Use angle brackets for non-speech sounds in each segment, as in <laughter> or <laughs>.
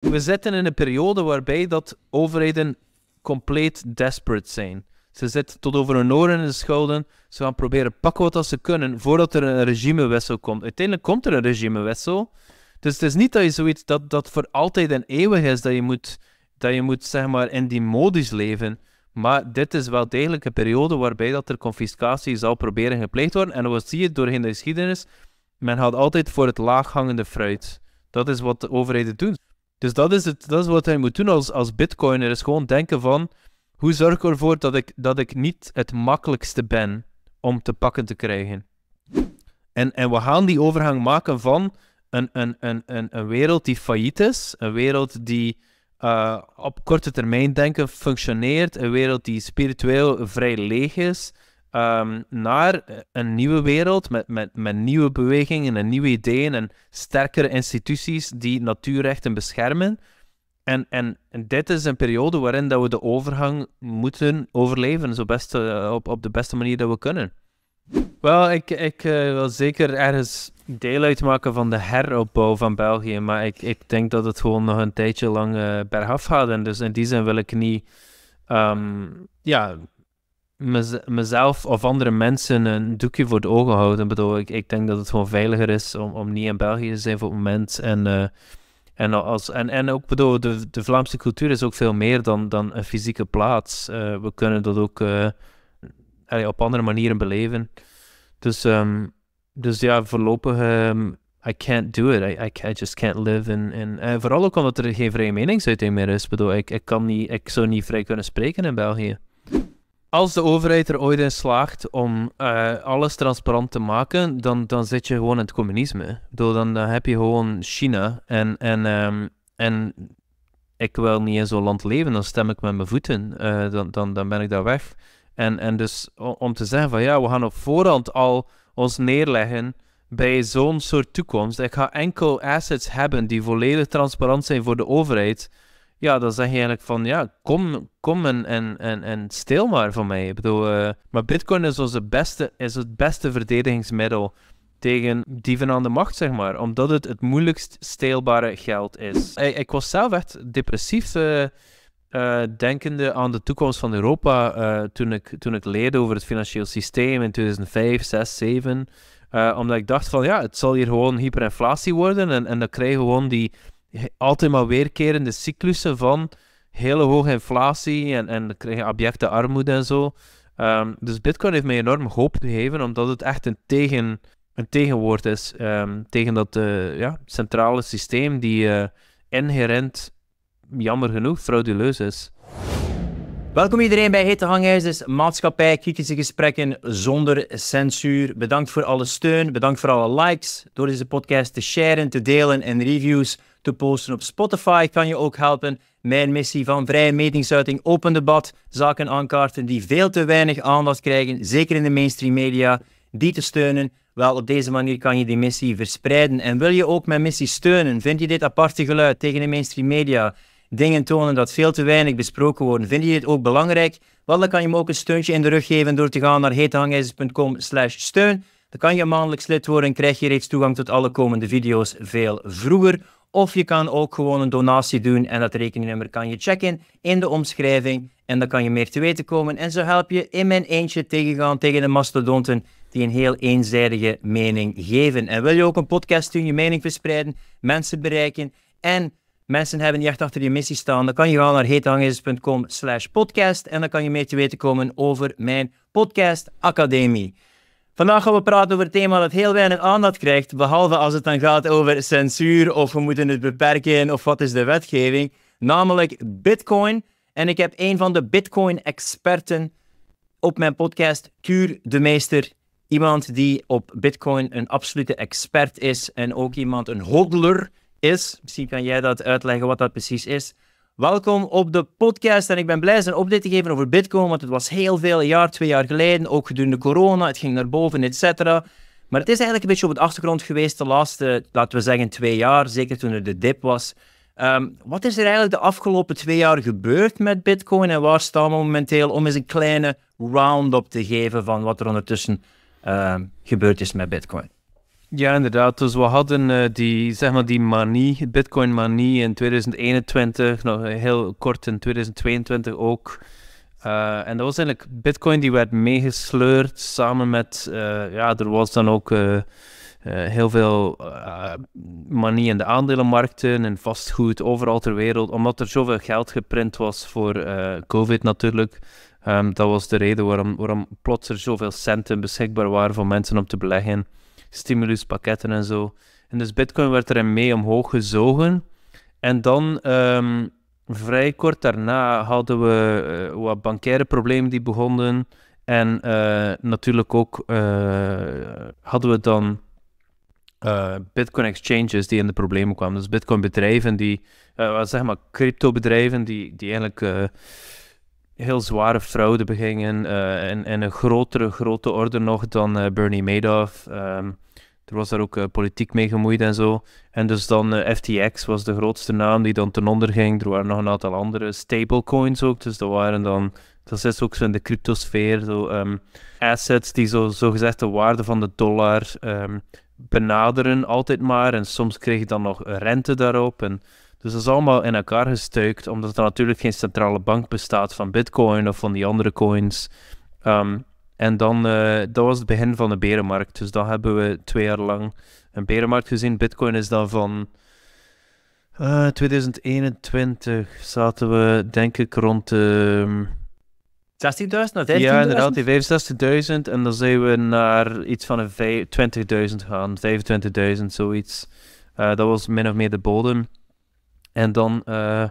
We zitten in een periode waarbij dat overheden compleet desperate zijn. Ze zitten tot over hun oren in de schulden. Ze gaan proberen pakken wat ze kunnen voordat er een regimewissel komt. Uiteindelijk komt er een regimewissel. Dus het is niet dat je zoiets dat, dat voor altijd en eeuwig is, dat je moet, dat je moet zeg maar, in die modus leven. Maar dit is wel degelijk een periode waarbij dat er confiscatie zal proberen gepleegd worden. En wat zie je doorheen de geschiedenis? Men gaat altijd voor het laaghangende fruit. Dat is wat de overheden doen. Dus dat is, het, dat is wat hij moet doen als, als bitcoiner, is gewoon denken van, hoe zorg ik ervoor dat ik, dat ik niet het makkelijkste ben om te pakken te krijgen? En, en we gaan die overgang maken van een, een, een, een, een wereld die failliet is, een wereld die eh, op korte termijn denken functioneert, een wereld die spiritueel vrij leeg is, Ehm, naar een nieuwe wereld met, met, met nieuwe bewegingen en nieuwe ideeën en sterkere instituties die natuurrechten beschermen. En, en, en dit is een periode waarin dat we de overgang moeten overleven zo best, eh, op, op de beste manier dat we kunnen. Wel, ik, ik eh, wil zeker ergens deel uitmaken van de heropbouw van België, maar ik, ik denk dat het gewoon nog een tijdje lang uh, bergaf gaat. En dus in die zin wil ik niet ehm, ja, mez mezelf of andere mensen een doekje voor de ogen houden. Ik bedoel, ik, ik denk dat het gewoon veiliger is om, om niet in België te zijn voor het moment. En, eh, en, als, en, en ook, bedoel, de, de Vlaamse cultuur is ook veel meer dan, dan een fysieke plaats. Eh, we kunnen dat ook eh, op andere manieren beleven. Dus, ehm, dus ja, voorlopig ehm, I can't do it. I, I, just can't live in... in vooral ook omdat er geen vrije meningsuiting meer is. bedoel, ik, ik, kan niet, ik zou niet vrij kunnen spreken in België. Als de overheid er ooit in slaagt om eh, alles transparant te maken, dan, dan zit je gewoon in het communisme. Doe, dan, dan heb je gewoon China. En, en, ehm, en ik wil niet in zo'n land leven, dan stem ik met mijn voeten. Uh, dan, dan, dan ben ik daar weg. En, en dus om te zeggen van ja, we gaan op voorhand al ons neerleggen bij zo'n soort toekomst. Ik ga enkel assets hebben die volledig transparant zijn voor de overheid ja, dan zeg je eigenlijk van ja, kom, kom en, en, en, steel maar van mij. Ik bedoel, eh, maar Bitcoin is, onze beste, is het beste verdedigingsmiddel tegen dieven aan de macht, zeg maar. Omdat het het moeilijkst steelbare geld is. Ik, ik was zelf echt depressief eh, eh, denkende aan de toekomst van Europa toen, ik, toen ik leerde over het financieel systeem in 2005, 6, 7. omdat ik dacht van ja, het zal hier gewoon hyperinflatie worden en, en dan krijg je gewoon die altijd maar weerkerende cyclussen van hele hoge inflatie en, en dan krijg je abjecte armoede en zo. Ehm, dus Bitcoin heeft mij enorm hoop gegeven, omdat het echt een, tegen, een tegenwoord is ehm, tegen dat uh, ja, centrale systeem die eh, inherent, jammer genoeg, frauduleus is. Welkom iedereen bij Hete Hangijzers, maatschappij, kritische gesprekken zonder censuur. Bedankt voor alle steun, bedankt voor alle likes, door deze podcast te sharen, te delen en reviews te posten op Spotify kan je ook helpen. Mijn missie van vrije metingsuiting, open debat, zaken aankaarten die veel te weinig aandacht krijgen, zeker in de mainstream media, die te steunen. Wel, op deze manier kan je die missie verspreiden. En wil je ook mijn missie steunen? Vind je dit aparte geluid tegen de mainstream media? Dingen tonen dat veel te weinig besproken worden. Vind je dit ook belangrijk? Wel, dan kan je me ook een steuntje in de rug geven door te gaan naar heethangijzers.com steun. Dan kan je maandelijks lid worden en krijg je reeds toegang tot alle komende video's veel vroeger. Of je kan ook gewoon een donatie doen en dat rekeningnummer kan je checken in de omschrijving. En dan kan je meer te weten komen. En zo help je in mijn eentje tegengaan tegen de mastodonten die een heel eenzijdige mening geven. En wil je ook een podcast doen, je mening verspreiden, mensen bereiken en mensen hebben die echt achter je missie staan, dan kan je gaan naar heetangerscom slash podcast en dan kan je meer te weten komen over mijn podcast Academie. Vandaag gaan we praten over een thema dat heel weinig aandacht krijgt, behalve als het dan gaat over censuur of we moeten het beperken of wat is de wetgeving, namelijk Bitcoin. En ik heb een van de Bitcoin-experten op mijn podcast, Cure de Meester. Iemand die op Bitcoin een absolute expert is en ook iemand, een hodler is. Misschien kan jij dat uitleggen wat dat precies is. Welkom op de podcast en ik ben blij zijn update te geven over Bitcoin, want het was heel veel, jaar, twee jaar geleden, ook gedurende corona, het ging naar boven, etc. Maar het is eigenlijk een beetje op het achtergrond geweest de laatste, laten we zeggen, twee jaar, zeker toen er de dip was. Ehm, wat is er eigenlijk de afgelopen twee jaar gebeurd met Bitcoin en waar staan we momenteel om eens een kleine round-up te geven van wat er ondertussen ehm, gebeurd is met Bitcoin? Ja, inderdaad. Dus we hadden eh, die, zeg maar die manie, Bitcoin-manie in 2021, nog heel kort in 2022 ook. Eh, en dat was eigenlijk Bitcoin die werd meegesleurd samen met, eh, ja, er was dan ook heel veel manie in de aandelenmarkten en vastgoed overal ter wereld, omdat er zoveel geld geprint was voor COVID natuurlijk. Ehm, dat was de reden waarom, waarom plots er zoveel centen beschikbaar waren voor mensen om te beleggen stimuluspakketten en zo. En dus Bitcoin werd erin mee omhoog gezogen. En dan ehm, vrij kort daarna hadden we eh, wat bankaire problemen die begonnen. En eh, natuurlijk ook eh, hadden we dan Bitcoin exchanges die in de problemen kwamen. Dus Bitcoin bedrijven die, zeg maar crypto bedrijven die, die eigenlijk heel zware fraude begingen. Eh, en, een grotere, grote orde nog dan eh, Bernie Madoff. Ehm, er was daar ook eh, politiek mee gemoeid en zo. En dus dan FTX was de grootste naam die dan ten onder ging. Er waren nog een aantal andere stablecoins ook. Dus dat waren dan dat is ook zo in de cryptosfeer. Zo, ehm, assets die zo, zogezegd de waarde van de dollar ehm, benaderen, altijd maar. En soms kreeg je dan nog rente daarop. En dus dat is allemaal in elkaar gestuikt, omdat er natuurlijk geen centrale bank bestaat van Bitcoin of van die andere coins. Ehm, en dan, uh, dat was het begin van de berenmarkt. Dus dan hebben we twee jaar lang een berenmarkt gezien. Bitcoin is dan van 2021 eh, zaten we denk ik rond de... 16.000 naar 15.000? Ja, inderdaad, die 65.000. En dan zijn we naar iets van 20.000 gaan, 25.000, zoiets. Eh, dat was min of meer de bodem. En dan eh,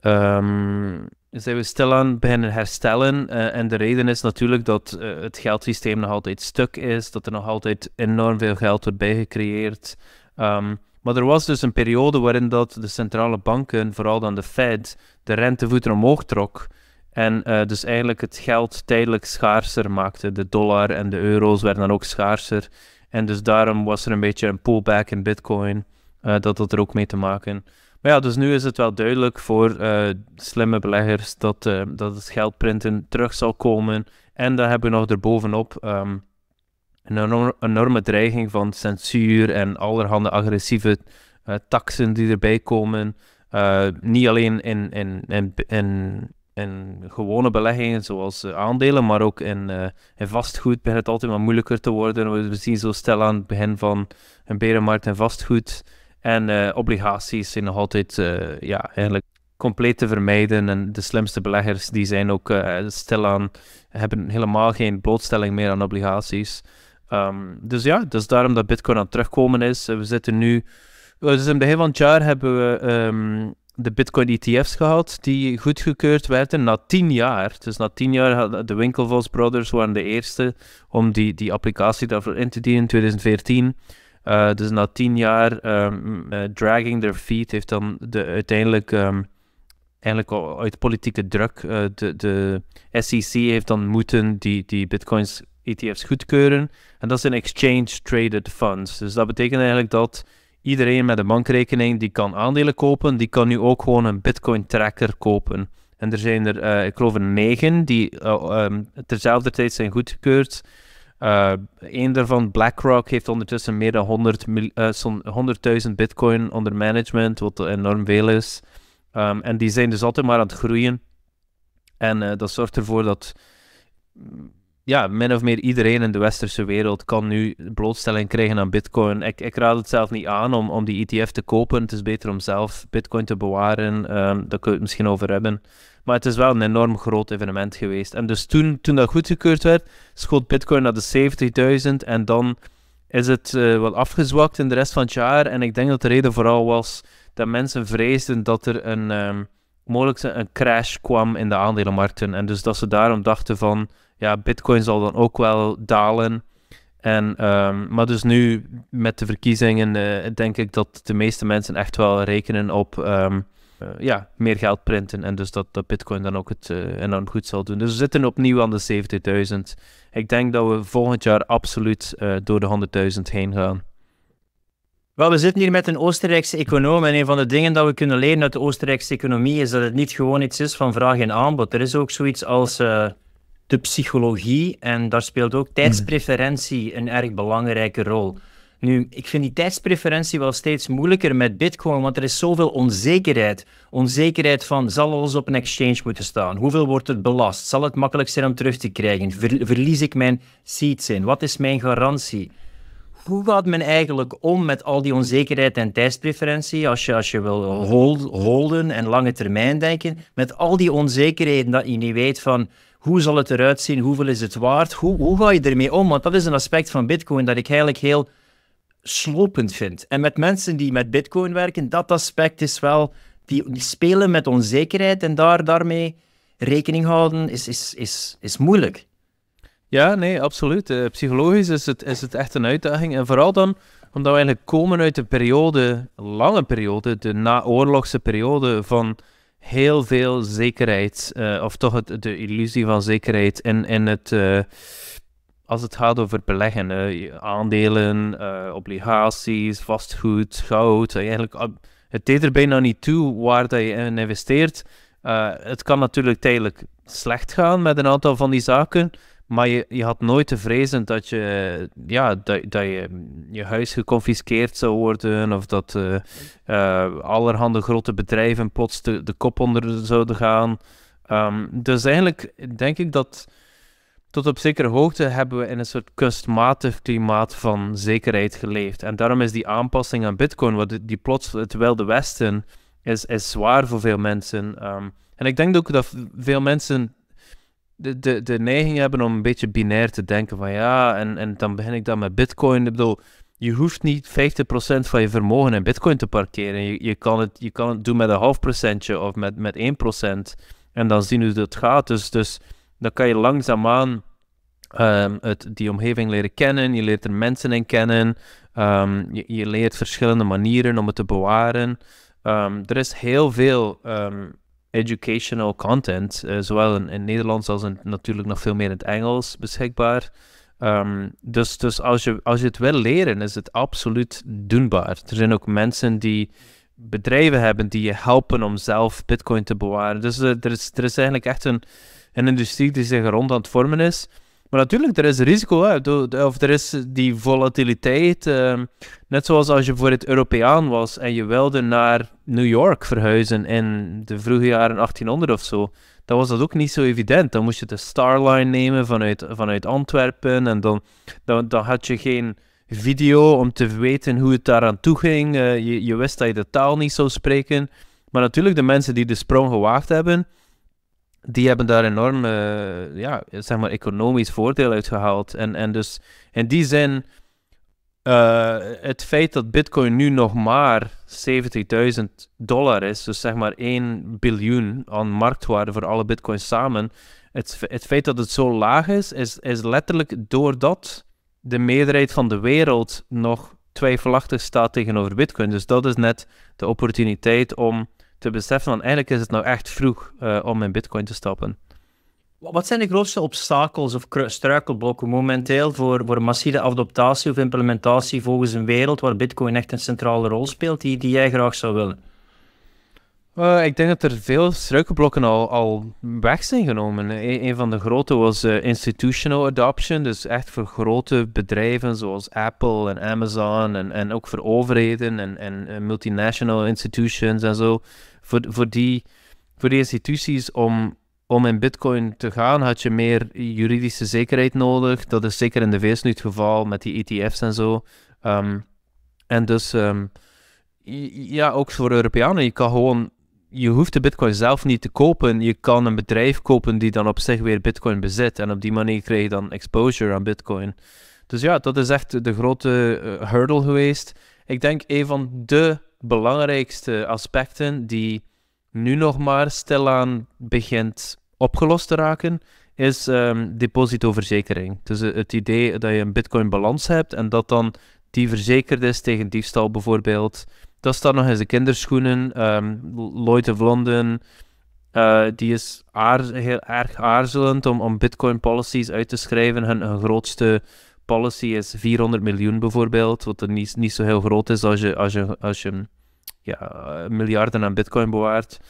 ehm, zijn we stilaan beginnen herstellen. Eh, en de reden is natuurlijk dat eh, het geldsysteem nog altijd stuk is, dat er nog altijd enorm veel geld wordt bijgecreëerd. Um, maar er was dus een periode waarin dat de centrale banken, vooral dan de Fed, de rentevoeten omhoog trok. En dus eigenlijk het geld tijdelijk schaarser maakte. De dollar en de euro's werden dan ook schaarser. En dus daarom was er een beetje een pullback in bitcoin. Uh, dat had er ook mee te maken. Maar ja, dus nu is het wel duidelijk voor eh, slimme beleggers dat, eh, dat het geldprinten terug zal komen. En dan hebben we nog erbovenop um, een enorme dreiging van censuur en allerhande agressieve uh, taxen die erbij komen. niet alleen in, in, in, in, in gewone beleggingen zoals aandelen, maar ook in, in vastgoed begint het altijd maar moeilijker te worden. We, zien zo stel aan het begin van een berenmarkt en vastgoed en eh, obligaties zijn nog altijd eh, ja, eigenlijk compleet te vermijden. En de slimste beleggers die zijn ook uh, stilaan, hebben helemaal geen blootstelling meer aan obligaties. Ehm, dus ja, dus daarom dat Bitcoin aan het terugkomen is. We zitten nu, dus in het begin van het jaar hebben we ehm, de Bitcoin ETF's gehad die goedgekeurd werden na tien jaar. Dus na tien jaar hadden de Winklevoss Brothers waren de eerste om die, die applicatie daarvoor in te dienen in 2014. Eh, dus na tien jaar um, dragging their feet heeft dan de, uiteindelijk, um, eigenlijk uit politieke druk, eh, de, de SEC heeft dan moeten die, die bitcoins ETF's goedkeuren. En dat zijn exchange traded funds. Dus dat betekent eigenlijk dat iedereen met een bankrekening die kan aandelen kopen, die kan nu ook gewoon een bitcoin tracker kopen. En er zijn er, ik geloof, negen die ehm, terzelfde tijd zijn goedgekeurd. Uh, eh, Eén daarvan, BlackRock, heeft ondertussen meer dan 100.000 eh, bitcoin onder management, wat enorm veel is. Ehm, en die zijn dus altijd maar aan het groeien. En eh, dat zorgt ervoor dat mm, ja, min of meer iedereen in de westerse wereld kan nu blootstelling krijgen aan bitcoin. Ik, ik raad het zelf niet aan om, om die ETF te kopen. Het is beter om zelf bitcoin te bewaren. Um, daar kun je het misschien over hebben. Maar het is wel een enorm groot evenement geweest. En dus toen, toen dat goedgekeurd werd, schoot Bitcoin naar de 70.000 en dan is het uh, wel afgezwakt in de rest van het jaar. En ik denk dat de reden vooral was dat mensen vreesden dat er een um, mogelijk een crash kwam in de aandelenmarkten. En dus dat ze daarom dachten van, ja, bitcoin zal dan ook wel dalen. En, ehm, maar dus nu met de verkiezingen eh, denk ik dat de meeste mensen echt wel rekenen op ehm, eh, ja, meer geld printen. En dus dat, Bitcoin dan ook het uh, enorm goed zal doen. Dus we zitten opnieuw aan de 70.000. Ik denk dat we volgend jaar absoluut eh, door de 100.000 heen gaan. Wel, we zitten hier met een Oostenrijkse econoom en een van de dingen dat we kunnen leren uit de Oostenrijkse economie is dat het niet gewoon iets is van vraag en aanbod. Er is ook zoiets als de psychologie en daar speelt ook tijdspreferentie een erg belangrijke rol. Nu, ik vind die tijdspreferentie wel steeds moeilijker met Bitcoin, want er is zoveel onzekerheid. Onzekerheid van, zal alles op een exchange moeten staan? Hoeveel wordt het belast? Zal het makkelijk zijn om terug te krijgen? verlies ik mijn seeds in? Wat is mijn garantie? Hoe gaat men eigenlijk om met al die onzekerheid en tijdspreferentie als je, als je wil hold, holden en lange termijn denken? Met al die onzekerheden dat je niet weet van hoe zal het eruit zien, hoeveel is het waard, hoe, hoe ga je ermee om? Want dat is een aspect van Bitcoin dat ik eigenlijk heel slopend vind. En met mensen die met Bitcoin werken, dat aspect is wel. Die, spelen met onzekerheid en daar, daarmee rekening houden is, is, is, is moeilijk. Ja, nee, absoluut. Eh, psychologisch is het, is het echt een uitdaging. En vooral dan omdat we eigenlijk komen uit een periode, lange periode, de naoorlogse periode van heel veel zekerheid, eh, of toch het, de illusie van zekerheid in, in, het, eh, als het gaat over beleggen, aandelen, eh, obligaties, vastgoed, goud, eigenlijk, het deed er bijna niet toe waar dat je in investeert. Eh, het kan natuurlijk tijdelijk slecht gaan met een aantal van die zaken, maar je, je had nooit te vrezen dat je, ja, dat, dat je, je huis geconfiskeerd zou worden of dat eh, allerhande grote bedrijven plots de, kop onder zouden gaan. Ehm, dus eigenlijk denk ik dat tot op zekere hoogte hebben we in een soort kunstmatig klimaat van zekerheid geleefd. En daarom is die aanpassing aan Bitcoin, wat die plots het Wilde Westen is, is zwaar voor veel mensen. Ehm, en ik denk ook dat veel mensen de, de, de neiging hebben om een beetje binair te denken: van ja, en, en dan begin ik dan met Bitcoin. Ik bedoel, je hoeft niet 50% van je vermogen in Bitcoin te parkeren. Je, je, kan, het, je kan het doen met een half procentje of met, met 1%. En dan zien hoe dat gaat. Dus. dus dan kan je langzaamaan um, het, die omgeving leren kennen. Je leert er mensen in kennen. Ehm, je, je, leert verschillende manieren om het te bewaren. Ehm, er is heel veel educational content, eh, zowel in, in Nederlands als in, natuurlijk nog veel meer in het Engels beschikbaar. dus dus als, je, als je het wil leren, is het absoluut doenbaar. Er zijn ook mensen die bedrijven hebben die je helpen om zelf Bitcoin te bewaren. Dus eh, er, is, er is eigenlijk echt een, een industrie die zich rond aan het vormen is. Maar natuurlijk, er is risico, of er is die volatiliteit. Ehm, net zoals als je voor het Europeaan was en je wilde naar New York verhuizen in de vroege jaren 1800 of zo, dan was dat ook niet zo evident. Dan moest je de Starline nemen vanuit, vanuit Antwerpen en dan, dan, dan had je geen video om te weten hoe het daaraan toe ging. Eh, je, je wist dat je de taal niet zou spreken. Maar natuurlijk, de mensen die de sprong gewaagd hebben, die hebben daar enorm eh, ja, zeg maar economisch voordeel uit gehaald. En, en dus in die zin, eh, het feit dat Bitcoin nu nog maar 70.000 dollar is, dus zeg maar 1 biljoen aan marktwaarde voor alle Bitcoins samen, het, het feit dat het zo laag is, is, is letterlijk doordat de meerderheid van de wereld nog twijfelachtig staat tegenover Bitcoin. Dus dat is net de opportuniteit om te beseffen van eigenlijk is het nou echt vroeg eh, om in Bitcoin te stappen. Wat zijn de grootste obstakels of struikelblokken momenteel voor, voor massieve adoptatie of implementatie volgens een wereld waar Bitcoin echt een centrale rol speelt, die, die jij graag zou willen? Eh, ik denk dat er veel struikelblokken al, al weg zijn genomen. E-, een van de grote was eh, institutional adoption, dus echt voor grote bedrijven zoals Apple en Amazon en, en ook voor overheden en, en multinational institutions en zo voor, voor, die, voor die instituties om, om in bitcoin te gaan, had je meer juridische zekerheid nodig. Dat is zeker in de VS nu het geval met die ETF's en zo. Ehm, en dus ehm, ja, ook voor Europeanen, je kan gewoon. Je hoeft de bitcoin zelf niet te kopen. Je kan een bedrijf kopen die dan op zich weer bitcoin bezit. En op die manier krijg je dan exposure aan bitcoin. Dus ja, dat is echt de grote eh, hurdle geweest. Ik denk een van de belangrijkste aspecten die nu nog maar stilaan begint opgelost te raken, is ehm, depositoverzekering. Dus eh, het idee dat je een bitcoin-balans hebt en dat dan die verzekerd is tegen diefstal bijvoorbeeld. Dat staat nog eens de kinderschoenen. Ehm, Lloyd of London, eh, die is heel erg aarzelend om, om bitcoin policies uit te schrijven. hun grootste policy is 400 miljoen bijvoorbeeld, wat er niet, niet zo heel groot is als je, als je, als je ja, miljarden aan bitcoin bewaart.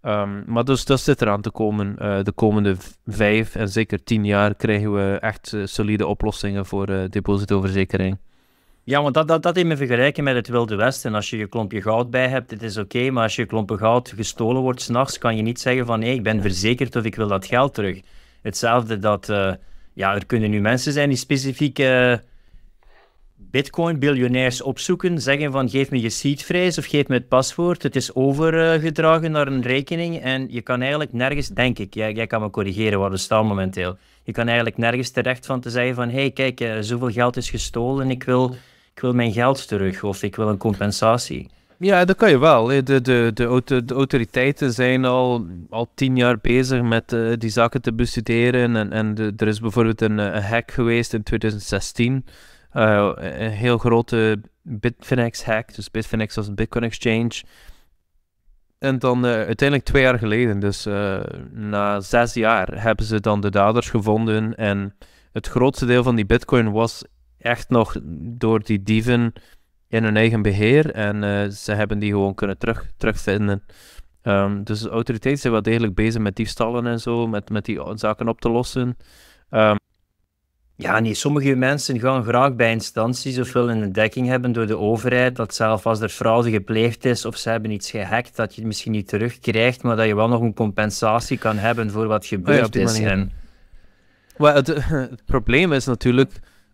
Ehm, maar dus dat zit eraan te komen. Eh, de komende vijf en zeker tien jaar krijgen we echt eh, solide oplossingen voor eh, depositoverzekering. Ja, want dat, dat, dat me vergelijken met het Wilde Westen. Als je je klompje goud bij hebt, het is oké, maar als je klompen goud gestolen wordt s'nachts, kan je niet zeggen van hé, ik ben verzekerd of ik wil dat geld terug. Hetzelfde dat ja, er kunnen nu mensen zijn die specifieke eh, Bitcoin-biljonairs opzoeken, zeggen van geef me je seedphrase of geef me het paswoord. Het is overgedragen naar een rekening en je kan eigenlijk nergens, denk ik, jij, jij kan me corrigeren waar we staan momenteel. Je kan eigenlijk nergens terecht van te zeggen van hey, kijk, eh, zoveel geld is gestolen, ik wil, ik wil mijn geld terug of ik wil een compensatie. Ja, dat kan je wel. De, de, de, autoriteiten zijn al, al tien jaar bezig met eh, die zaken te bestuderen. En, en er is bijvoorbeeld een, eh, een hack geweest in 2016. Eh, een heel grote Bitfinex-hack. Dus Bitfinex was een Bitcoin exchange. En dan uiteindelijk twee jaar geleden, dus na zes jaar, hebben ze dan de daders gevonden. En het grootste deel van die Bitcoin was echt nog door die dieven in hun eigen beheer en eh, ze hebben die gewoon kunnen terug, terugvinden. Ehm, dus de autoriteiten zijn wel degelijk bezig met diefstallen en zo, met, met die zaken op te lossen. Ehm, ja, nee, sommige mensen gaan graag bij instanties of willen een dekking hebben door de overheid. Dat zelf als er fraude gepleegd is of ze hebben iets gehackt, dat je het misschien niet terugkrijgt, maar dat je wel nog een compensatie kan hebben voor wat gebeurd oh ja, is. En... Well, <laughs> het, probleem is natuurlijk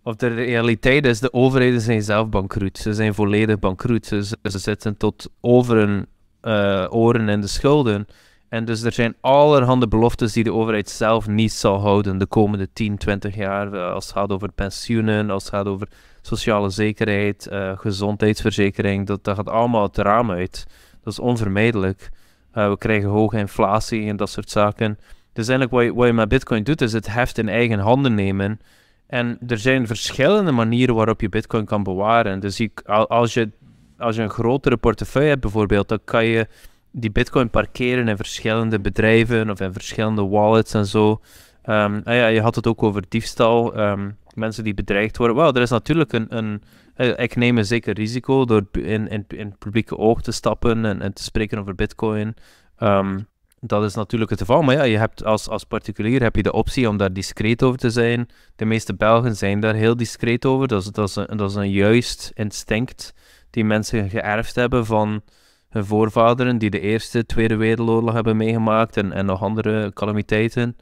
of de realiteit is, de overheden zijn zelf bankroet. Ze zijn volledig bankroet. Ze, zitten tot over hun eh, oren in de schulden. En dus er zijn allerhande beloftes die de overheid zelf niet zal houden de komende 10, 20 jaar. Eh, als het gaat over pensioenen, als het gaat over sociale zekerheid, eh, gezondheidsverzekering. Dat, dat gaat allemaal het raam uit. Dat is onvermijdelijk. we krijgen hoge inflatie en dat soort zaken. Dus eigenlijk wat je, wat je met Bitcoin doet, is het heft in eigen handen nemen. En er zijn verschillende manieren waarop je bitcoin kan bewaren. Dus als, je, als je een grotere portefeuille hebt bijvoorbeeld, dan kan je die bitcoin parkeren in verschillende bedrijven of in verschillende wallets en zo. Ehm, ah ja, je had het ook over diefstal, ehm, mensen die bedreigd worden. Wel, er is natuurlijk een, een eh, ik neem een zeker risico door in, in, in publieke oog te stappen en, te spreken over bitcoin. Um, dat is natuurlijk het geval, maar ja, je hebt als, als particulier heb je de optie om daar discreet over te zijn. De meeste Belgen zijn daar heel discreet over. Dat is, dat is, een, dat is een juist instinct die mensen geërfd hebben van hun voorvaderen, die de Eerste, Tweede Wereldoorlog hebben meegemaakt en, en nog andere calamiteiten.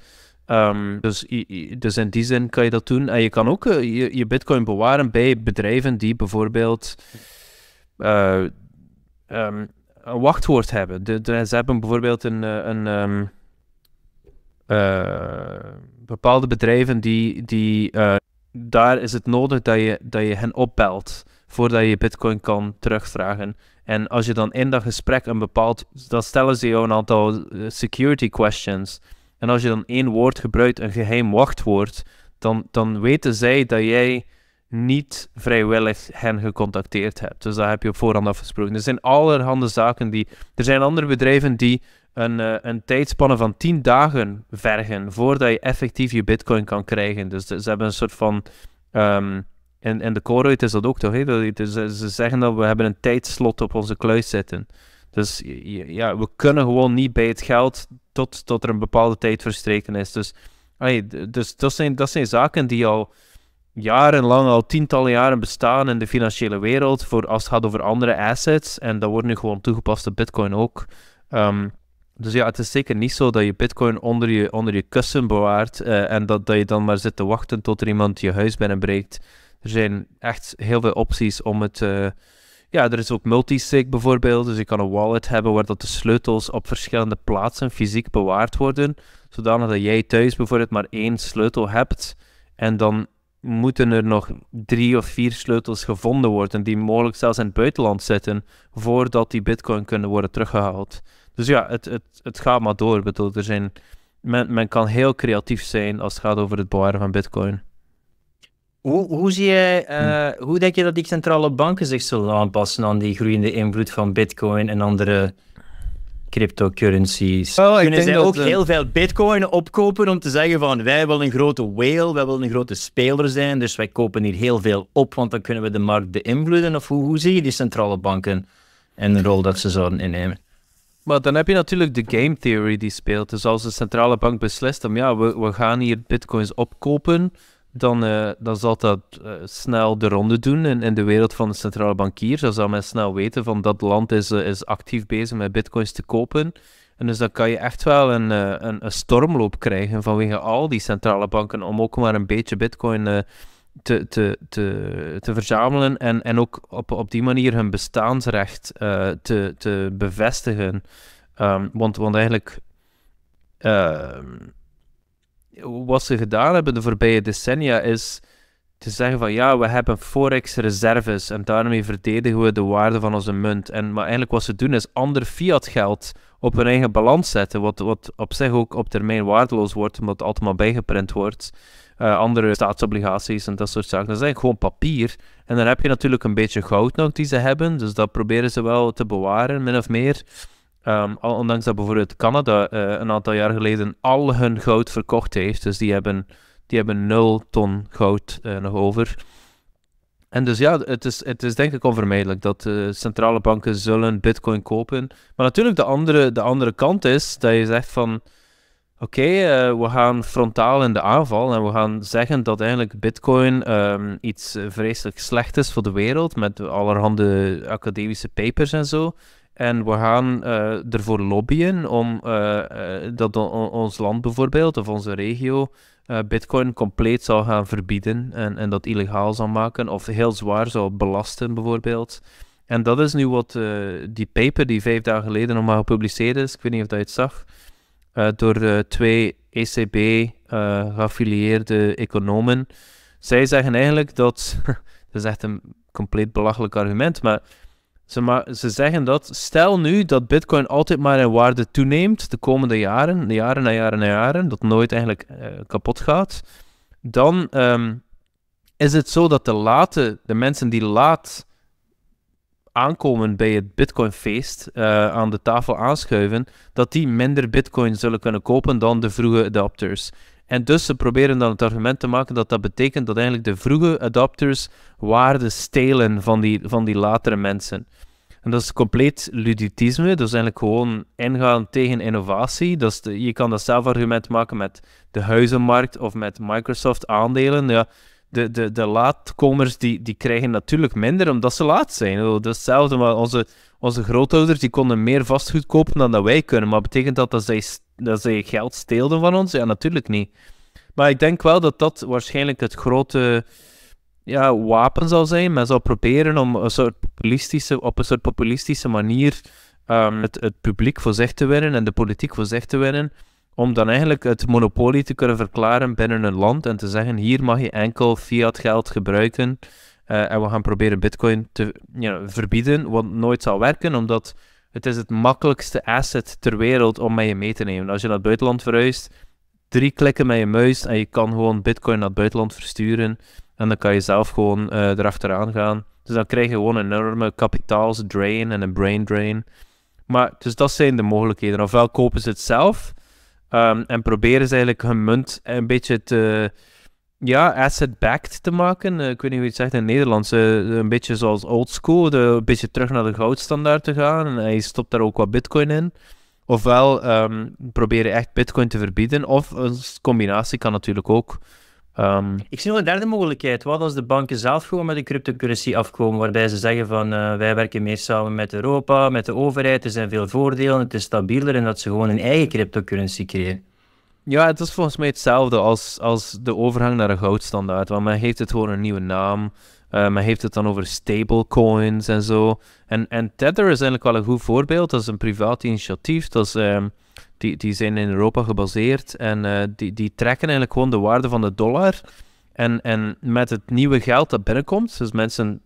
Ehm, dus, dus in die zin kan je dat doen. En je kan ook eh, je, je bitcoin bewaren bij bedrijven die bijvoorbeeld eh, ehm, een wachtwoord hebben. De, ze hebben bijvoorbeeld een, eh, een ehm, eh, bepaalde bedrijven die, die eh, daar is het nodig dat je, dat je hen opbelt voordat je bitcoin kan terugvragen. En als je dan in dat gesprek een bepaald, dan stellen ze jou een aantal security questions. En als je dan één woord gebruikt, een geheim wachtwoord, dan, dan weten zij dat jij niet vrijwillig hen gecontacteerd hebt. Dus dat heb je op voorhand afgesproken. Er zijn allerhande zaken die... Er zijn andere bedrijven die een, eh, een tijdspanne van 10 dagen vergen voordat je effectief je bitcoin kan krijgen. Dus ze hebben een soort van... en, ehm, en de Coroid is dat ook toch? Hè? Dat, dus ze zeggen dat we hebben een tijdslot op onze kluis zitten. Dus ja, we kunnen gewoon niet bij het geld tot, tot er een bepaalde tijd verstreken is. Dus, dus dat, zijn, dat zijn zaken die al jarenlang, al tientallen jaren bestaan in de financiële wereld. Voor als het gaat over andere assets. En dat wordt nu gewoon toegepast op Bitcoin ook. Ehm, dus ja, het is zeker niet zo dat je Bitcoin onder je, onder je kussen bewaart. Eh, en dat, dat je dan maar zit te wachten tot er iemand je huis binnenbreekt. Er zijn echt heel veel opties om het. Eh, ja, er is ook multisig bijvoorbeeld. Dus je kan een wallet hebben waar dat de sleutels op verschillende plaatsen fysiek bewaard worden. Zodanig dat jij thuis bijvoorbeeld maar één sleutel hebt. En dan moeten er nog drie of vier sleutels gevonden worden, die mogelijk zelfs in het buitenland zitten, voordat die bitcoin kunnen worden teruggehaald. Dus ja, het, het, het gaat maar door. bedoel, er zijn, men, men kan heel creatief zijn als het gaat over het bewaren van bitcoin. Hoe, hoe, zie jij, eh, hm. hoe denk je dat die centrale banken zich zullen aanpassen aan die groeiende invloed van bitcoin en andere cryptocurrencies. Kunnen zij ook heel veel bitcoin opkopen om te zeggen van wij willen een grote whale, wij willen een grote speler zijn, dus wij kopen hier heel veel op, want dan kunnen we de markt beïnvloeden? Of hoe, hoe zie je die centrale banken en de rol dat ze zouden innemen? Maar dan heb je natuurlijk de game theory die speelt. Dus als de centrale bank beslist om ja, we, we gaan hier bitcoins opkopen, dan, uh, dan zal dat eh, snel de ronde doen in, in de wereld van de centrale bankiers. Dan zal men snel weten van dat land is, eh, is actief bezig met bitcoins te kopen. En dus dan kan je echt wel een, een, stormloop krijgen vanwege al die centrale banken om ook maar een beetje bitcoin te, te, te, te verzamelen en, en ook op, op die manier hun bestaansrecht te, te bevestigen. Ehm, want, want eigenlijk ehm, wat ze gedaan hebben de voorbije decennia is te zeggen van ja, we hebben forex reserves en daarmee verdedigen we de waarde van onze munt. En, maar eigenlijk wat ze doen is ander fiat geld op hun eigen balans zetten, wat, wat op zich ook op termijn waardeloos wordt, omdat het altijd maar bijgeprint wordt. Eh, andere staatsobligaties en dat soort zaken. Dat is eigenlijk gewoon papier. En dan heb je natuurlijk een beetje goud nodig die ze hebben, dus dat proberen ze wel te bewaren, min of meer. Um, ondanks dat bijvoorbeeld Canada eh, een aantal jaar geleden al hun goud verkocht heeft. Dus die hebben, die hebben 0 ton goud eh, nog over. En dus ja, het is, het is denk ik onvermijdelijk dat eh, centrale banken zullen bitcoin kopen. Maar natuurlijk de andere, de andere kant is dat je zegt van... Oké, we gaan frontaal in de aanval en we gaan zeggen dat eigenlijk bitcoin ehm, iets vreselijk slecht is voor de wereld met allerhande academische papers en zo. En we gaan eh, ervoor lobbyen om eh, eh, dat ons land bijvoorbeeld, of onze regio, Bitcoin compleet zou gaan verbieden en, en dat illegaal zou maken, of heel zwaar zou belasten bijvoorbeeld. En dat is nu wat die paper die vijf dagen geleden nog maar gepubliceerd is, ik weet niet of dat je het zag, door twee ECB-geaffilieerde economen. Zij zeggen eigenlijk dat, <laughs> dat is echt een compleet belachelijk argument, maar ze, ze zeggen dat, stel nu dat Bitcoin altijd maar in waarde toeneemt de komende jaren, jaren na jaren na jaren, dat nooit eigenlijk eh, kapot gaat, dan ehm, is het zo dat de late, de mensen die laat aankomen bij het Bitcoinfeest, eh, aan de tafel aanschuiven, dat die minder Bitcoin zullen kunnen kopen dan de vroege adopters. En dus ze proberen dan het argument te maken dat dat betekent dat eigenlijk de vroege adopters waarden stelen van die, van die latere mensen. En dat is compleet luditisme, is dus eigenlijk gewoon ingaan tegen innovatie. Dat is je kan dat zelf argument maken met de huizenmarkt of met Microsoft aandelen. Ja, de, de, de laatkomers die, die krijgen natuurlijk minder omdat ze laat zijn. Dat is hetzelfde, maar onze, onze grootouders die konden meer vastgoed kopen dan dat wij kunnen. Maar betekent dat dat zij dat ze geld steelden van ons? Ja, natuurlijk niet. Maar ik denk wel dat dat waarschijnlijk het grote ja, wapen zal zijn. Men zal proberen om een soort populistische, op een soort populistische manier ehm, het, het publiek voor zich te winnen en de politiek voor zich te winnen. Om dan eigenlijk het monopolie te kunnen verklaren binnen een land en te zeggen: hier mag je enkel fiat geld gebruiken. Eh, en we gaan proberen Bitcoin te you verbieden, wat nooit zal werken, omdat het is het makkelijkste asset ter wereld om met je mee te nemen. Als je naar het buitenland verhuist, drie klikken met je muis en je kan gewoon bitcoin naar het buitenland versturen. En dan kan je zelf gewoon uh, erachteraan gaan. Dus dan krijg je gewoon een enorme kapitaalsdrain en een brain drain. Maar dus dat zijn de mogelijkheden. Ofwel kopen ze het zelf ehm, en proberen ze eigenlijk hun munt een beetje te ja, asset-backed te maken. Eh, ik weet niet hoe je het zegt in het Nederlands. Eh, eh, een beetje zoals old school, een beetje terug naar de goudstandaard te gaan. En hij stopt daar ook wat bitcoin in. Ofwel ehm, proberen echt bitcoin te verbieden, of een combinatie kan natuurlijk ook. Ehm, ik zie nog een derde mogelijkheid. Wat als de banken zelf gewoon met de cryptocurrency afkomen, waarbij ze zeggen van wij werken meer samen met Europa, met de overheid, er zijn veel voordelen, het is stabieler en dat ze gewoon een eigen cryptocurrency creëren. Ja, het is volgens mij hetzelfde als, als de overgang naar een goudstandaard. Want men heeft het gewoon een nieuwe naam. Eh, men heeft het dan over stablecoins en zo. En, en Tether is eigenlijk wel een goed voorbeeld. Dat is een privaat initiatief. Dat is, ehm, die, die zijn in Europa gebaseerd. En eh, die, die trekken eigenlijk gewoon de waarde van de dollar. En, en met het nieuwe geld dat binnenkomt, dus mensen,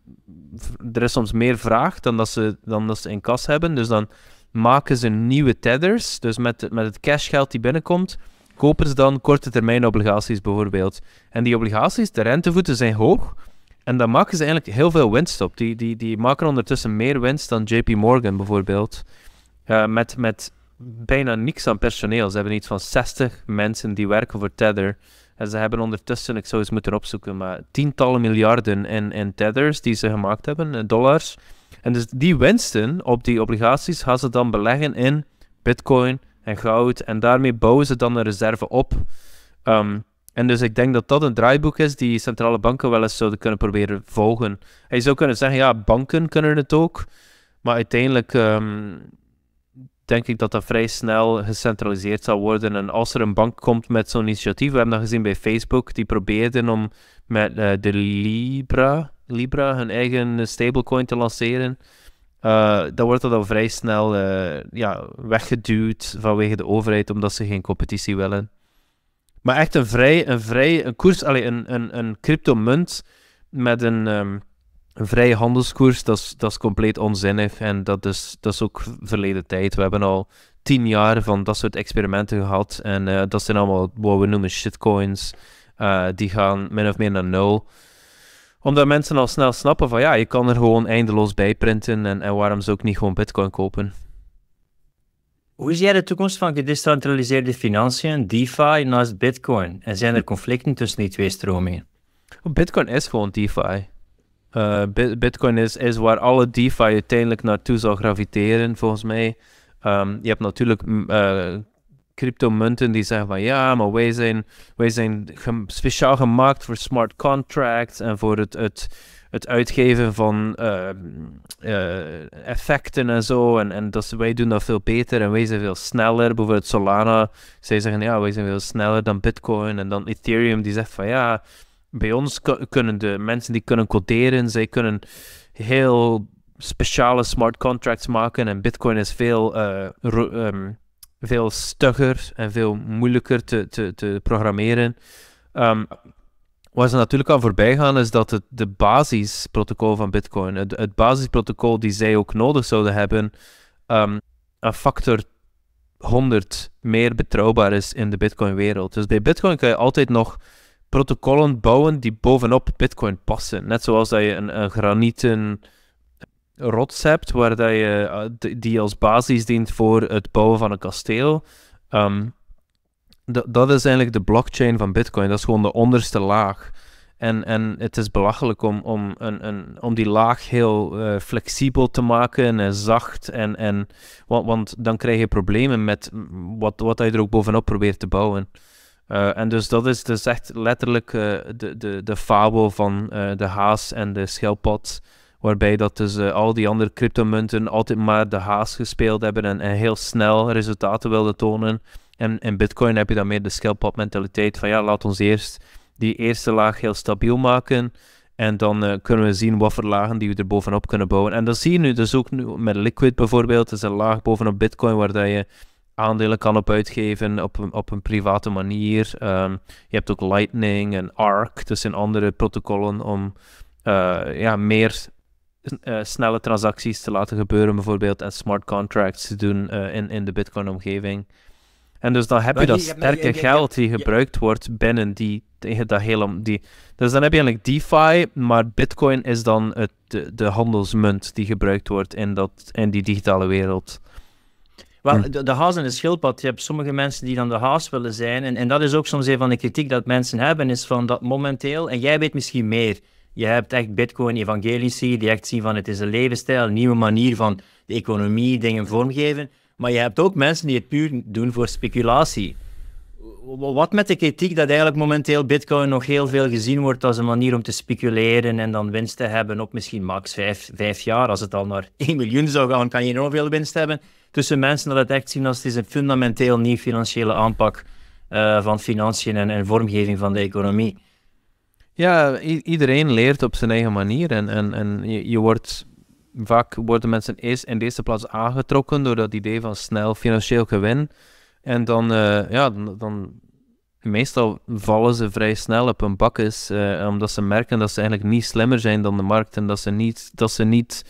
er is soms meer vraag dan dat ze, dan dat ze in kas hebben. Dus dan maken ze nieuwe tethers. Dus met, met het cashgeld die binnenkomt, kopen ze dan korte termijn obligaties bijvoorbeeld. En die obligaties, de rentevoeten zijn hoog. En daar maken ze eigenlijk heel veel winst op. Die, die, die maken ondertussen meer winst dan JP Morgan bijvoorbeeld. Eh, met, met bijna niks aan personeel. Ze hebben iets van 60 mensen die werken voor Tether. En ze hebben ondertussen, ik zou eens moeten opzoeken, maar tientallen miljarden in, in tethers die ze gemaakt hebben, eh, dollars. En dus die winsten op die obligaties gaan ze dan beleggen in Bitcoin, en goud. En daarmee bouwen ze dan een reserve op. Ehm, en dus ik denk dat dat een draaiboek is die centrale banken wel eens zouden kunnen proberen volgen. En je zou kunnen zeggen, ja, banken kunnen het ook. Maar uiteindelijk ehm, denk ik dat dat vrij snel gecentraliseerd zal worden. En als er een bank komt met zo'n initiatief, we hebben dat gezien bij Facebook, die probeerden om met eh, de Libra, Libra hun eigen stablecoin te lanceren. Uh, dan wordt dat al vrij snel eh, ja, weggeduwd vanwege de overheid, omdat ze geen competitie willen. Maar echt een vrij, een vrij een koers, allez, een, een, een cryptomunt met een, um, een vrije handelskoers, dat is, compleet onzinnig. En dat is, dat is ook verleden tijd. We hebben al tien jaar van dat soort experimenten gehad. En eh, dat zijn allemaal wat we noemen shitcoins. die gaan min of meer naar nul omdat mensen al snel snappen van ja, je kan er gewoon eindeloos bij printen en, en waarom ze ook niet gewoon bitcoin kopen. Hoe zie jij de toekomst van gedecentraliseerde financiën, DeFi, naast bitcoin? En zijn er conflicten tussen die twee stromingen? Bitcoin is gewoon DeFi. Eh, bitcoin is, is waar alle DeFi uiteindelijk naartoe zal graviteren, volgens mij. Ehm, je hebt natuurlijk eh, cryptomunten die zeggen van ja, maar wij zijn, wij zijn speciaal gemaakt voor smart contracts en voor het, het, het uitgeven van eh, eh, effecten en zo. En, en dat, wij doen dat veel beter en wij zijn veel sneller. Bijvoorbeeld Solana, zij zeggen ja, wij zijn veel sneller dan Bitcoin. En dan Ethereum die zegt van ja, bij ons kunnen de mensen die kunnen coderen, zij kunnen heel speciale smart contracts maken. En Bitcoin is veel. Eh, ehm, veel stugger en veel moeilijker te, te, te programmeren. Um, waar ze natuurlijk aan voorbij gaan, is dat het de basisprotocol van Bitcoin, het, het basisprotocol die zij ook nodig zouden hebben, ehm, een factor 100 meer betrouwbaar is in de Bitcoin-wereld. Dus bij Bitcoin kan je altijd nog protocollen bouwen die bovenop Bitcoin passen. Net zoals dat je een, een granieten rots hebt waar dat je, eh, die als basis dient voor het bouwen van een kasteel. Ehm, dat is eigenlijk de blockchain van Bitcoin. Dat is gewoon de onderste laag. En, en het is belachelijk om, om, een, een, om die laag heel eh, flexibel te maken en eh, zacht. En, en, want, want dan krijg je problemen met wat, wat je er ook bovenop probeert te bouwen. en dus dat is dus echt letterlijk de, de, de fabel van de haas en de schelpad. Waarbij dat dus eh, al die andere cryptomunten altijd maar de haas gespeeld hebben en, heel snel resultaten wilden tonen. En in Bitcoin heb je dan meer de scalpop mentaliteit van ja, laat ons eerst die eerste laag heel stabiel maken. En dan eh, kunnen we zien wat voor lagen die we er bovenop kunnen bouwen. En dat zie je nu dus ook nu met Liquid bijvoorbeeld. Dat is een laag bovenop Bitcoin waar dat je aandelen kan op uitgeven op een, op een private manier. Ehm, je hebt ook Lightning en ARC, dus in andere protocollen om eh, ja, meer eh, snelle transacties te laten gebeuren, bijvoorbeeld, en smart contracts te doen eh, in, in de Bitcoin-omgeving. En dus dan heb je, dat sterke geld die gebruikt wordt binnen die, tegen dat hele... Die, dus dan heb je eigenlijk DeFi, maar Bitcoin is dan het, de, handelsmunt die gebruikt wordt in, dat, in die digitale wereld. Wel, hm. de, de, haas en de schildpad. Je hebt sommige mensen die dan de haas willen zijn. En, en dat is ook soms een van de kritiek dat mensen hebben, is van dat momenteel, en jij weet misschien meer, je hebt echt Bitcoin-evangelici die echt zien van het is een levensstijl, een nieuwe manier van de economie, dingen vormgeven. Maar je hebt ook mensen die het puur doen voor speculatie. Wat met de kritiek dat eigenlijk momenteel Bitcoin nog heel veel gezien wordt als een manier om te speculeren en dan winst te hebben op misschien max vijf, vijf jaar. Als het al naar 1 <laughs> miljoen zou gaan, kan je enorm veel winst hebben. Tussen mensen dat het echt zien als het is een fundamenteel nieuw financiële aanpak uh, van financiën en, en vormgeving van de economie ja, iedereen leert op zijn eigen manier. En, en, en je, wordt vaak worden mensen eerst in deze plaats aangetrokken door dat idee van snel financieel gewin. En dan, uh, ja, dan, dan, meestal vallen ze vrij snel op hun bakkes, uh, eh, omdat ze merken dat ze eigenlijk niet slimmer zijn dan de markt en dat ze niet, dat ze niet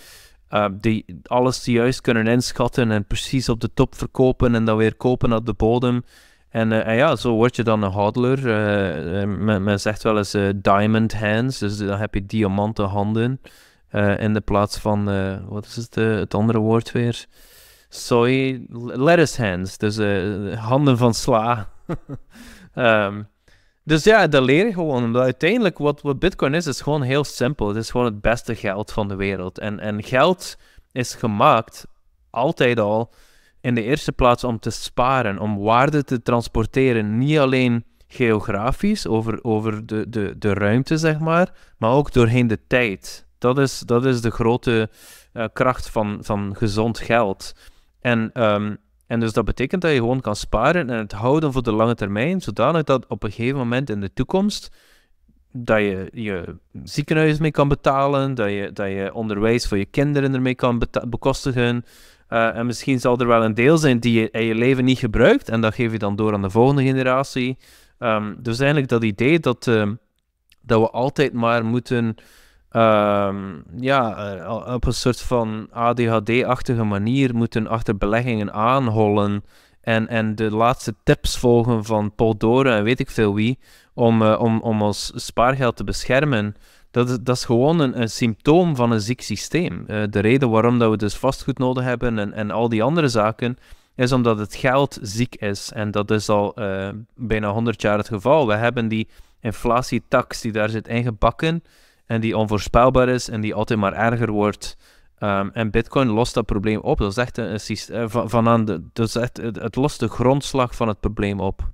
eh, die, alles juist kunnen inschatten en precies op de top verkopen en dan weer kopen op de bodem. Eh, en, ja, zo word je dan een hodler. Uh, men, zegt wel eens diamond hands, dus dan heb je diamanten handen. in de plaats van, wat is het, het andere woord weer? Soy lettuce hands, dus handen van sla. <laughs> Ehm, dus ja, dat leer je gewoon. Uiteindelijk, wat, wat Bitcoin is, is gewoon heel simpel. Het is gewoon het beste geld van de wereld. En, en geld is gemaakt, altijd al, in de eerste plaats om te sparen, om waarde te transporteren, niet alleen geografisch, over, over de, de, de ruimte, zeg maar, maar ook doorheen de tijd. Dat is, dat is de grote eh, kracht van, van gezond geld. En, ehm, en dus dat betekent dat je gewoon kan sparen en het houden voor de lange termijn, zodanig dat op een gegeven moment in de toekomst dat je je ziekenhuis mee kan betalen, dat je, dat je onderwijs voor je kinderen ermee kan bekostigen, eh, en misschien zal er wel een deel zijn die je in je leven niet gebruikt. En dat geef je dan door aan de volgende generatie. Um, dus eigenlijk dat idee dat, ehm, dat we altijd maar moeten. Ehm, ja, eh, op een soort van ADHD-achtige manier moeten achter beleggingen aanhollen. En, en de laatste tips volgen van Paul Doren en weet ik veel wie. Om, eh, om, om ons spaargeld te beschermen. Dat is, dat is gewoon een, symptoom van een ziek systeem. Eh, de reden waarom dat we dus vastgoed nodig hebben en, en al die andere zaken, is omdat het geld ziek is. En dat is al eh, bijna 100 jaar het geval. We hebben die inflatietax die daar zit ingebakken en die onvoorspelbaar is en die altijd maar erger wordt. Ehm, en Bitcoin lost dat probleem op. Dat is echt een, eh, van, aan de, dat is echt, het lost de grondslag van het probleem op.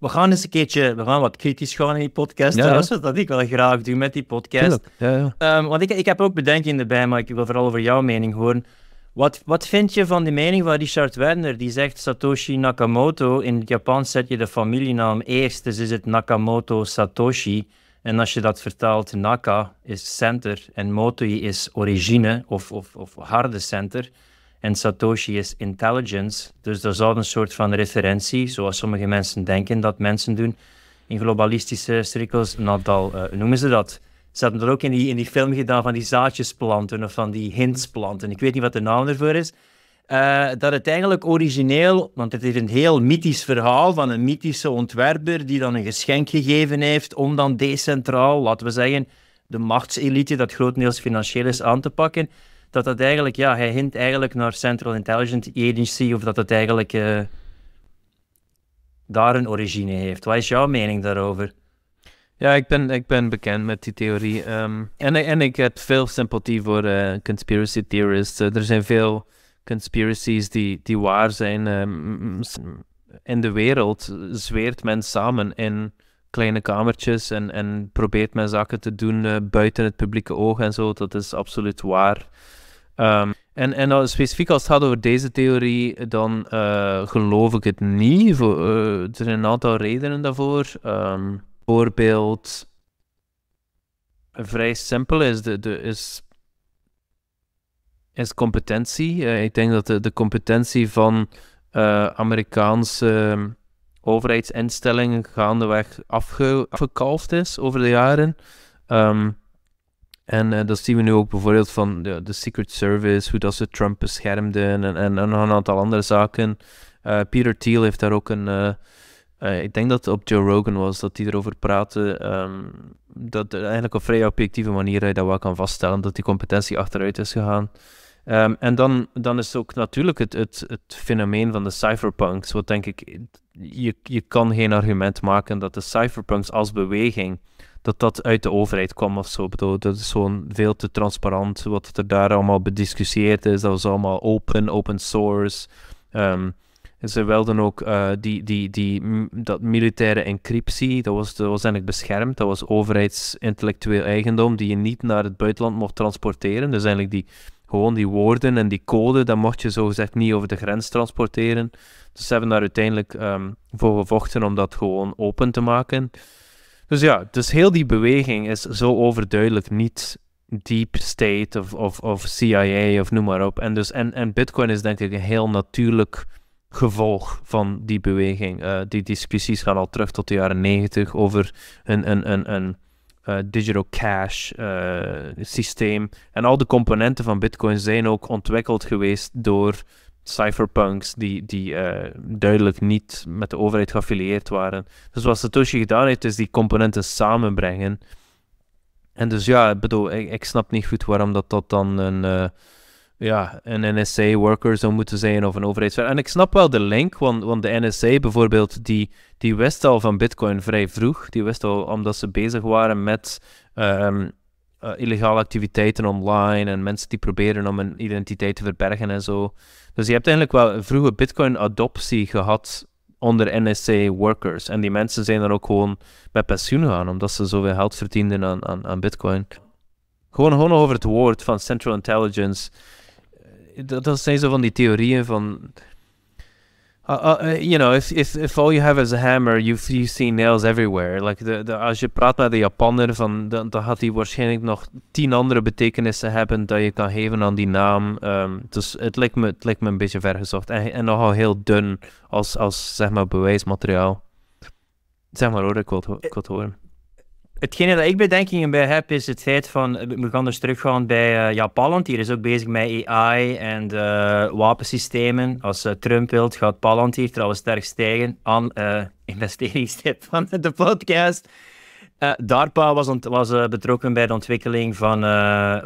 We gaan eens een keertje, we gaan wat kritisch gaan in die podcast. Ja, trouwens, Dat ik wel graag doe met die podcast. Ja, ja. Ehm, want ik, ik heb ook bedenkingen erbij, maar ik wil vooral over jouw mening horen. Wat, wat vind je van de mening van Richard Werner? Die zegt Satoshi Nakamoto. In het Japan zet je de familienaam eerst, dus is het Nakamoto Satoshi. En als je dat vertaalt, Naka is center en Motoi is origine of, of, of harde center. En Satoshi is intelligence. Dus er zal een soort van referentie, zoals sommige mensen denken dat mensen doen. In globalistische cirkels, Nadal uh, noemen ze dat. Ze hadden dat ook in die, in die film gedaan van die zaadjesplanten of van die planten. Ik weet niet wat de naam ervoor is. Eh, dat het eigenlijk origineel, want het is een heel mythisch verhaal van een mythische ontwerper die dan een geschenk gegeven heeft om dan decentraal, laten we zeggen, de machtselite, dat grotendeels financieel is, aan te pakken dat dat eigenlijk, ja, hij hint eigenlijk naar Central Intelligence Agency, of dat dat eigenlijk eh, daar een origine heeft. Wat is jouw mening daarover? Ja, ik ben, ik ben bekend met die theorie. Ehm, en, en ik heb veel sympathie voor eh, conspiracy theorists. Eh, er zijn veel conspiracies die, die waar zijn. Ehm, in de wereld zweert men samen in kleine kamertjes en, en probeert men zaken te doen buiten het publieke oog en zo. Dat is absoluut waar. Ehm, en, en dan specifiek als het gaat over deze theorie, dan eh, geloof ik het niet. Voor, eh, er zijn een aantal redenen daarvoor. Ehm, bijvoorbeeld, vrij simpel is, de, de, is, is competentie. Eh, ik denk dat de, de competentie van Amerikaanse ehm, overheidsinstellingen gaandeweg afge, afgekalfd is over de jaren. En eh, dat zien we nu ook bijvoorbeeld van de, de Secret Service, hoe dat ze Trump beschermden en, en, en een aantal andere zaken. Eh, Peter Thiel heeft daar ook een. Eh, ik denk dat het op Joe Rogan was dat hij erover praatte. Um, dat eigenlijk op vrij objectieve manier hij dat wel kan vaststellen, dat die competentie achteruit is gegaan. Ehm, en dan, dan is ook natuurlijk het, het, het fenomeen van de cypherpunks. Wat denk ik, je, je kan geen argument maken dat de cypherpunks als beweging dat dat uit de overheid kwam of zo. Bedoel, dat is gewoon veel te transparant wat er daar allemaal bediscussieerd is. Dat was allemaal open, open source. Um, ze wilden ook eh, die, die, die, dat militaire encryptie, dat was, dat was eigenlijk beschermd. Dat was overheidsintellectueel eigendom die je niet naar het buitenland mocht transporteren. Dus eigenlijk die, gewoon die woorden en die code, dat mocht je zogezegd niet over de grens transporteren. Dus ze hebben daar uiteindelijk ehm, voor gevochten om dat gewoon open te maken. Dus ja, dus heel die beweging is zo overduidelijk niet deep state of, of, of CIA of noem maar op. En, dus, en, en Bitcoin is denk ik een heel natuurlijk gevolg van die beweging. Eh, die discussies gaan al terug tot de jaren negentig over een, een, een, een eh, digital cash eh, systeem. En al de componenten van Bitcoin zijn ook ontwikkeld geweest door cypherpunks die, die eh, duidelijk niet met de overheid geaffilieerd waren. Dus wat Satoshi gedaan heeft, is die componenten samenbrengen. En dus ja, bedoel, ik, snap niet goed waarom dat, dat dan een, uh, ja, een NSA-worker zou moeten zijn of een overheidswerker. En ik snap wel de link, want, want de NSA bijvoorbeeld, die, die wist al van Bitcoin vrij vroeg. Die wist al omdat ze bezig waren met ehm, eh, illegale activiteiten online en mensen die proberen om hun identiteit te verbergen en zo. Dus je hebt eigenlijk wel een vroege Bitcoin-adoptie gehad onder NSA workers En die mensen zijn dan ook gewoon met pensioen gegaan, omdat ze zoveel geld verdienden aan, aan, aan Bitcoin. Gewoon, gewoon over het woord van Central Intelligence. Eh, dat, dat zijn zo van die theorieën van uh, uh, uh, you know, if, if, if all you have is a hammer, you you see nails everywhere. Like the the als je praat met de Japanner, van, dan, dan had hij waarschijnlijk nog tien andere betekenissen hebben dat je kan geven aan die naam. Ehm, dus het lijkt, me, het lijkt me een beetje vergezocht. En, en nogal heel dun als, als zeg maar, bewijsmateriaal. Zeg maar hoor, ik wil het, ik wil het horen. Hetgene dat ik bedenkingen bij heb, is het feit van, we gaan dus teruggaan bij uh, eh, Japan, is ook bezig met AI en wapensystemen. Als eh, Trump wilt, gaat Palantir trouwens sterk stijgen aan eh, investeringstip van de podcast. DARPA was, was betrokken bij de ontwikkeling van,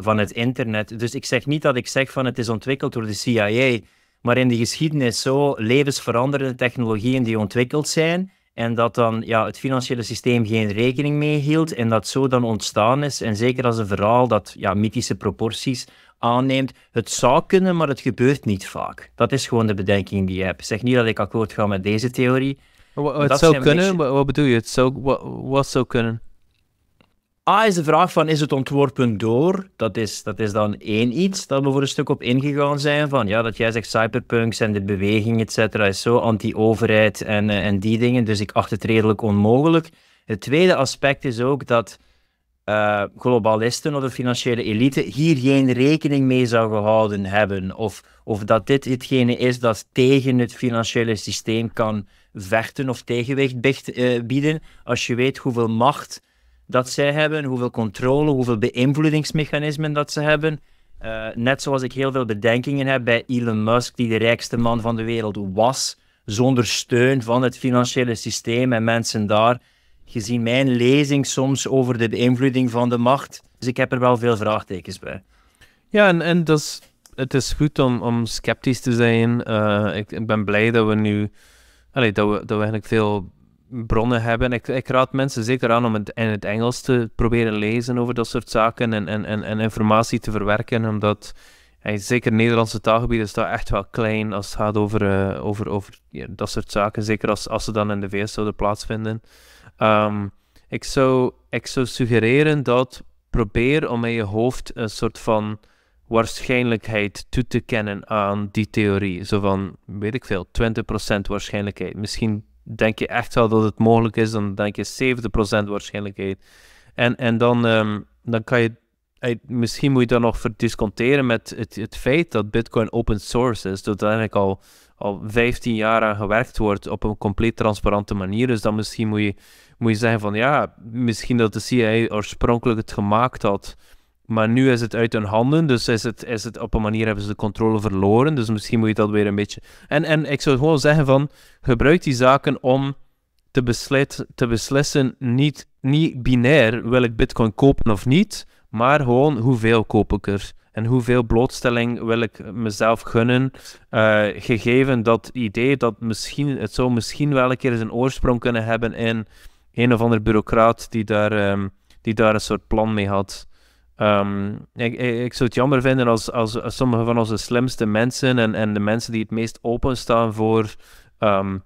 van het internet. Dus ik zeg niet dat ik zeg van het is ontwikkeld door de CIA, maar in de geschiedenis zo levensveranderende technologieën die ontwikkeld zijn en dat dan ja, het financiële systeem geen rekening mee hield en dat zo dan ontstaan is. En zeker als een verhaal dat ja, mythische proporties aanneemt. Het zou kunnen, maar het gebeurt niet vaak. Dat is gewoon de bedenking die je hebt. zeg niet dat ik akkoord ga met deze theorie. Het zou kunnen? Wat bedoel je? Het zou, wat, zou kunnen? A ah, is de vraag van, is het ontworpen door? Dat is, dat is dan één iets dat we voor een stuk op ingegaan zijn. Van, ja, dat jij zegt cyberpunks en de beweging, et cetera, is zo anti-overheid en, eh, en die dingen. Dus ik acht het redelijk onmogelijk. Het tweede aspect is ook dat eh, globalisten of de financiële elite hier geen rekening mee zou gehouden hebben. Of, of dat dit hetgene is dat tegen het financiële systeem kan vechten of tegenwicht eh, bieden. Als je weet hoeveel macht dat zij hebben, hoeveel controle, hoeveel beïnvloedingsmechanismen dat ze hebben. Eh, net zoals ik heel veel bedenkingen heb bij Elon Musk, die de rijkste man van de wereld was, zonder steun van het financiële systeem en mensen daar. Gezien mijn lezing soms over de beïnvloeding van de macht. Dus ik heb er wel veel vraagtekens bij. Ja, en, en dat is, het is goed om, sceptisch te zijn. Eh, ik, ben blij dat we nu allee, dat, we, dat we eigenlijk veel bronnen hebben. Ik, ik, raad mensen zeker aan om in het Engels te proberen lezen over dat soort zaken en, en, en, en informatie te verwerken, omdat hey, zeker Nederlandse taalgebieden is daar echt wel klein als het gaat over, eh, over, over ja, dat soort zaken, zeker als, als ze dan in de VS zouden plaatsvinden. Ehm, ik, zou, ik zou suggereren dat probeer om in je hoofd een soort van waarschijnlijkheid toe te kennen aan die theorie. Zo van, weet ik veel, 20% waarschijnlijkheid, misschien denk je echt wel dat het mogelijk is, dan denk je 70% waarschijnlijkheid. En, en dan, ehm, dan kan je, misschien moet je dat nog verdisconteren met het, het feit dat Bitcoin open source is, dat er eigenlijk al, al 15 jaar aan gewerkt wordt op een compleet transparante manier. Dus dan misschien moet je, moet je zeggen van ja, misschien dat de CIA oorspronkelijk het gemaakt had maar nu is het uit hun handen, dus is het, is het op een manier hebben ze de controle verloren. Dus misschien moet je dat weer een beetje... En, en ik zou gewoon zeggen van, gebruik die zaken om te, te beslissen, niet, niet binair, wil ik bitcoin kopen of niet, maar gewoon hoeveel koop ik er? En hoeveel blootstelling wil ik mezelf gunnen, eh, gegeven dat idee dat misschien, het zou misschien wel een keer zijn oorsprong kunnen hebben in een of ander bureaucraat die daar, ehm, die daar een soort plan mee had. Ehm, ik, zou het jammer vinden als, als, als, sommige van onze slimste mensen en, en de mensen die het meest openstaan voor ehm,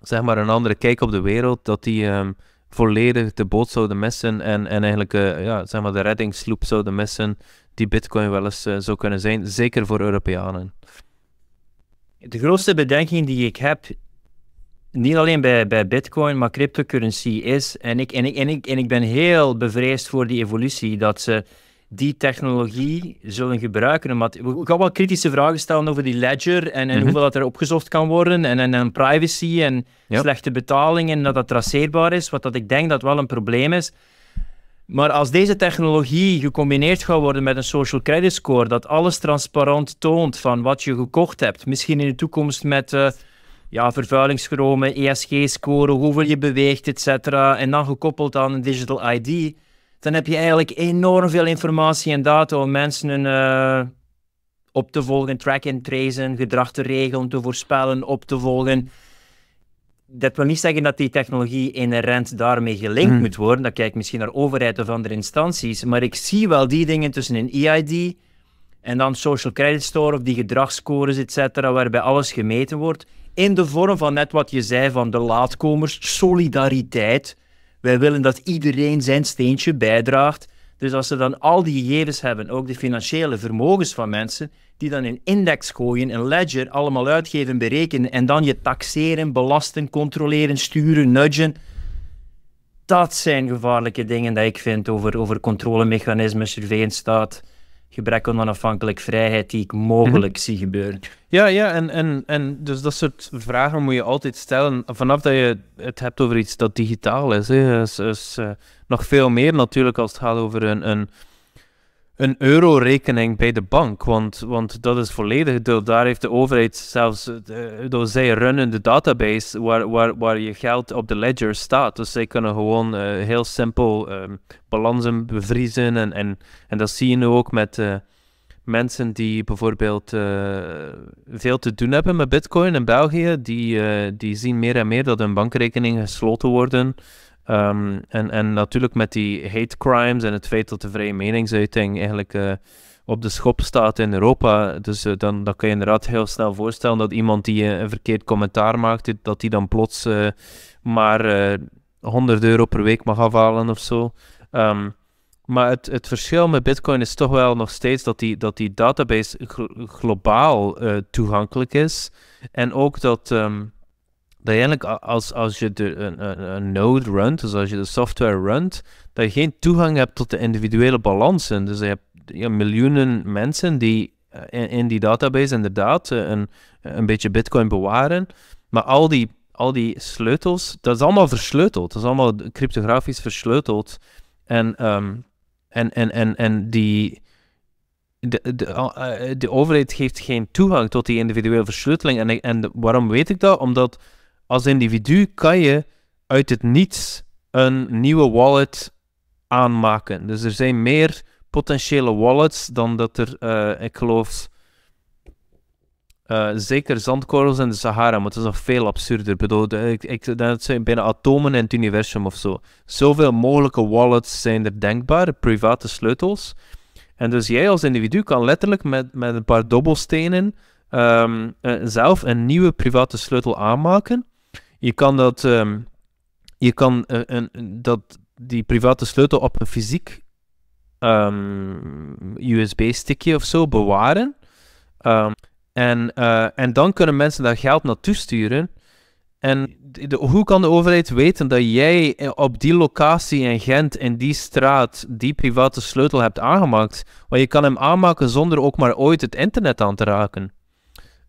zeg maar een andere kijk op de wereld, dat die ehm, volledig de boot zouden missen en, en eigenlijk eh, ja, zeg maar de reddingssloep zouden missen die Bitcoin wel eens eh, zou kunnen zijn, zeker voor Europeanen. De grootste bedenking die ik heb niet alleen bij, bij Bitcoin, maar cryptocurrency is. En ik, en, ik, en, ik, en ik ben heel bevreesd voor die evolutie. Dat ze die technologie zullen gebruiken. Omdat, we wel kritische vragen stellen over die ledger en, en mhm. hoeveel dat er opgezocht kan worden en, en, en privacy en slechte betalingen en dat dat traceerbaar is, wat dat ik denk dat wel een probleem is. Maar als deze technologie gecombineerd gaat worden met een social credit score, dat alles transparant toont van wat je gekocht hebt, misschien in de toekomst met... Eh, ja, vervuilingschromen, ESG-scoren, hoeveel je beweegt, etc. En dan gekoppeld aan een digital ID, dan heb je eigenlijk enorm veel informatie en data om mensen eh, op te volgen, track en tracen, gedrag te regelen, te voorspellen, op te volgen. Dat wil niet zeggen dat die technologie inherent daarmee gelinkt hmm. moet worden. Dan kijk ik misschien naar overheid of andere instanties. Maar ik zie wel die dingen tussen een EID en dan social credit score of die gedragscores et cetera, waarbij alles gemeten wordt in de vorm van net wat je zei van de laatkomers, solidariteit. Wij willen dat iedereen zijn steentje bijdraagt. Dus als ze dan al die gegevens hebben, ook de financiële vermogens van mensen, die dan in index gooien, een ledger, allemaal uitgeven, berekenen en dan je taxeren, belasten, controleren, sturen, nudgen. Dat zijn gevaarlijke dingen dat ik vind over, over controlemechanismen, surveillance staat gebrek aan onafhankelijk vrijheid die ik mogelijk mhm. zie gebeuren. Ja, ja, en, en, en dus dat soort vragen moet je altijd stellen. Vanaf dat je het hebt over iets dat digitaal is. Hè, is, is eh, nog veel meer natuurlijk als het gaat over een, een een eurorekening bij de bank. Want, want dat is volledig. daar heeft de overheid zelfs. Eh, de, zij runnen de database waar, waar, waar je geld op de ledger staat. Dus zij kunnen gewoon eh, heel simpel ehm, balansen bevriezen. En, en, en dat zie je nu ook met. Eh, mensen die bijvoorbeeld veel te doen hebben met Bitcoin in België, die, die zien meer en meer dat hun bankrekeningen gesloten worden. Ehm, en, en natuurlijk met die hate crimes en het feit dat de vrije meningsuiting eigenlijk eh, op de schop staat in Europa. Dus eh, dan, dan kan je inderdaad heel snel voorstellen dat iemand die eh, een verkeerd commentaar maakt, dat die dan plots maar 100 euro per week mag afhalen of zo. Ehm, maar het, het verschil met Bitcoin is toch wel nog steeds dat die, dat die database globaal toegankelijk is. En ook dat. Ehm, eigenlijk als, als je de, een, een, node runt, dus als je de software runt, dat je geen toegang hebt tot de individuele balansen. Dus je hebt ja, miljoenen mensen die eh, in, die database inderdaad eh, een, een beetje bitcoin bewaren. Maar al die, al die sleutels, dat is allemaal versleuteld. Dat is allemaal cryptografisch versleuteld. En, ehm, en, en, en, en die... De, de, eh, de, overheid geeft geen toegang tot die individuele versleuteling. En, en waarom weet ik dat? Omdat als individu kan je uit het niets een nieuwe wallet aanmaken. Dus er zijn meer potentiële wallets dan dat er, eh, ik geloof, eh, zeker zandkorrels in de Sahara, maar het is nog veel absurder. Ik ik, dat zijn bijna atomen in het universum of zo. Zoveel mogelijke wallets zijn er denkbaar, private sleutels. En dus jij als individu kan letterlijk met, met een paar dobbelstenen ehm, eh, zelf een nieuwe private sleutel aanmaken. Je kan dat, ehm, je kan eh, een, dat, die private sleutel op een fysiek ehm, USB-stickje of zo bewaren. Ehm, en, eh, en dan kunnen mensen daar geld naartoe sturen. En de, hoe kan de overheid weten dat jij eh, op die locatie in Gent, in die straat, die private sleutel hebt aangemaakt? Want je kan hem aanmaken zonder ook maar ooit het internet aan te raken.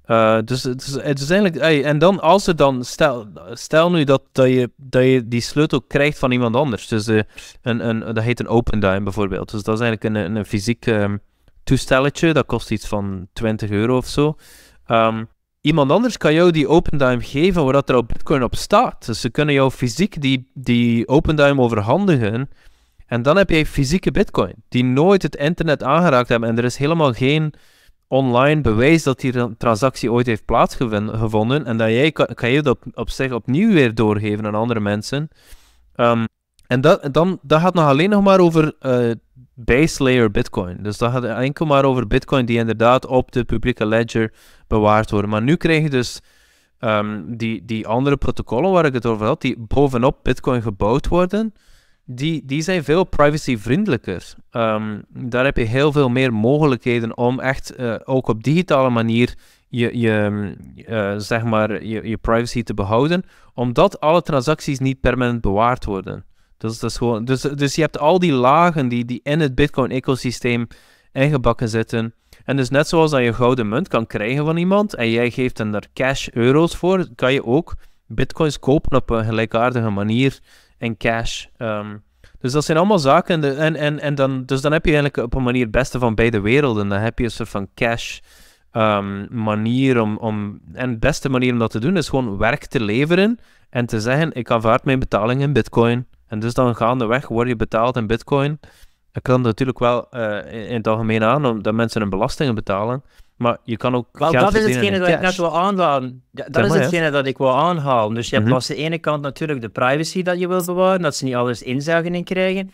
Eh, dus het is, het is eigenlijk. Hey, en dan, als ze dan. Stel, stel nu dat, dat, je, dat je die sleutel krijgt van iemand anders. Dus eh, een, een, dat heet een open bijvoorbeeld. Dus dat is eigenlijk een, een, fysiek ehm, toestelletje. Dat kost iets van 20 euro of zo. Ehm, iemand anders kan jou die open geven waar dat er op Bitcoin op staat. Dus ze kunnen jou fysiek die, die open overhandigen. En dan heb je fysieke Bitcoin, die nooit het internet aangeraakt hebben. En er is helemaal geen online bewijs dat die transactie ooit heeft plaatsgevonden. En dat jij kan, je dat op, zich opnieuw weer doorgeven aan andere mensen. Ehm, en dat, dan, dat gaat nog alleen nog maar over uh, base layer Bitcoin. Dus dat gaat enkel maar over Bitcoin die inderdaad op de publieke ledger bewaard worden. Maar nu krijg je dus ehm, die, die andere protocollen waar ik het over had, die bovenop Bitcoin gebouwd worden die, die zijn veel privacyvriendelijker. Um, daar heb je heel veel meer mogelijkheden om echt eh, ook op digitale manier je, je, eh, zeg maar, je, je privacy te behouden, omdat alle transacties niet permanent bewaard worden. Dus, dat is gewoon, dus, dus je hebt al die lagen die, die in het Bitcoin-ecosysteem ingebakken zitten. En dus net zoals dat je gouden munt kan krijgen van iemand en jij geeft hem daar cash euro's voor, kan je ook bitcoins kopen op een gelijkaardige manier en cash. Ehm, dus dat zijn allemaal zaken. En, en, en, en dan, dus dan heb je eigenlijk op een manier het beste van beide werelden. Dan heb je een soort van cash ehm, manier om, om. En de beste manier om dat te doen is gewoon werk te leveren. En te zeggen: ik aanvaard mijn betaling in Bitcoin. En dus dan gaandeweg word je betaald in Bitcoin. Ik kan natuurlijk wel in, eh, in het algemeen aan omdat mensen hun belastingen betalen. Maar je kan ook. Wel, dat is hetgene dat ik net wil aanhalen. dat is hetgene dat ik wil aanhalen. Dus je hebt mm aan de ene kant natuurlijk de privacy dat je wil bewaren, dat ze niet alles inzagen in krijgen.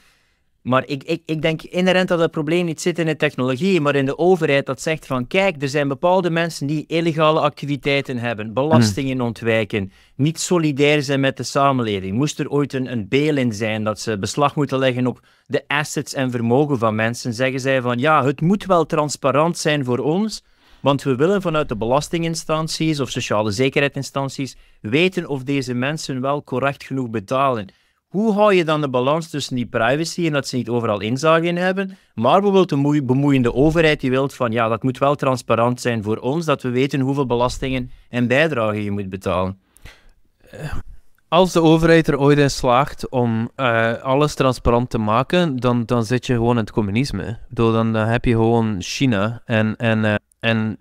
Maar ik, ik, ik denk inherent dat het probleem niet zit in de technologie, maar in de overheid dat zegt van kijk, er zijn bepaalde mensen die illegale activiteiten hebben, belastingen mhm. ontwijken, niet solidair zijn met de samenleving. Moest er ooit een, een bail in zijn dat ze beslag moeten leggen op de assets en vermogen van mensen, zeggen zij van ja, het moet wel transparant zijn voor ons, want we willen vanuit de belastinginstanties of sociale zekerheidsinstanties weten of deze mensen wel correct genoeg betalen. Hoe hou je dan de balans tussen die privacy en dat ze niet overal inzage in hebben, maar bijvoorbeeld de bemoeiende overheid die wil van ja, dat moet wel transparant zijn voor ons, dat we weten hoeveel belastingen en bijdragen je moet betalen? Eh, als de overheid er ooit in slaagt om eh, alles transparant te maken, dan, dan zit je gewoon in het communisme. Dan, dan heb je gewoon China en, en eh, en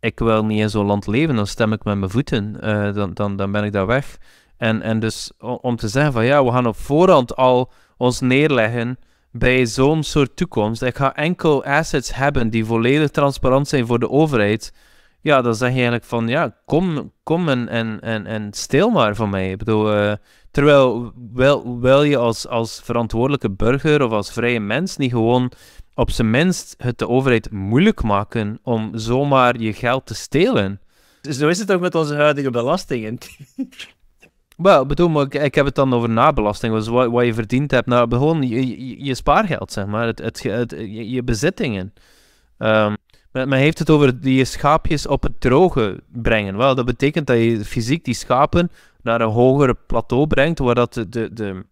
ik wil niet in zo'n land leven, dan stem ik met mijn voeten, uh, dan, dan, dan ben ik daar weg. En, en dus om te zeggen van ja, we gaan op voorhand al ons neerleggen bij zo'n soort toekomst. Ik ga enkel assets hebben die volledig transparant zijn voor de overheid. Ja, dan zeg je eigenlijk van ja, kom, kom en, en, en, en stil maar van mij. Ik bedoel, eh, terwijl wil, wil je als, als verantwoordelijke burger of als vrije mens niet gewoon op zijn minst het de overheid moeilijk maken om zomaar je geld te stelen. Dus zo is het ook met onze huidige belastingen. <laughs> Wel, bedoel, ik, ik, heb het dan over nabelasting, dus wat, wat je verdiend hebt. Nou, gewoon je, je, spaargeld, zeg maar, het, het, je, bezittingen. Ehm, men, heeft het over die schaapjes op het droge brengen. Wel, dat betekent dat je fysiek die schapen naar een hoger plateau brengt, waar dat de, de, de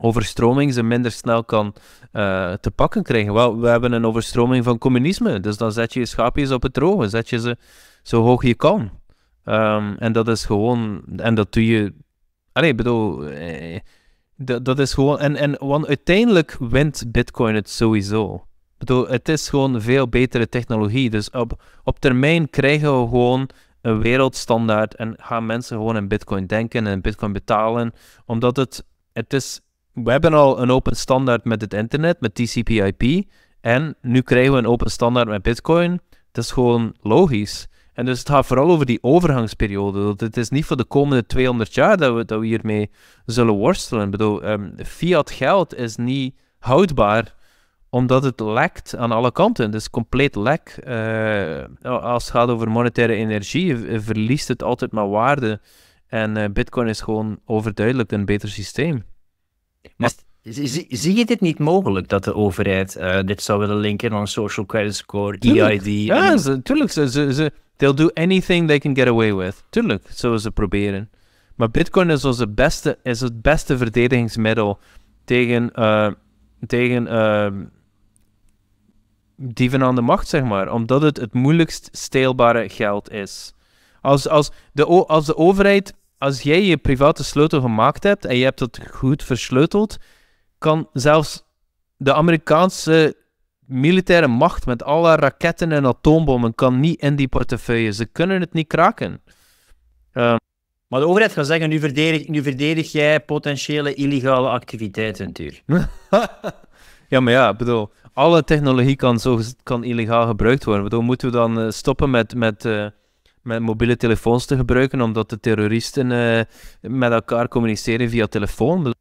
overstroming ze minder snel kan eh, te pakken krijgen. Wel, we hebben een overstroming van communisme, dus dan zet je je schaapjes op het droge, zet je ze zo hoog je kan. Ehm, en dat is gewoon, en dat doe je, allee, bedoel, eh, dat, dat is gewoon, en, en uiteindelijk wint Bitcoin het sowieso. Bedoel, het is gewoon veel betere technologie. Dus op, op termijn krijgen we gewoon een wereldstandaard en gaan mensen gewoon in Bitcoin denken en in Bitcoin betalen, omdat het, het is we hebben al een open standaard met het internet, met TCP/IP. En nu krijgen we een open standaard met Bitcoin. Dat is gewoon logisch. En dus het gaat vooral over die overgangsperiode. Het is niet voor de komende 200 jaar dat we, dat we hiermee zullen worstelen. Ik bedoel, ehm, fiat geld is niet houdbaar omdat het lekt aan alle kanten. Het is compleet lek. Eh, als het gaat over monetaire energie, verliest het altijd maar waarde. En eh, Bitcoin is gewoon overduidelijk een beter systeem. Maar... Zie, je dit niet mogelijk dat de overheid eh, dit zou willen linken aan social credit score, EID? Ja, ze, tuurlijk. Ze, ze, they'll do anything they can get away with. Tuurlijk, zullen ze proberen. Maar Bitcoin is, onze beste, is het beste verdedigingsmiddel tegen, uh, tegen ehm, dieven aan de macht, zeg maar. Omdat het het moeilijkst steelbare geld is. Als, als, de, als de overheid als jij je private sleutel gemaakt hebt en je hebt dat goed versleuteld, kan zelfs de Amerikaanse militaire macht met alle raketten en atoombommen kan niet in die portefeuille. Ze kunnen het niet kraken. Ehm, maar de overheid gaat zeggen, nu verdedig, nu verdedig jij potentiële illegale activiteiten, <laughs> ja, maar ja, bedoel, alle technologie kan, zo, kan illegaal gebruikt worden. Bedoel, moeten we dan eh, stoppen met, met eh, met mobiele telefoons te gebruiken, omdat de terroristen eh, met elkaar communiceren via telefoon.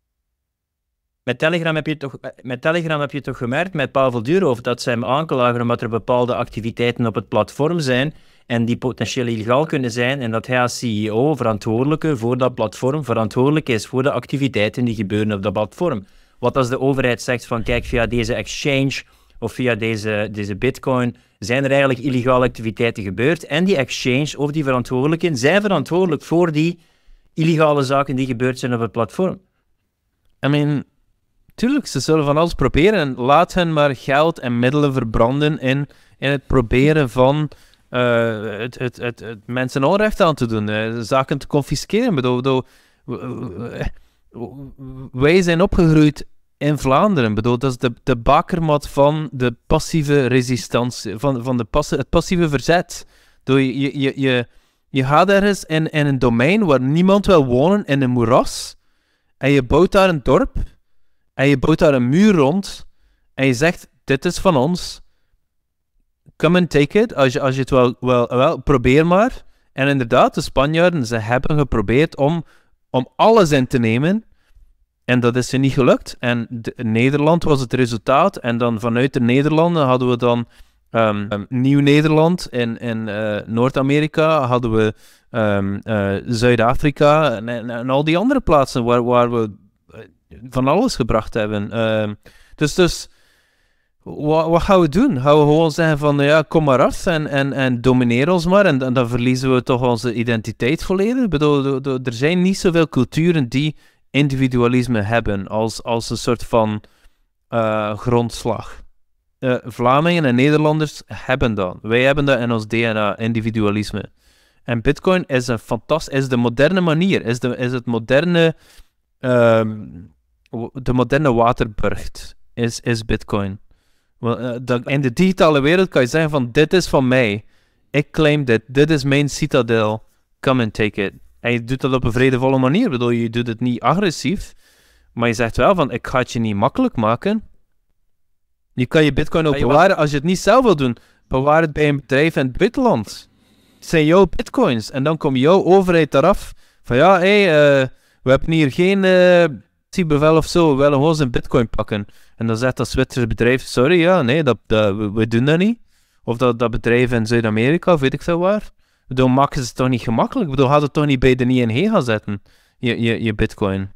Met Telegram, heb je toch, met Telegram heb je toch gemerkt met Pavel Durov dat zij hem aanklagen omdat er bepaalde activiteiten op het platform zijn en die potentieel illegaal kunnen zijn en dat hij als CEO verantwoordelijke voor dat platform verantwoordelijk is voor de activiteiten die gebeuren op dat platform. Wat als de overheid zegt van kijk via deze exchange of via deze, deze bitcoin, zijn er eigenlijk illegale activiteiten gebeurd. En die exchange of die verantwoordelijken zijn verantwoordelijk voor die illegale zaken die gebeurd zijn op het platform. I mean, tuurlijk, ze zullen van alles proberen. En laat hen maar geld en middelen verbranden in, in het proberen van eh, het, het, het, het, mensen onrecht aan te doen. Eh, zaken te confisceren. Bedoel, bedoel, wij zijn opgegroeid in Vlaanderen. Bedoel, dat is de, de bakermat van de passieve resistantie, van, van de pass het passieve verzet. Doe je, je, je, je, je gaat ergens in, in een domein waar niemand wil wonen, in een moeras, en je bouwt daar een dorp, en je bouwt daar een muur rond, en je zegt, dit is van ons, come and take it, als je, als je het wel, wel, wel, probeer maar. En inderdaad, de Spanjaarden, ze hebben geprobeerd om, om alles in te nemen, en dat is ze niet gelukt. En Nederland was het resultaat. En dan vanuit de Nederlanden hadden we dan ehm, ehm, Nieuw-Nederland in, in eh, Noord-Amerika, hadden we ehm, eh, Zuid-Afrika en, al die andere plaatsen waar, waar we eh, van alles gebracht hebben. dus dus wat, gaan we doen? Gaan we gewoon zeggen van ja, kom maar af en, en, en domineer ons maar en, en dan verliezen we toch onze identiteit volledig? Ik bedoel, er zijn niet zoveel culturen die individualisme hebben als, als een soort van eh, grondslag. Eh, Vlamingen en Nederlanders hebben dat. Wij hebben dat in ons DNA, individualisme. En Bitcoin is een fantastisch, is de moderne manier, is, de, is het moderne, um, de moderne waterburgt, is, is Bitcoin. Eh, in de digitale wereld kan je zeggen van dit is van mij. Ik claim dit. Dit is mijn citadel. Come and take it. En je doet dat op een vredevolle manier. bedoel, je doet het niet agressief. Maar je zegt wel van, ik ga het je niet makkelijk maken. Je kan je bitcoin ook bewaren als je het niet zelf wil doen. Bewaar het bij een bedrijf in het buitenland. Het zijn jouw bitcoins. En dan komt jouw overheid eraf. Van ja, hé, hey, eh, we hebben hier geen eh, type bevel of zo. We willen gewoon zijn bitcoin pakken. En dan zegt dat Zwitserse bedrijf, sorry, ja, nee, dat, dat we, doen dat niet. Of dat, dat bedrijf in Zuid-Amerika, weet ik veel waar bedoel, maken ze het toch niet gemakkelijk? Ik bedoel, had het toch niet bij de ING e gaan zetten, je, je, je bitcoin?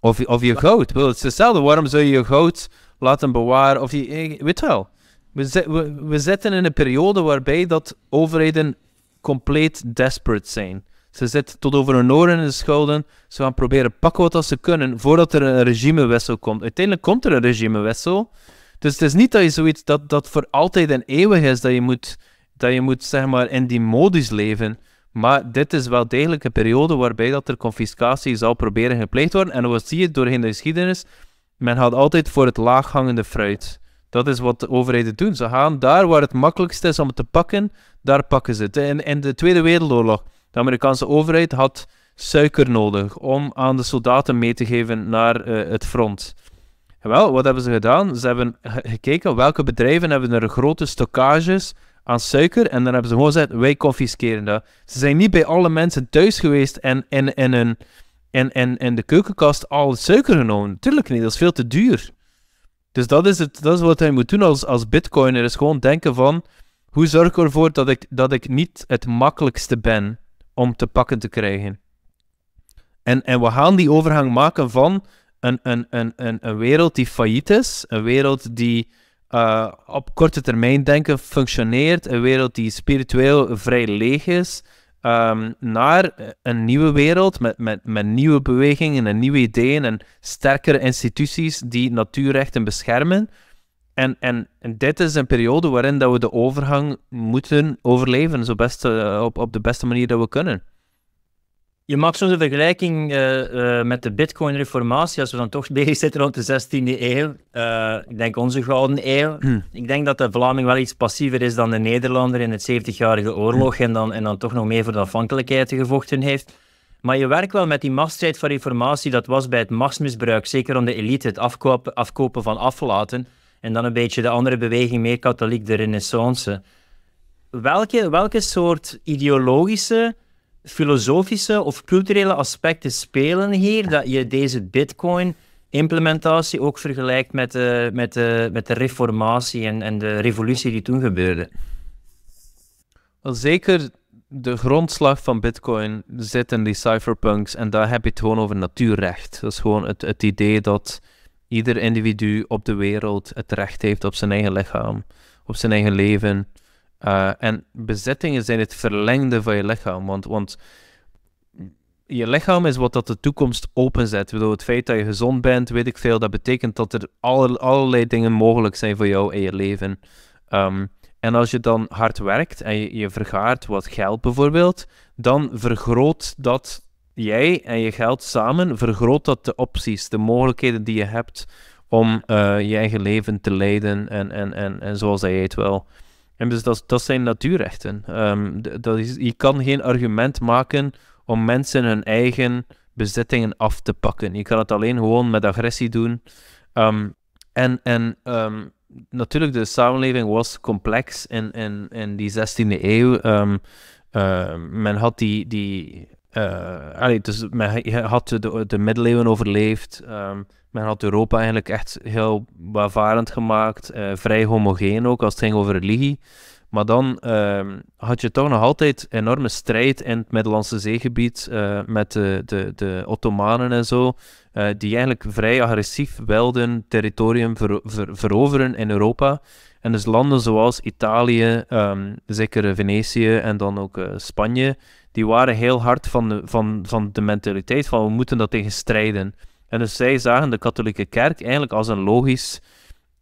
Of, of je goud. Well, het is hetzelfde. Waarom zou je je goud laten bewaren? Of je, weet wel. We, zitten in een periode waarbij dat overheden compleet desperate zijn. Ze zitten tot over hun oren in de schulden. Ze gaan proberen pakken wat ze kunnen voordat er een regimewissel komt. Uiteindelijk komt er een regimewissel. Dus het is niet dat je zoiets dat, dat voor altijd en eeuwig is dat je moet dat je moet zeg maar, in die modus leven. Maar dit is wel degelijk een periode waarbij dat er confiscatie zal proberen gepleegd worden. En wat zie je doorheen de geschiedenis? Men gaat altijd voor het laaghangende fruit. Dat is wat de overheden doen. Ze gaan daar waar het makkelijkst is om het te pakken, daar pakken ze het. In, in de Tweede Wereldoorlog, de Amerikaanse overheid had suiker nodig om aan de soldaten mee te geven naar eh, het front. Wel, wat hebben ze gedaan? Ze hebben gekeken welke bedrijven hebben er grote stockages hebben aan suiker. En dan hebben ze gewoon gezegd, wij confisceren dat. Ze zijn niet bij alle mensen thuis geweest en in, in, hun, in, in, in de keukenkast al suiker genomen. Tuurlijk niet, dat is veel te duur. Dus dat is, het, dat is wat hij moet doen als, als bitcoiner, is gewoon denken van, hoe zorg ik ervoor dat ik, dat ik niet het makkelijkste ben om te pakken te krijgen? En, en we gaan die overgang maken van een, een, een, een, een wereld die failliet is, een wereld die eh, op korte termijn denken functioneert een wereld die spiritueel vrij leeg is, ehm, naar een nieuwe wereld met, met, met nieuwe bewegingen en nieuwe ideeën en sterkere instituties die natuurrechten beschermen. En, en, dit is een periode waarin dat we de overgang moeten overleven, zo best, eh, op, op de beste manier dat we kunnen. Je maakt zo'n vergelijking eh, eh, met de Bitcoin-reformatie, als we dan toch <laughs> bezig zitten rond de 16e eeuw. Eh, ik denk onze gouden eeuw. Hm. Ik denk dat de Vlaming wel iets passiever is dan de Nederlander in het 70-jarige oorlog hm. en, dan, en dan toch nog meer voor de afhankelijkheid gevochten heeft. Maar je werkt wel met die machtsstrijd van reformatie, dat was bij het machtsmisbruik, zeker aan de elite, het afkopen, afkopen van aflaten. En dan een beetje de andere beweging, meer katholiek, de renaissance. Welke, welke soort ideologische filosofische of culturele aspecten spelen hier? Dat je deze Bitcoin-implementatie ook vergelijkt met de, eh, met de, eh, met de reformatie en, en de revolutie die toen gebeurde? Wel zeker de grondslag van Bitcoin zit in die cypherpunks en daar heb je het gewoon over natuurrecht. Dat is gewoon het, het idee dat ieder individu op de wereld het recht heeft op zijn eigen lichaam, op zijn eigen leven, eh, en bezettingen zijn het verlengde van je lichaam. Want, want je lichaam is wat dat de toekomst openzet. Bedoel, het feit dat je gezond bent, weet ik veel, dat betekent dat er alle, allerlei dingen mogelijk zijn voor jou in je leven. Ehm, en als je dan hard werkt en je, je, vergaart wat geld bijvoorbeeld, dan vergroot dat jij en je geld samen, vergroot dat de opties, de mogelijkheden die je hebt om eh, je eigen leven te leiden en, en, en, en zoals jij het wel. En dus dat, zijn natuurrechten. Ehm, dat is, je kan geen argument maken om mensen hun eigen bezittingen af te pakken. Je kan het alleen gewoon met agressie doen. Ehm, en en um, natuurlijk, de samenleving was complex in, in, in die 16e eeuw. Eh, men had die, die uh, dus men had de, de middeleeuwen overleefd. Ehm, men had Europa eigenlijk echt heel welvarend gemaakt. Eh, vrij homogeen ook als het ging over religie. Maar dan ehm, had je toch nog altijd enorme strijd in het Middellandse zeegebied eh, met de, de, de, Ottomanen en zo. die eigenlijk vrij agressief wilden territorium veroveren in Europa. En dus landen zoals Italië, um, ehm, zeker Venetië en dan ook Spanje die waren heel hard van de, van, van de mentaliteit van we moeten dat tegen strijden. En dus zij zagen de katholieke kerk eigenlijk als een logisch,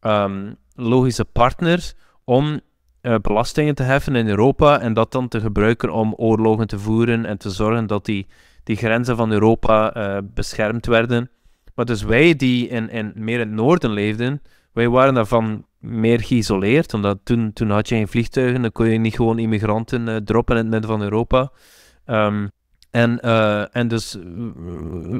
ehm, logische partner om eh, belastingen te heffen in Europa en dat dan te gebruiken om oorlogen te voeren en te zorgen dat die, die grenzen van Europa eh, beschermd werden. Maar dus wij die in, in meer in het noorden leefden, wij waren daarvan meer geïsoleerd. Omdat toen, toen had je geen vliegtuigen, dan kon je niet gewoon immigranten eh, droppen in het midden van Europa. Ehm, en, eh, en dus. Eh,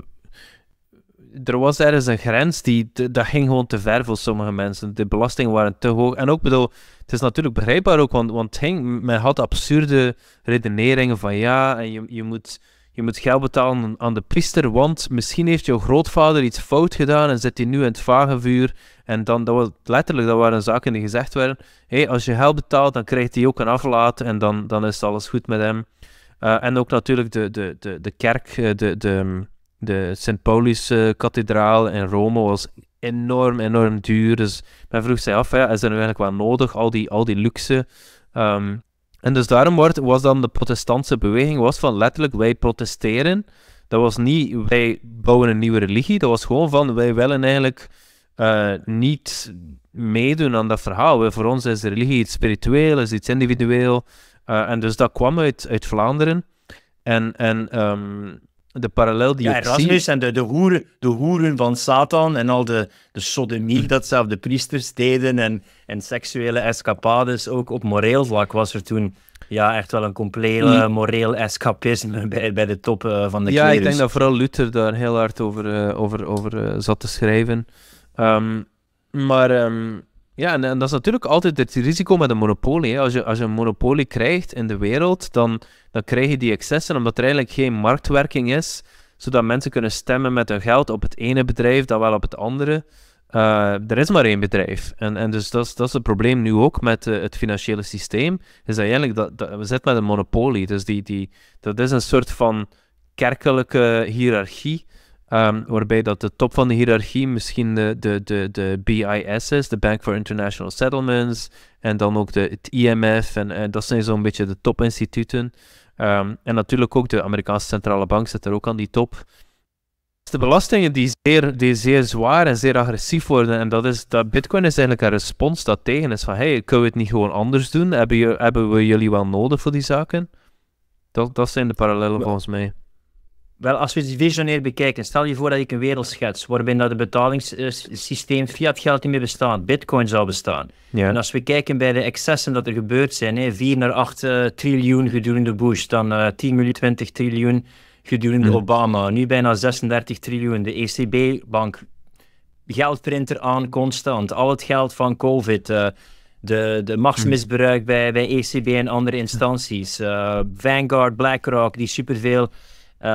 er was ergens een grens die. dat ging gewoon te ver voor sommige mensen. De belastingen waren te hoog. En ook bedoel, het is natuurlijk begrijpbaar ook, want, want men had absurde redeneringen van ja, en je, je moet je moet geld betalen aan de priester, want misschien heeft jouw grootvader iets fout gedaan en zit hij nu in het vagevuur. En dan, dat was letterlijk, dat waren zaken die gezegd werden. Hey, als je geld betaalt, dan krijgt hij ook een aflaat en dan, dan is alles goed met hem. Eh, en ook natuurlijk de, de, de, de kerk, eh, de, de, de Sint paulus eh, kathedraal in Rome was enorm, enorm duur. Dus men vroeg zich af, ja, is er nu eigenlijk wel nodig, al die, al die luxe? Um, en dus daarom wordt, was dan de protestantse beweging was van letterlijk wij protesteren. Dat was niet wij bouwen een nieuwe religie. Dat was gewoon van wij willen eigenlijk eh, niet meedoen aan dat verhaal. Voor ons is religie iets spiritueel, is iets individueel. Eh, en dus dat kwam uit, uit Vlaanderen. En, en ehm, de parallel die Erasmus en de, de, hoeren, de hoeren van Satan en al de, de sodomie <laughs> dat zelf de priesters deden en, en seksuele escapades, ook op moreel vlak was er toen ja, echt wel een complete mm. moreel escapisme <laughs> bij, bij de top eh, van de Ja, ik denk dat vooral Luther daar heel hard over, eh, over, over eh, zat te schrijven. Ehm, maar ehm, ja, en, dat is natuurlijk altijd het risico met een monopolie. Als, je, als je een monopolie krijgt in de wereld, dan, dan krijg je die excessen, omdat er eigenlijk geen marktwerking is, zodat mensen kunnen stemmen met hun geld op het ene bedrijf, dan wel op het andere. Eh, er is maar één bedrijf. En, en dus dat is, dat is het probleem nu ook met eh, het financiële systeem. Is eigenlijk dat, dat, we zitten met een monopolie. Dus die, die, dat is een soort van kerkelijke hiërarchie Um, waarbij dat de top van de hiërarchie misschien de, de, de, de BIS is, de Bank for International Settlements, en dan ook de, het IMF, en, eh, dat zijn zo'n beetje de topinstituten. Um, en natuurlijk ook de Amerikaanse Centrale Bank zit er ook aan die top. De belastingen die zeer, die zeer zwaar en zeer agressief worden, en dat is dat Bitcoin is eigenlijk een respons dat tegen is van hey, kunnen we het niet gewoon anders doen? Hebben, je, hebben we jullie wel nodig voor die zaken? Dat, dat zijn de parallellen volgens mij. Wel, als we het visionair bekijken, stel je voor dat ik een wereld schets waarbij dat het betalingssysteem fiat geld niet meer bestaat, bitcoin zou bestaan. En als we kijken bij de excessen dat er gebeurd zijn, 4 naar 8 eh, triljoen gedurende Bush, dan uh, eh, 10 miljoen, 20 triljoen gedurende Obama, nu bijna 36 triljoen, de ECB-bank, geldprinter aan constant, al het geld van COVID, eh, de, de machtsmisbruik hm. bij, bij ECB en andere instanties, Vanguard, BlackRock, die superveel... Eh,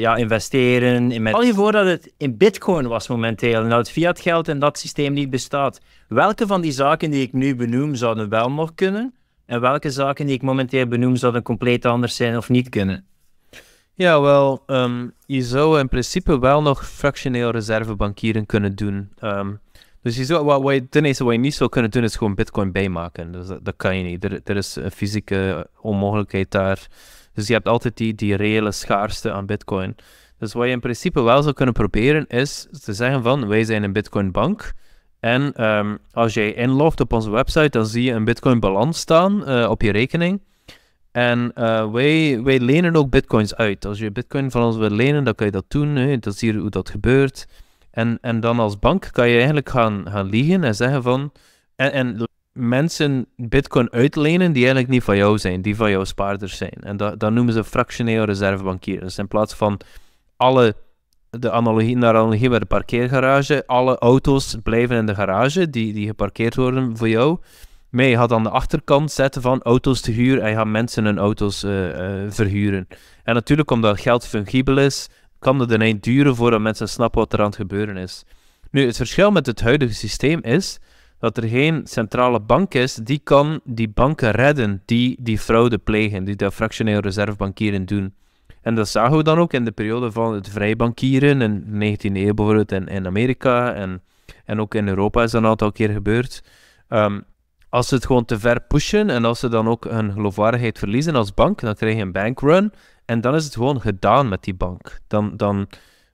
ja, investeren. In met... Al je voor dat het in bitcoin was momenteel en dat het fiat geld en dat systeem niet bestaat. Welke van die zaken die ik nu benoem zouden wel nog kunnen? En welke zaken die ik momenteel benoem zouden compleet anders zijn of niet kunnen? Ja, wel, um, je zou in principe wel nog fractioneel reservebankieren kunnen doen. Um, dus je wat, je, ten eerste wat je niet zou kunnen doen, is gewoon bitcoin bijmaken. Dus dat, kan je niet. Er, er is een fysieke onmogelijkheid daar. Dus je hebt altijd die, die reële schaarste aan Bitcoin. Dus wat je in principe wel zou kunnen proberen is te zeggen van wij zijn een Bitcoin bank. En ehm, als jij inlogt op onze website, dan zie je een Bitcoin balans staan eh, op je rekening. En eh, wij, wij lenen ook bitcoins uit. Als je bitcoin van ons wil lenen, dan kan je dat doen. Hè. Dat zie je hoe dat gebeurt. En, en dan als bank kan je eigenlijk gaan, gaan liegen en zeggen van... En, en mensen bitcoin uitlenen die eigenlijk niet van jou zijn, die van jouw spaarders zijn. En dat, noemen ze fractioneel reservebankiers. Dus in plaats van alle, de analogie naar analogie bij de parkeergarage, alle auto's blijven in de garage die, die geparkeerd worden voor jou. Maar je gaat aan de achterkant zetten van auto's te huur en je gaat mensen hun auto's eh, eh, verhuren. En natuurlijk, omdat geld fungibel is, kan het een eind duren voordat mensen snappen wat er aan het gebeuren is. Nu, het verschil met het huidige systeem is dat er geen centrale bank is die kan die banken redden die die fraude plegen, die dat fractioneel reservebankieren doen. En dat zagen we dan ook in de periode van het vrijbankieren in de 19e eeuw bijvoorbeeld in, in Amerika en, en ook in Europa is dat een aantal keer gebeurd. Ehm, als ze het gewoon te ver pushen en als ze dan ook hun geloofwaardigheid verliezen als bank, dan krijg je een bankrun en dan is het gewoon gedaan met die bank. Dan, dan,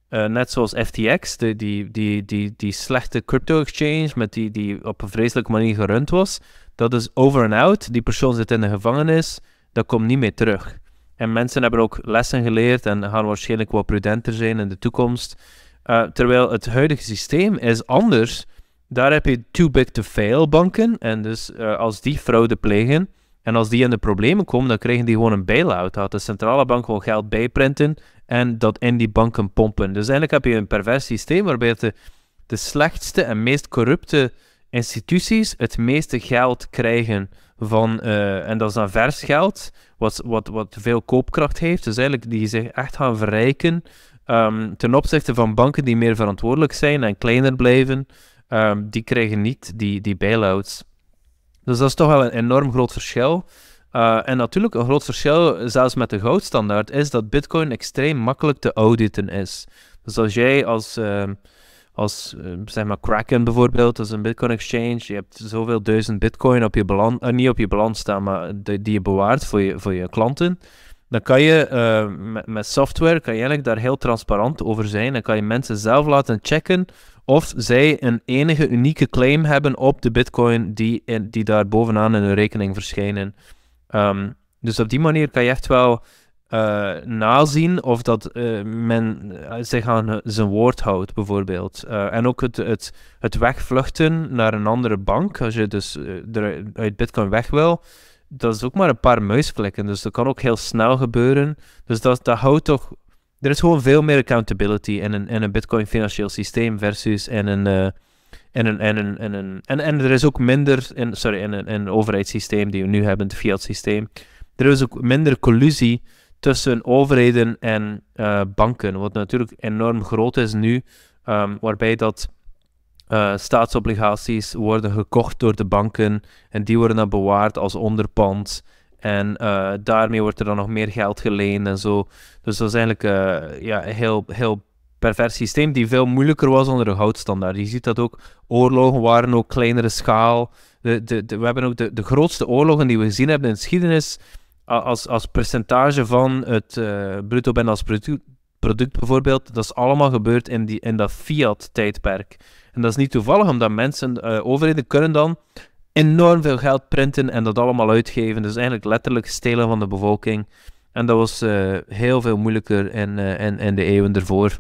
eh, net zoals FTX, die, die, die, die slechte crypto-exchange met die, die op een vreselijke manier gerund was. Dat is over en out. Die persoon zit in de gevangenis. Dat komt niet meer terug. En mensen hebben ook lessen geleerd en gaan waarschijnlijk wat prudenter zijn in de toekomst. Eh, terwijl het huidige systeem is anders. Daar heb je too big to fail banken. En dus eh, als die fraude plegen en als die in de problemen komen, dan krijgen die gewoon een bail-out. Had de centrale bank gewoon geld bijprinten en dat in die banken pompen. Dus eigenlijk heb je een pervers systeem waarbij de, de slechtste en meest corrupte instituties het meeste geld krijgen van, eh, en dat is dan vers geld, wat, wat, wat veel koopkracht heeft, dus eigenlijk die zich echt gaan verrijken ehm, ten opzichte van banken die meer verantwoordelijk zijn en kleiner blijven, ehm, die krijgen niet die, die bailouts. Dus dat is toch wel een enorm groot verschil. Eh, en natuurlijk, een groot verschil, zelfs met de goudstandaard, is dat Bitcoin extreem makkelijk te auditen is. Dus als jij als, ehm, als ehm, zeg maar Kraken bijvoorbeeld, dat is een Bitcoin exchange, je hebt zoveel duizend Bitcoin op je balans, eh, niet op je balans staan, maar die je bewaart voor je, voor je klanten. Dan kan je ehm, met, met software kan je eigenlijk daar heel transparant over zijn. Dan kan je mensen zelf laten checken of zij een enige unieke claim hebben op de Bitcoin die, in, die daar bovenaan in hun rekening verschijnen. Ehm, dus op die manier kan je echt wel uh, nazien of dat eh, men eh, zich aan zijn woord houdt, bijvoorbeeld. en ook het, het, het wegvluchten naar een andere bank, als je dus uit Bitcoin weg wil, dat is ook maar een paar muisklikken. Dus dat kan ook heel snel gebeuren. Dus dat, dat houdt toch. Er is gewoon veel meer accountability in een, in een Bitcoin financieel systeem versus in een en, een, en, en, en, en er is ook minder, in, sorry, in een, overheidssysteem die we nu hebben, het fiat systeem, er is ook minder collusie tussen overheden en eh, banken, wat natuurlijk enorm groot is nu, ehm, waarbij dat eh, staatsobligaties worden gekocht door de banken en die worden dan bewaard als onderpand. En eh, daarmee wordt er dan nog meer geld geleend en zo. Dus dat is eigenlijk ja, heel, heel pervers systeem die veel moeilijker was onder de goudstandaard. Je ziet dat ook, oorlogen waren ook kleinere schaal. De, de, we hebben ook de, de grootste oorlogen die we gezien hebben in de geschiedenis als, als percentage van het eh, bruto binnenlands product, product bijvoorbeeld, dat is allemaal gebeurd in, die, in dat fiat-tijdperk. En dat is niet toevallig, omdat mensen, eh, overheden kunnen dan enorm veel geld printen en dat allemaal uitgeven. Dus eigenlijk letterlijk stelen van de bevolking. En dat was eh, heel veel moeilijker in, in, in de eeuwen ervoor.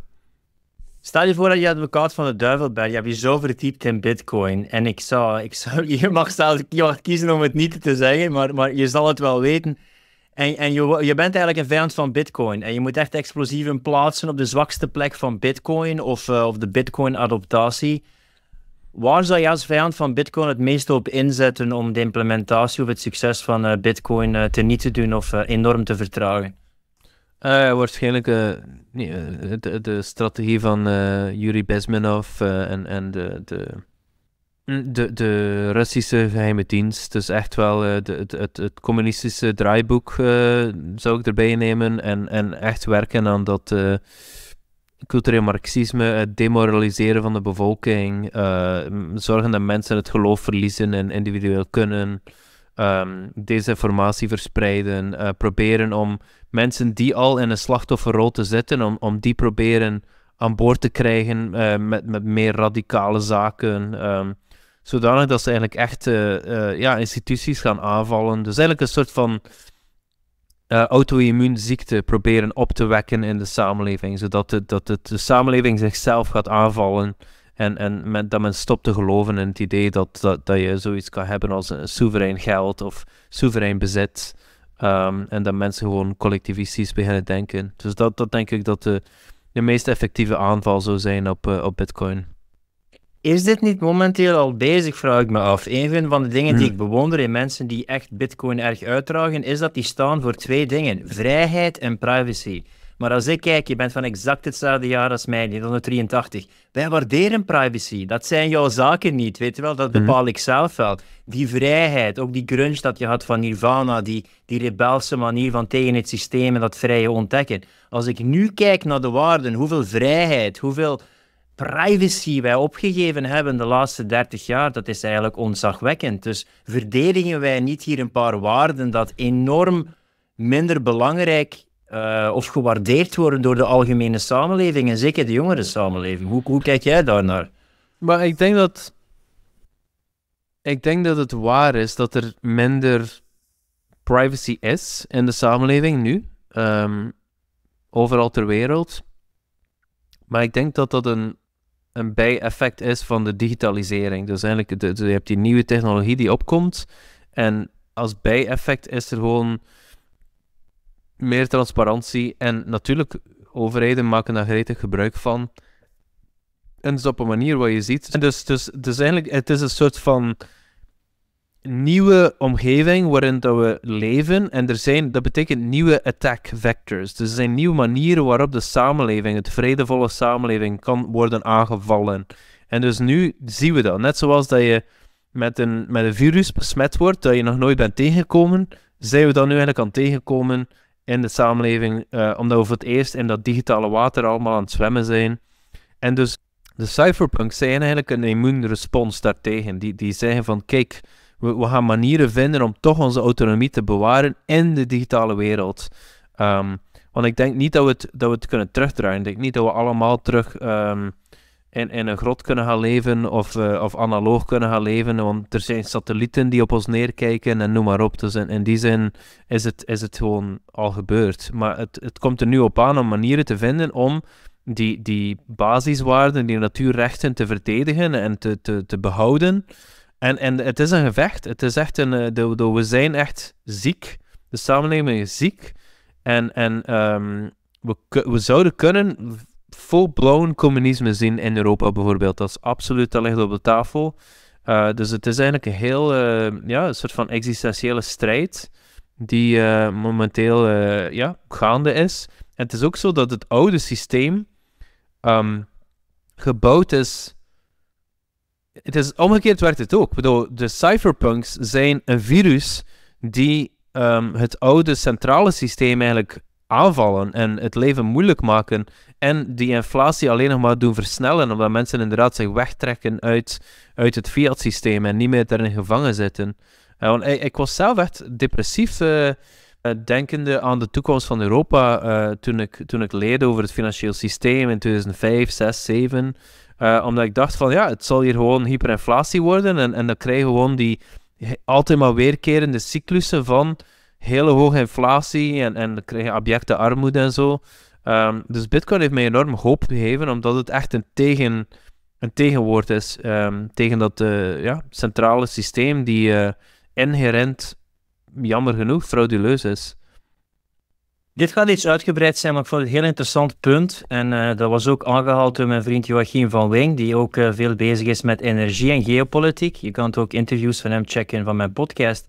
Stel je voor dat je advocaat van de duivel bent. Je hebt je zo verdiept in bitcoin. En ik zou, ik zou, je mag zelf kiezen om het niet te zeggen, maar, maar je zal het wel weten. En, en je, je bent eigenlijk een vijand van bitcoin. En je moet echt explosieven plaatsen op de zwakste plek van bitcoin of, eh, of de bitcoin-adoptatie. Waar zou je als vijand van bitcoin het meest op inzetten om de implementatie of het succes van eh, bitcoin eh, te niet te doen of enorm te vertragen? Ah, waarschijnlijk eh, nee, eh, eh, de, strategie van Yuri Bezmenov en, en de, mm, de, de, Russische geheime dienst. Dus echt wel de, het, het communistische draaiboek zou ik erbij nemen. En, en echt werken aan dat cultureel marxisme, het demoraliseren van de bevolking, zorgen dat mensen het geloof verliezen en individueel kunnen um, desinformatie verspreiden, eh, proberen om mensen die al in een slachtofferrol te zitten, om, om die proberen aan boord te krijgen eh, met, met meer radicale zaken. Um, zodanig dat ze eigenlijk echt eh, ja, instituties gaan aanvallen. Dus eigenlijk een soort van auto-immuunziekte proberen op te wekken in de samenleving, zodat de, dat de samenleving zichzelf gaat aanvallen. En, en dat men stopt te geloven in het idee dat, dat, dat je zoiets kan hebben als een eh, soeverein geld of soeverein bezit. Ehm, en dat mensen gewoon collectivistisch beginnen denken. Dus dat, dat denk ik dat de, de meest effectieve aanval zou zijn op, eh, op Bitcoin. Is dit niet momenteel al bezig, vraag ik me af. Een van de dingen die hm. ik bewonder in mensen die echt Bitcoin erg uitdragen, is dat die staan voor twee dingen: vrijheid en privacy. Maar als ik kijk, je bent van exact hetzelfde jaar als mij, 1983. Wij waarderen privacy. Dat zijn jouw zaken niet, weet je wel? Dat mhm. bepaal ik zelf wel. Die vrijheid, ook die grunge dat je had van Nirvana, die, die rebelse manier van tegen het systeem en dat vrije ontdekken. Als ik nu kijk naar de waarden, hoeveel vrijheid, hoeveel privacy wij opgegeven hebben de laatste 30 jaar, dat is eigenlijk ontzagwekkend. Dus verdedigen wij niet hier een paar waarden dat enorm minder belangrijk eh, of gewaardeerd worden door de algemene samenleving en zeker de jongere samenleving. Hoe, hoe kijk jij daar naar? Maar ik denk dat. Ik denk dat het waar is dat er minder privacy is in de samenleving nu. Ehm, overal ter wereld. Maar ik denk dat dat een, een bijeffect is van de digitalisering. Dus eigenlijk, de, je hebt die nieuwe technologie die opkomt. En als bijeffect is er gewoon meer transparantie. En natuurlijk, overheden maken daar gretig gebruik van. En dus op een manier wat je ziet. En dus, dus, dus eigenlijk, het is een soort van nieuwe omgeving waarin dat we leven. En er zijn, dat betekent nieuwe attack vectors. Dus er zijn nieuwe manieren waarop de samenleving, het vredevolle samenleving, kan worden aangevallen. En dus nu zien we dat. Net zoals dat je met een, met een virus besmet wordt dat je nog nooit bent tegengekomen, zijn we dat nu eigenlijk aan tegenkomen in de samenleving, eh, omdat we voor het eerst in dat digitale water allemaal aan het zwemmen zijn. En dus de cypherpunks zijn eigenlijk een immuunrespons daartegen. Die, die zeggen van, kijk, we, we, gaan manieren vinden om toch onze autonomie te bewaren in de digitale wereld. Ehm, want ik denk niet dat we het, dat we het kunnen terugdraaien. Ik denk niet dat we allemaal terug... Ehm, in, een grot kunnen gaan leven of, eh, of analoog kunnen gaan leven, want er zijn satellieten die op ons neerkijken en noem maar op. Dus in, die zin is het, is het gewoon al gebeurd. Maar het, het komt er nu op aan om manieren te vinden om die, die basiswaarden, die natuurrechten te verdedigen en te, te, te behouden. En, en het is een gevecht. Het is echt een, eh, de, we zijn echt ziek. De samenleving is ziek. En, en ehm, we, we zouden kunnen full-blown communisme zien in Europa bijvoorbeeld. Dat is absoluut, dat ligt op de tafel. Eh, dus het is eigenlijk een heel, eh, ja, een soort van existentiële strijd die eh, momenteel ja, gaande is. En het is ook zo dat het oude systeem ehm, gebouwd is... Het is omgekeerd werkt het ook. Ik bedoel, de cypherpunks zijn een virus die ehm, het oude centrale systeem eigenlijk aanvallen en het leven moeilijk maken. En die inflatie alleen nog maar doen versnellen, omdat mensen inderdaad zich wegtrekken uit, uit het fiat-systeem en niet meer daarin gevangen zitten. Eh, want ik, ik, was zelf echt depressief eh, eh, denkende aan de toekomst van Europa toen, ik, toen ik leerde over het financieel systeem in 2005, 6, 7. omdat ik dacht van ja, het zal hier gewoon hyperinflatie worden en, en dan krijg je gewoon die altijd maar weerkerende cyclussen van hele hoge inflatie en, en dan krijg je abjecte armoede en zo. Ehm, dus Bitcoin heeft mij enorm hoop gegeven, omdat het echt een, tegen, een tegenwoord is ehm, tegen dat uh, ja, centrale systeem die eh, inherent, jammer genoeg, frauduleus is. Dit gaat iets uitgebreid zijn, maar ik vond het een heel interessant punt. En eh, dat was ook aangehaald door mijn vriend Joachim van Wing, die ook veel bezig is met energie en geopolitiek. Je kan ook interviews van hem checken van mijn podcast.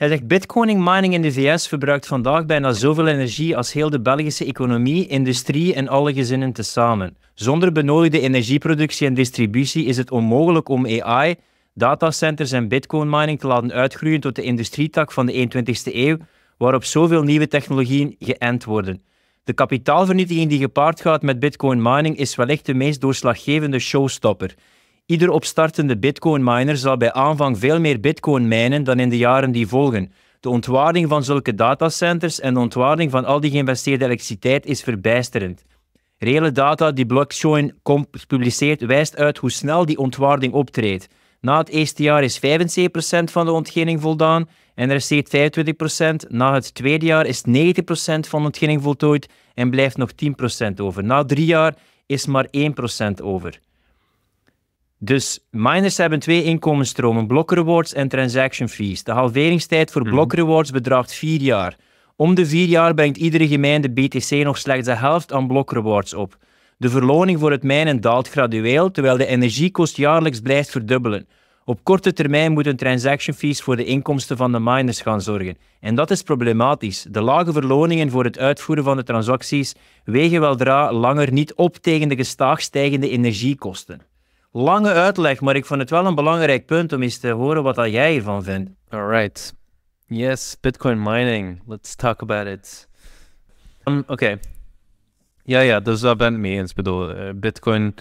Hij zegt, bitcoin mining in de VS verbruikt vandaag bijna zoveel energie als heel de Belgische economie, industrie en alle gezinnen tezamen. Zonder benodigde energieproductie en distributie is het onmogelijk om AI, datacenters en bitcoin mining te laten uitgroeien tot de industrietak van de 21ste eeuw, waarop zoveel nieuwe technologieën geënt worden. De kapitaalvernietiging die gepaard gaat met bitcoin mining is wellicht de meest doorslaggevende showstopper. Ieder opstartende bitcoin-miner zal bij aanvang veel meer bitcoin mijnen dan in de jaren die volgen. De ontwaarding van zulke datacenters en de ontwaarding van al die geïnvesteerde elektriciteit is verbijsterend. Reële data die Blockchain publiceert wijst uit hoe snel die ontwaarding optreedt. Na het eerste jaar is 75% van de ontginning voldaan en er is 25%. Na het tweede jaar is 90% van de ontginning voltooid en blijft nog 10% over. Na drie jaar is maar 1% over. Dus miners hebben twee inkomensstromen, block rewards en transaction fees. De halveringstijd voor mhm. block rewards bedraagt vier jaar. Om de vier jaar brengt iedere gemeente BTC nog slechts de helft aan block rewards op. De verloning voor het mijnen daalt gradueel, terwijl de energiekost jaarlijks blijft verdubbelen. Op korte termijn moeten transaction fees voor de inkomsten van de miners gaan zorgen. En dat is problematisch. De lage verloningen voor het uitvoeren van de transacties wegen weldra langer niet op tegen de gestaag stijgende energiekosten lange uitleg, maar ik vond het wel een belangrijk punt om eens te horen wat al jij van vindt. Alright. Yes, Bitcoin mining. Let's talk about it. Um, oké. Ja, ja, dus daar ben ik mee eens. bedoel, eh, Bitcoin,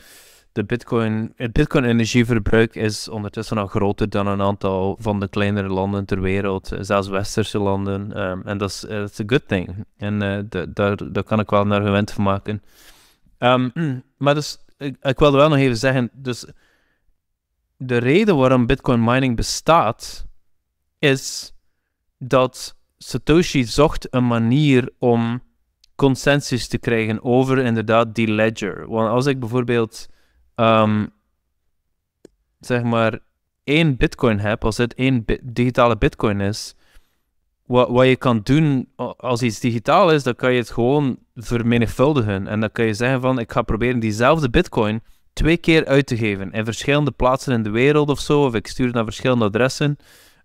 de Bitcoin, het Bitcoin-energieverbruik is ondertussen al groter dan een aantal van de kleinere landen ter wereld, zelfs westerse landen. Um, en dat is een eh, good thing. En eh, daar, daar kan ik wel naar argument van maken. Um, <clears throat> maar dus ik, ik wilde wel nog even zeggen, dus de reden waarom Bitcoin mining bestaat, is dat Satoshi zocht een manier om consensus te krijgen over inderdaad die ledger. Want als ik bijvoorbeeld, ehm, zeg maar, één bitcoin heb, als dit één digitale bitcoin is, wat, wat je kan doen als iets digitaal is, dan kan je het gewoon vermenigvuldigen. En dan kan je zeggen van, ik ga proberen diezelfde bitcoin twee keer uit te geven. In verschillende plaatsen in de wereld of zo. Of ik stuur het naar verschillende adressen.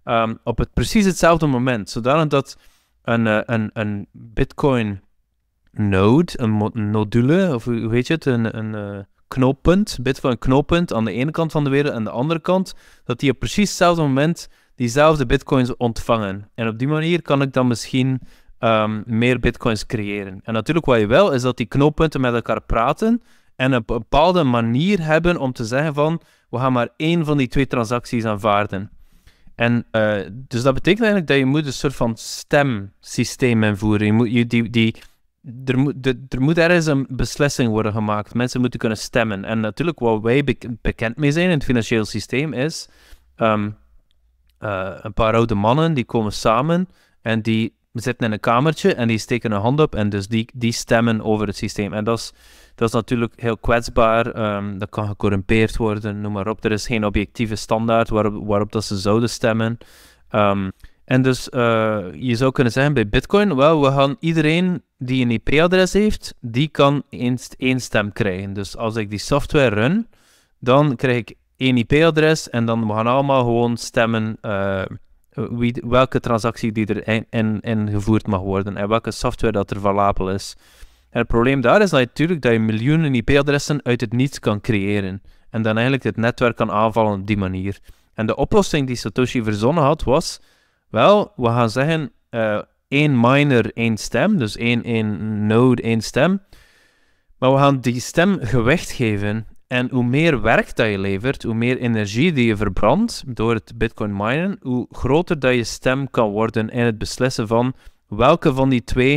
Ehm, op het, precies hetzelfde moment. Zodanig dat een, eh, een, een bitcoin node, een nodule, of hoe heet je het, een, een eh, knooppunt, bitcoin knooppunt aan de ene kant van de wereld en aan de andere kant, dat die op precies hetzelfde moment diezelfde bitcoins ontvangen. En op die manier kan ik dan misschien ehm, meer bitcoins creëren. En natuurlijk wat je wil, is dat die knooppunten met elkaar praten en een bepaalde manier hebben om te zeggen van, we gaan maar één van die twee transacties aanvaarden. En eh, dus dat betekent eigenlijk dat je moet een soort van stemsysteem invoeren. Je moet, je, die, die, er, moet, er, moet ergens een beslissing worden gemaakt. Mensen moeten kunnen stemmen. En natuurlijk, wat wij bekend mee zijn in het financiële systeem is. Ehm, eh, een paar oude mannen die komen samen en die zitten in een kamertje en die steken een hand op en dus die, die stemmen over het systeem. En dat is, dat is natuurlijk heel kwetsbaar, ehm, dat kan gecorrumpeerd worden, noem maar op. Er is geen objectieve standaard waarop, waarop dat ze zouden stemmen. Ehm, en dus eh, je zou kunnen zeggen bij Bitcoin, wel, we gaan iedereen die een IP-adres heeft, die kan één stem krijgen. Dus als ik die software run, dan krijg ik één IP-adres en dan we gaan allemaal gewoon stemmen eh, wie, welke transactie die er in, gevoerd mag worden en welke software dat er valabel is. het probleem daar is natuurlijk dat je miljoenen IP-adressen uit het niets kan creëren en dan eigenlijk het netwerk kan aanvallen op die manier. En de oplossing die Satoshi verzonnen had was, wel, we gaan zeggen uh, één miner, één stem, dus één, één node, één stem. Maar we gaan die stem gewicht geven. En hoe meer werk dat je levert, hoe meer energie die je verbrandt door het bitcoin minen, hoe groter dat je stem kan worden in het beslissen van welke van die twee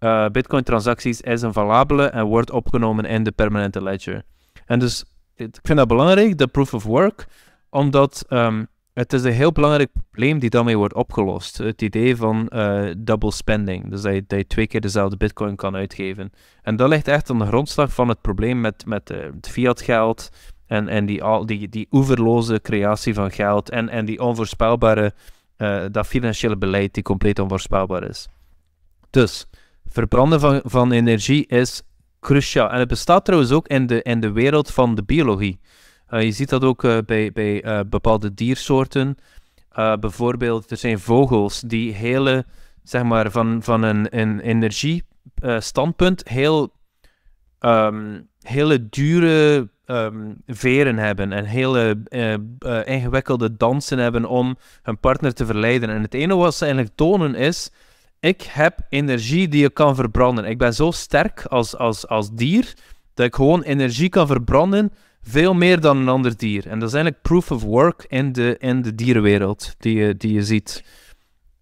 uh, eh, bitcoin transacties is een valabele en wordt opgenomen in de permanente ledger. En dus ik vind dat belangrijk, de proof of work, omdat ehm, het is een heel belangrijk probleem die daarmee wordt opgelost. Het idee van eh, double spending. Dus dat je, dat je, twee keer dezelfde bitcoin kan uitgeven. En dat ligt echt aan de grondslag van het probleem met, met eh, het fiat geld. En, en die, al, die, die oeverloze creatie van geld. En, en die onvoorspelbare, eh, dat financiële beleid die compleet onvoorspelbaar is. Dus, verbranden van, van energie is cruciaal. En het bestaat trouwens ook in de, in de wereld van de biologie. Eh, je ziet dat ook eh, bij, bij eh, bepaalde diersoorten. bijvoorbeeld, er zijn vogels die hele, zeg maar, van, van een, een energiestandpunt heel, ehm, hele dure ehm, veren hebben en hele ingewikkelde dansen hebben om hun partner te verleiden. En het ene wat ze eigenlijk tonen is: ik heb energie die ik kan verbranden. Ik ben zo sterk als, als, als dier dat ik gewoon energie kan verbranden veel meer dan een ander dier. En dat is eigenlijk proof of work in de, in de dierenwereld die je, die je ziet.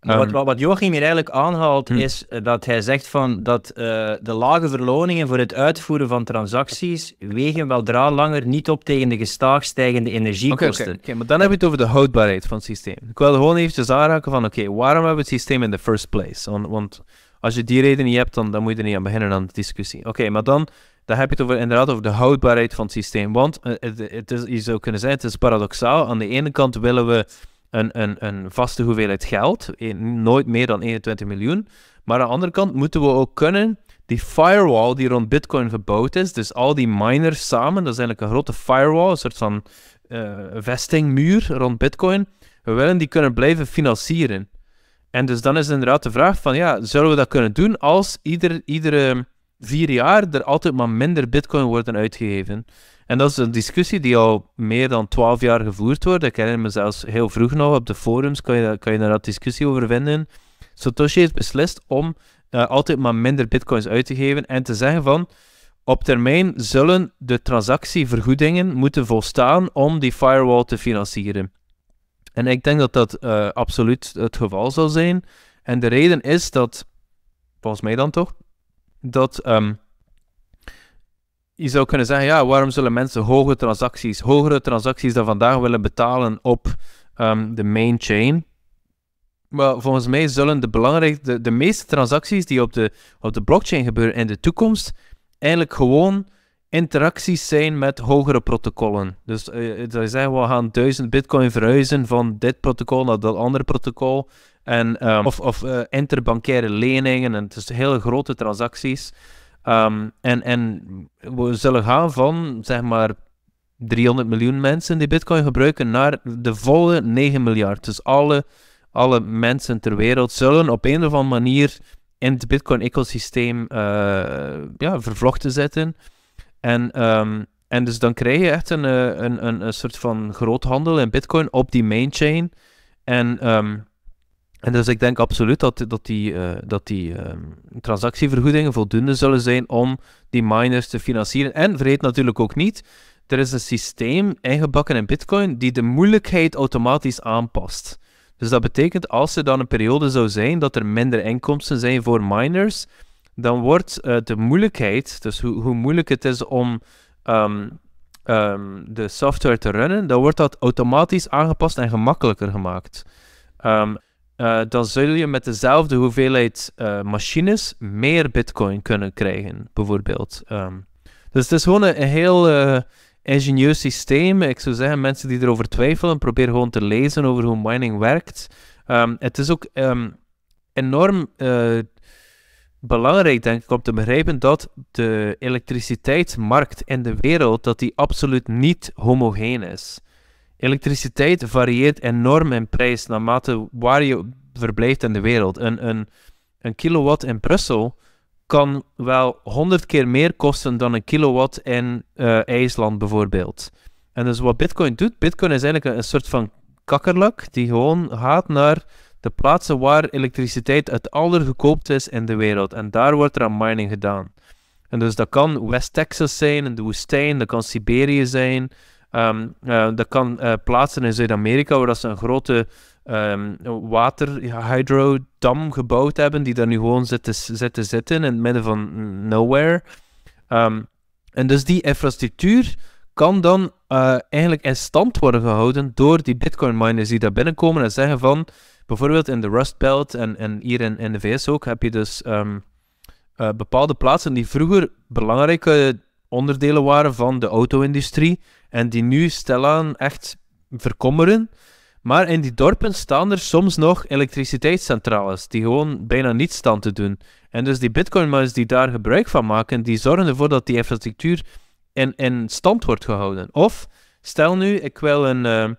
wat, ehm, wat, wat, Joachim hier eigenlijk aanhaalt, hm. is dat hij zegt van dat eh, de lage verloningen voor het uitvoeren van transacties wegen weldra langer niet op tegen de gestaag stijgende energiekosten. Oké, maar dan heb je het over de houdbaarheid van het systeem. Ik wil gewoon eventjes aanraken van oké, waarom hebben we het systeem in the first place? want als je die reden niet hebt, dan, dan moet je er niet aan beginnen aan de discussie. Oké, maar dan, dan heb je het over, inderdaad over de houdbaarheid van het systeem. Want eh, het, het is, je zou kunnen zeggen, het is paradoxaal. Aan de ene kant willen we een, een, een vaste hoeveelheid geld, eh, nooit meer dan 21 miljoen. Maar aan de andere kant moeten we ook kunnen die firewall die rond Bitcoin gebouwd is, dus al die miners samen, dat is eigenlijk een grote firewall, een soort van eh, vestingmuur rond Bitcoin. We willen die kunnen blijven financieren. En dus dan is inderdaad de vraag van, ja, zullen we dat kunnen doen als ieder, iedere vier jaar er altijd maar minder bitcoin worden uitgegeven? En dat is een discussie die al meer dan twaalf jaar gevoerd wordt. Ik herinner me zelfs heel vroeg nog op de forums, kan je, kan je daar discussie over vinden. Satoshi heeft beslist om eh, altijd maar minder bitcoins uit te geven en te zeggen van, op termijn zullen de transactievergoedingen moeten volstaan om die firewall te financieren. En ik denk dat dat eh, absoluut het geval zal zijn. En de reden is dat, volgens mij dan toch, dat ehm, je zou kunnen zeggen, ja, waarom zullen mensen hoge transacties, hogere transacties dan vandaag willen betalen op ehm, de main chain? Maar volgens mij zullen de, belangrijkste, de, de meeste transacties die op de, op de blockchain gebeuren in de toekomst, eigenlijk gewoon interacties zijn met hogere protocollen. Dus uh, zeggen, we gaan 1000 bitcoin verhuizen van dit protocol naar dat andere protocol. En, ehm, of of eh, interbankaire leningen, en het is hele grote transacties. Ehm, en, en we zullen gaan van, zeg maar, 300 miljoen mensen die bitcoin gebruiken naar de volle 9 miljard. Dus alle, alle mensen ter wereld zullen op een of andere manier in het bitcoin-ecosysteem eh, ja, vervlochten zitten. En, ehm, en dus dan krijg je echt een, eh, een, een, een soort van groothandel in Bitcoin op die mainchain. En, ehm, en dus ik denk absoluut dat, dat die, eh, dat die ehm, transactievergoedingen voldoende zullen zijn om die miners te financieren. En vergeet natuurlijk ook niet, er is een systeem ingebakken in Bitcoin die de moeilijkheid automatisch aanpast. Dus dat betekent als er dan een periode zou zijn dat er minder inkomsten zijn voor miners, dan wordt eh, de moeilijkheid, dus hoe, hoe moeilijk het is om ehm, ehm, de software te runnen, dan wordt dat automatisch aangepast en gemakkelijker gemaakt. Ehm, eh, dan zul je met dezelfde hoeveelheid eh, machines meer bitcoin kunnen krijgen, bijvoorbeeld. dus het is gewoon een, heel ingenieus systeem. Ik zou zeggen, mensen die erover twijfelen, probeer gewoon te lezen over hoe mining werkt. het is ook enorm belangrijk, denk ik, om te begrijpen dat de elektriciteitsmarkt in de wereld dat die absoluut niet homogeen is. Elektriciteit varieert enorm in prijs naarmate waar je verblijft in de wereld. Een, een, een kilowatt in Brussel kan wel 100 keer meer kosten dan een kilowatt in eh, IJsland bijvoorbeeld. En dus wat Bitcoin doet, Bitcoin is eigenlijk een, een soort van kakkerlak die gewoon gaat naar de plaatsen waar elektriciteit het allergekoopt is in de wereld. En daar wordt er aan mining gedaan. En dus dat kan West Texas zijn, in de woestijn, dat kan Siberië zijn. Ehm, eh, dat kan eh, plaatsen in Zuid-Amerika waar dat ze een grote um, ehm, dam gebouwd hebben, die daar nu gewoon zit te, zitten in het midden van nowhere. Ehm, en dus die infrastructuur kan dan eh, eigenlijk in stand worden gehouden door die bitcoin miners die daar binnenkomen en zeggen van bijvoorbeeld in de Rust Belt en, en hier in, in de VS ook, heb je dus ehm, eh, bepaalde plaatsen die vroeger belangrijke onderdelen waren van de auto-industrie en die nu stilaan echt verkommeren. Maar in die dorpen staan er soms nog elektriciteitscentrales die gewoon bijna niets staan te doen. En dus die bitcoin die daar gebruik van maken, die zorgen ervoor dat die infrastructuur in, in stand wordt gehouden. Of stel nu, ik wil een, eh,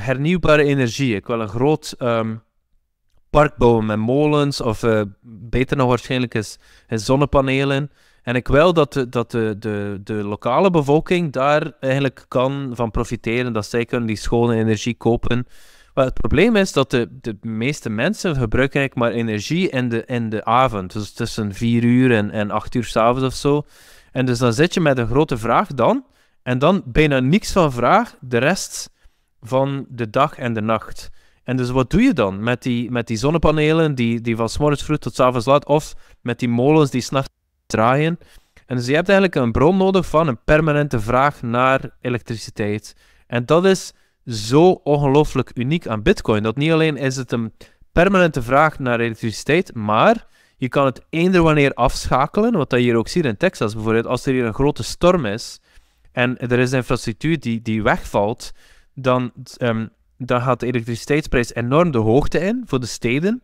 hernieuwbare energie, ik wil een groot ehm, park met molens of eh, beter nog waarschijnlijk is, zonnepanelen. En ik wil dat, de, dat de, de, de lokale bevolking daar eigenlijk kan van profiteren, dat zij kunnen die schone energie kopen. Maar het probleem is dat de, de meeste mensen gebruiken eigenlijk maar energie in de, in de avond. Dus tussen 4 uur en, en 8 uur s'avonds of zo. En dus dan zit je met een grote vraag dan. En dan bijna niks van vraag de rest van de dag en de nacht. En dus wat doe je dan met die, met die zonnepanelen die, die van s'morgens vroeg tot s'avonds laat, of met die molens die s'nachts draaien? En dus je hebt eigenlijk een bron nodig van een permanente vraag naar elektriciteit. En dat is zo ongelooflijk uniek aan Bitcoin. Dat niet alleen is het een permanente vraag naar elektriciteit, maar je kan het eender wanneer afschakelen. Wat je hier ook ziet in Texas bijvoorbeeld, als er hier een grote storm is en er is infrastructuur die, die wegvalt, dan ehm, daar gaat de elektriciteitsprijs enorm de hoogte in voor de steden.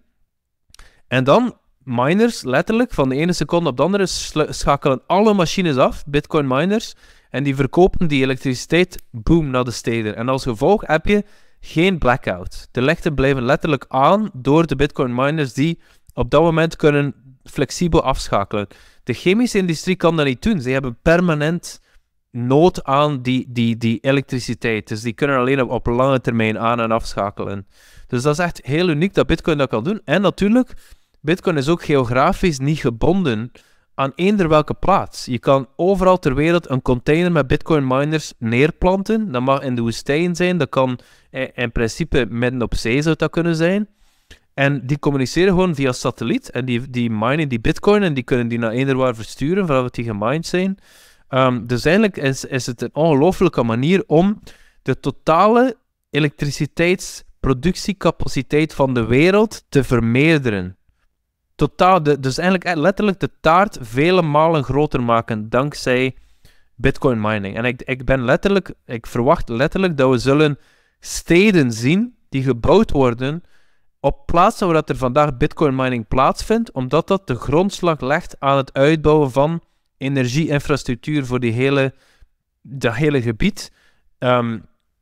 En dan miners, letterlijk, van de ene seconde op de andere, schakelen alle machines af, bitcoin miners, en die verkopen die elektriciteit, boom, naar de steden. En als gevolg heb je geen blackout. De lichten blijven letterlijk aan door de bitcoin miners die op dat moment kunnen flexibel afschakelen. De chemische industrie kan dat niet doen. Ze hebben permanent nood aan die, die, die elektriciteit. Dus die kunnen alleen op, lange termijn aan- en afschakelen. Dus dat is echt heel uniek dat Bitcoin dat kan doen. En natuurlijk, Bitcoin is ook geografisch niet gebonden aan eender welke plaats. Je kan overal ter wereld een container met Bitcoin miners neerplanten. Dat mag in de woestijn zijn, dat kan in principe midden op zee zou dat kunnen zijn. En die communiceren gewoon via satelliet en die, die minen die Bitcoin en die kunnen die naar eender waar versturen vanaf die gemined zijn. Ehm, dus eigenlijk is, is het een ongelooflijke manier om de totale elektriciteitsproductiecapaciteit van de wereld te vermeerderen. Totaal, de, dus eigenlijk eh, letterlijk de taart vele malen groter maken dankzij bitcoin mining. En ik, ik ben letterlijk, ik verwacht letterlijk dat we zullen steden zien die gebouwd worden op plaatsen waar dat er vandaag bitcoin mining plaatsvindt, omdat dat de grondslag legt aan het uitbouwen van energieinfrastructuur voor die hele, dat hele gebied. Ehm,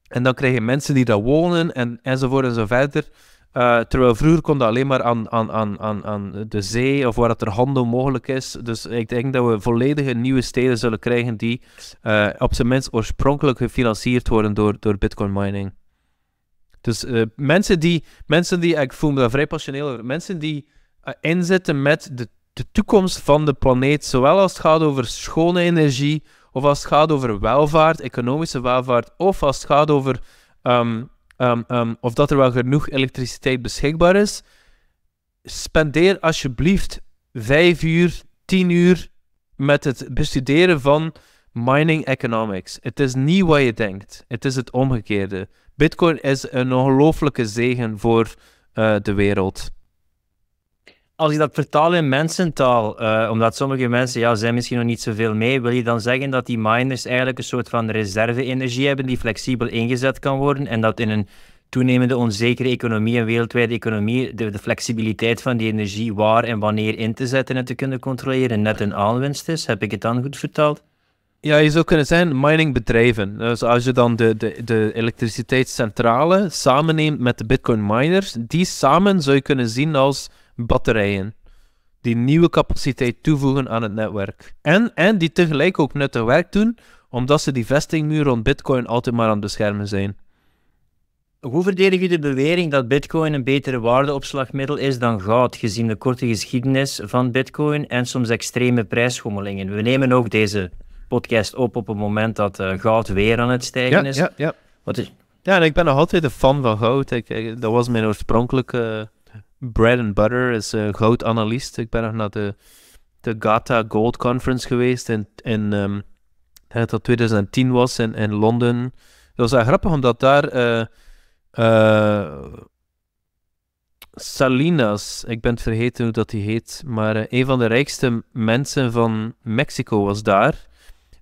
en dan krijg je mensen die daar wonen en, enzovoort en zo verder. Eh, terwijl vroeger kon dat alleen maar aan, aan, aan, aan, de zee of waar het er handel mogelijk is. Dus ik denk dat we volledige nieuwe steden zullen krijgen die eh, op zijn minst oorspronkelijk gefinancierd worden door, door bitcoin mining. Dus eh, mensen die, mensen die, ik voel me daar vrij passioneel over, mensen die inzetten met de de toekomst van de planeet, zowel als het gaat over schone energie, of als het gaat over welvaart, economische welvaart, of als het gaat over ehm, ehm, ehm, of dat er wel genoeg elektriciteit beschikbaar is. Spendeer alsjeblieft vijf uur, tien uur met het bestuderen van mining economics. Het is niet wat je denkt. Het is het omgekeerde. Bitcoin is een ongelooflijke zegen voor eh, de wereld als je dat vertaal in mensentaal, uh, omdat sommige mensen ja, zijn misschien nog niet zoveel mee, wil je dan zeggen dat die miners eigenlijk een soort van reserve-energie hebben die flexibel ingezet kan worden en dat in een toenemende onzekere economie en wereldwijde economie de, flexibiliteit van die energie waar en wanneer in te zetten en te kunnen controleren net een aanwinst is? Heb ik het dan goed vertaald? Ja, je zou kunnen zeggen miningbedrijven. Dus als je dan de, de, de elektriciteitscentrale samenneemt met de bitcoin miners, die samen zou je kunnen zien als batterijen die nieuwe capaciteit toevoegen aan het netwerk. En, en die tegelijk ook nuttig werk doen, omdat ze die vestingmuur rond Bitcoin altijd maar aan het beschermen zijn. Hoe verdedig je de bewering dat Bitcoin een betere waardeopslagmiddel is dan goud, gezien de korte geschiedenis van Bitcoin en soms extreme prijsschommelingen? We nemen ook deze podcast op op het moment dat eh, goud weer aan het stijgen is. Ja, ja. Wat is... ja ik ben nog altijd een fan van goud. Ik, dat was mijn oorspronkelijke bread and butter, is uh, goudanalist. Ik ben nog naar de, de Gata Gold Conference geweest in, in ehm, dat, 2010 was in, in Londen. Dat was grappig, omdat daar eh, eh, Salinas, ik ben vergeten hoe dat hij heet, maar eh, een van de rijkste mensen van Mexico was daar.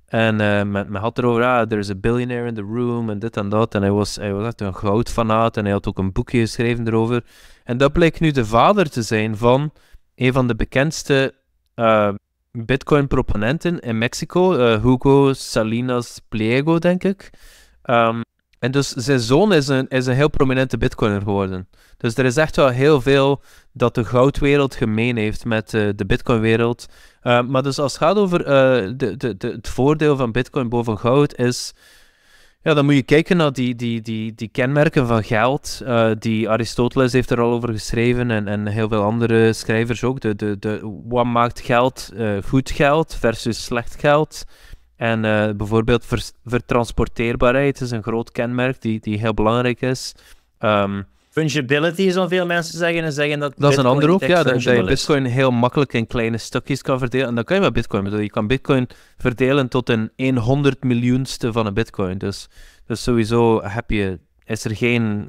En men, men, had erover, ah, there is a billionaire in the room en dit en dat. En hij was, hij was echt een goudfanaat en hij had ook een boekje geschreven erover. En dat blijkt nu de vader te zijn van een van de bekendste eh, Bitcoin-proponenten in Mexico, eh, Hugo Salinas Pliego, denk ik. Ehm, en dus zijn zoon is een, is een heel prominente Bitcoiner geworden. Dus er is echt wel heel veel dat de goudwereld gemeen heeft met uh, de Bitcoinwereld. maar dus als het gaat over de, de, het voordeel van Bitcoin boven goud, is ja, dan moet je kijken naar die, die, die, die kenmerken van geld. Eh, die Aristoteles heeft er al over geschreven en, en heel veel andere schrijvers ook. De, de, de, wat maakt geld eh, goed geld versus slecht geld? En eh, bijvoorbeeld ver, vertransporteerbaarheid is een groot kenmerk die, die heel belangrijk is. Um, Fungibility, zo'n veel mensen zeggen. En zeggen dat, dat is een ander hoek, ja. Dat, je Bitcoin heel makkelijk in kleine stukjes kan verdelen. En dat kan je met Bitcoin. Bedoel, je kan Bitcoin verdelen tot een 100 miljoenste van een Bitcoin. Dus, dus sowieso heb je, is er geen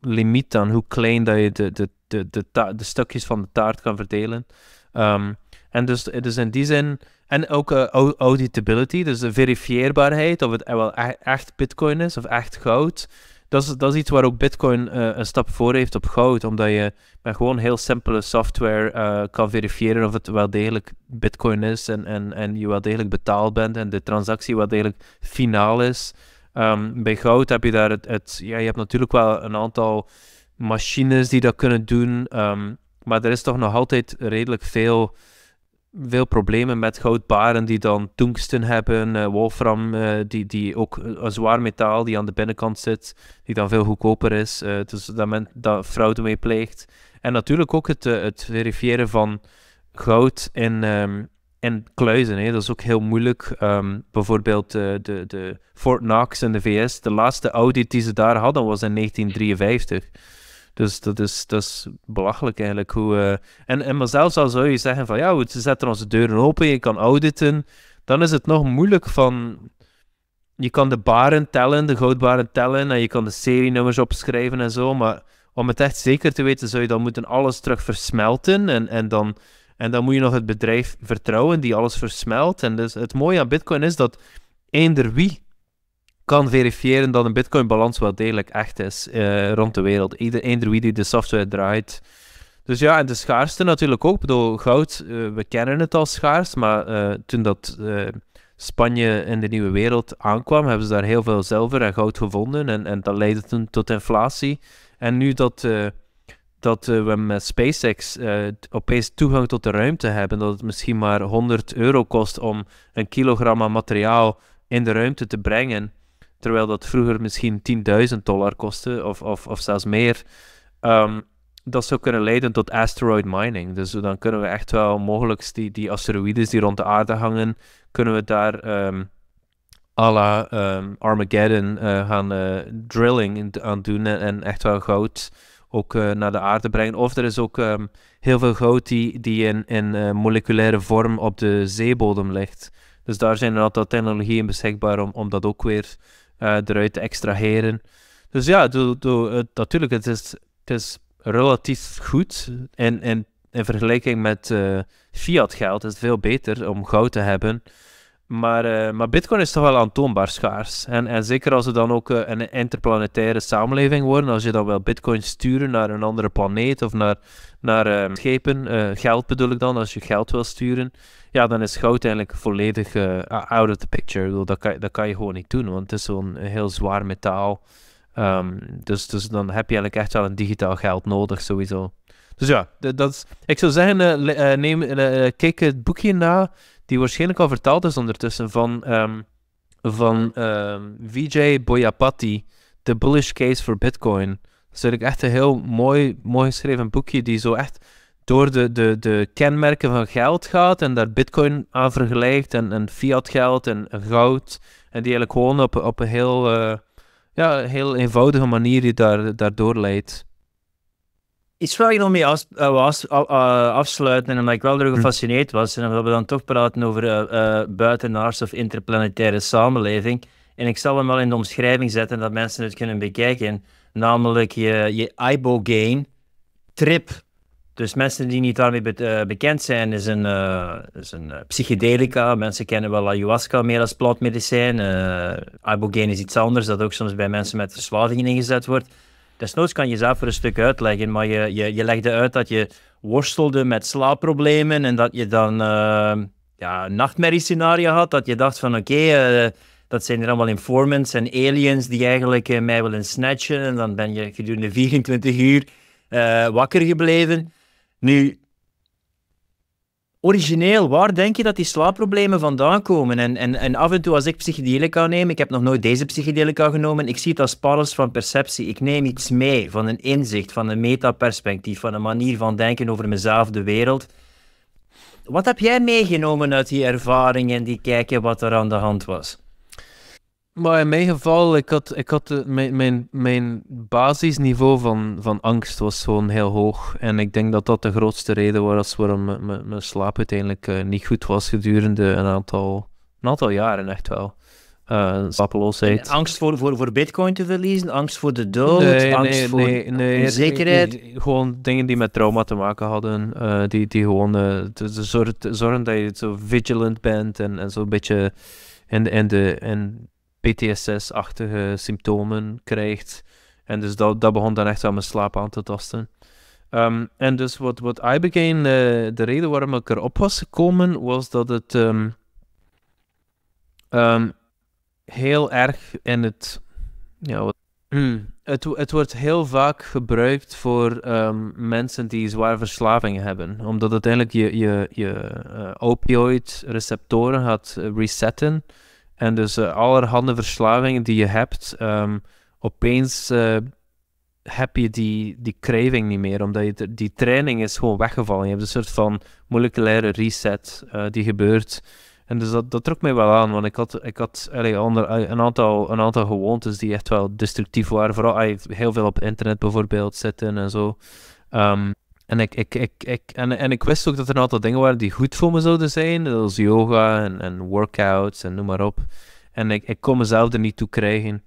limiet aan hoe klein dat je de, de, de, de, de stukjes van de taart kan verdelen. Ehm, en dus, dus in die zin. En ook eh, auditability, dus de verifieerbaarheid of het wel e-, echt Bitcoin is of echt goud dat, is, dat iets waar ook Bitcoin eh, een stap voor heeft op goud, omdat je met gewoon heel simpele software eh, kan verifiëren of het wel degelijk Bitcoin is en, en, en je wel degelijk betaald bent en de transactie wel degelijk finaal is. Ehm, bij goud heb je daar het, het, ja, je hebt natuurlijk wel een aantal machines die dat kunnen doen, ehm, maar er is toch nog altijd redelijk veel veel problemen met goudbaren die dan tungsten hebben, eh, wolfram, eh, die, die ook eh, een zwaar metaal die aan de binnenkant zit, die dan veel goedkoper is, dus dat men daar fraude mee pleegt. En natuurlijk ook het, het verifiëren van goud in, ehm, in kluizen, hè. dat is ook heel moeilijk. Ehm, bijvoorbeeld de, de Fort Knox in de VS, de laatste audit die ze daar hadden was in 1953. <clears throat> Dus dat is, dat is belachelijk eigenlijk. Hoe, eh, en, en maar zelfs al zou je zeggen van ja, ze zetten onze deuren open, je kan auditen, dan is het nog moeilijk van... Je kan de baren tellen, de goudbaren tellen, en je kan de serienummers opschrijven en zo, maar om het echt zeker te weten, zou je dan moeten alles terug versmelten en, en dan... En dan moet je nog het bedrijf vertrouwen die alles versmelt. En dus het mooie aan Bitcoin is dat eender wie kan verifiëren dat een bitcoin-balans wel degelijk echt is eh, rond de wereld. Iedereen wie die de software draait. Dus ja, en de schaarste natuurlijk ook. Ik bedoel, goud, eh, we kennen het als schaars, maar eh, toen dat Spanje in de nieuwe wereld aankwam, hebben ze daar heel veel zilver en goud gevonden. En, en dat leidde toen tot inflatie. En nu dat, dat we met SpaceX opeens toegang tot de ruimte hebben, dat het misschien maar 100 euro kost om een kilogram aan materiaal in de ruimte te brengen terwijl dat vroeger misschien 10.000 dollar kostte of, of, of zelfs meer. Ehm, dat zou kunnen leiden tot asteroid mining. Dus dan kunnen we echt wel mogelijk die, die asteroïdes die rond de aarde hangen, kunnen we daar um, à la ehm, Armageddon eh, gaan eh, drilling aan doen en, echt wel goud ook eh, naar de aarde brengen. Of er is ook heel veel goud die, die in, in moleculaire vorm op de zeebodem ligt. Dus daar zijn een aantal technologieën beschikbaar om, om dat ook weer eh, eruit te extraheren. Dus ja, eh, natuurlijk, het is, het is relatief goed. En, en in vergelijking met eh, fiat geld is het veel beter om goud te hebben. Maar, eh, maar bitcoin is toch wel aantoonbaar schaars. En, en zeker als we dan ook eh, een interplanetaire samenleving worden, als je dan wel bitcoin sturen naar een andere planeet of naar, naar eh, schepen, geld bedoel ik dan, als je geld wil sturen, ja, dan is goud eigenlijk volledig out of the picture. dat, kan, dat kan je gewoon niet doen, want het is zo'n heel zwaar metaal. Ehm, dus, dus dan heb je eigenlijk echt wel een digitaal geld nodig, sowieso. Dus ja, dat ik zou zeggen, neem, kijk het boekje na die waarschijnlijk al vertaald is ondertussen van, um, van um, ehm, Vijay Boyapati, The Bullish Case for Bitcoin. Dat is eigenlijk echt een heel mooi, mooi geschreven boekje die zo echt door de, de, de kenmerken van geld gaat en daar bitcoin aan vergelijkt en, en fiat geld en, goud. En die eigenlijk gewoon op, op een heel, eh, ja, heel eenvoudige manier je daar, daardoor leidt iets waar ik nog mee af, eh, afsluiten en omdat ik wel erg hm. gefascineerd was, en dat we dan toch praten over uh, of interplanetaire samenleving. En ik zal hem wel in de omschrijving zetten dat mensen het kunnen bekijken. Namelijk je, je trip. Dus mensen die niet daarmee bekend zijn, is een, is een psychedelica. Mensen kennen wel ayahuasca meer als plantmedicijn. ibogaine is iets anders, dat ook soms bij mensen met verslavingen ingezet wordt. Desnoods kan je zelf voor een stuk uitleggen, maar je, je, je legde uit dat je worstelde met slaapproblemen en dat je dan uh, ja, een nachtmerriescenario had. Dat je dacht van oké, eh, dat zijn er allemaal informants en aliens die eigenlijk eh, mij willen snatchen. En dan ben je gedurende 24 uur wakker gebleven. Nu, origineel, waar denk je dat die slaapproblemen vandaan komen? En, en, en af en toe als ik psychedelica neem, ik heb nog nooit deze psychedelica genomen, ik zie het als parels van perceptie. Ik neem iets mee van een inzicht, van een metaperspectief, van een manier van denken over mezelf, de wereld. Wat heb jij meegenomen uit die ervaring en die kijken wat er aan de hand was? Maar in mijn geval, ik had, ik had de, eh, mijn, mijn, mijn basisniveau van, van angst was gewoon heel hoog. En ik denk dat dat de grootste reden was waarom mijn, slaap uiteindelijk eh, niet goed was gedurende een aantal, een aantal jaren echt wel. Eh, slapeloosheid. Angst voor, voor, voor bitcoin te verliezen, angst voor de dood, nee, angst nee, voor nee, nee, onzekerheid. gewoon dingen die met trauma te maken hadden, die, die gewoon de, de zorgen dat je zo vigilant bent en, en zo'n beetje en, en, de, en PTSS-achtige symptomen krijgt. En dus dat, dat begon dan echt aan mijn slaap aan te tasten. Ehm, en dus wat, wat ibogaine, uh, de reden waarom ik erop was gekomen, was dat het ehm, ehm, heel erg in het. Ja, wat, hmm, het, het wordt heel vaak gebruikt voor mensen die zware verslavingen hebben. Omdat uiteindelijk je, je, je uh, receptoren gaat eh, resetten. En dus eh, allerhande verslavingen die je hebt, ehm, opeens eh, heb je die, die craving niet meer, omdat je die training is gewoon weggevallen. Je hebt een soort van moleculaire reset eh, die gebeurt. En dus dat, trok mij wel aan, want ik had, ik had allee, onder, een, aantal, een aantal gewoontes die echt wel destructief waren. Vooral ah, heel veel op internet bijvoorbeeld zitten en zo. Ehm, en ik, ik, ik, ik, en, en ik wist ook dat er een aantal dingen waren die goed voor me zouden zijn. Zoals yoga en, en workouts en noem maar op. En ik, ik kon mezelf er niet toe krijgen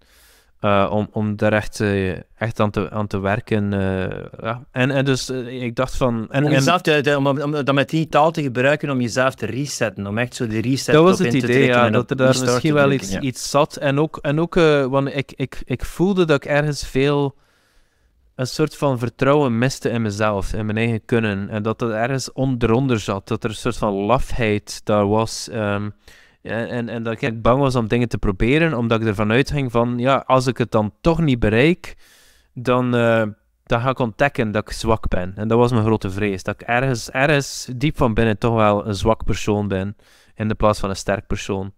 eh, om, om daar echt, eh, echt aan, te, aan te werken. Eh, ja. en, en dus ik dacht van... En, om, jezelf om, om, dat met die taal te gebruiken om jezelf te resetten. Om echt zo die reset te dat was het idee, ja, dat er daar misschien wel iets, iets zat. En ook, en ook want ik, ik, ik voelde dat ik ergens veel een soort van vertrouwen miste in mezelf, in mijn eigen kunnen. En dat dat ergens onderonder zat. Dat er een soort van lafheid daar was. Ehm, en, en, dat ik bang was om dingen te proberen, omdat ik ervan uitging van, ja, als ik het dan toch niet bereik, dan, eh, dan ga ik ontdekken dat ik zwak ben. En dat was mijn grote vrees. Dat ik ergens, ergens diep van binnen toch wel een zwak persoon ben, in de plaats van een sterk persoon.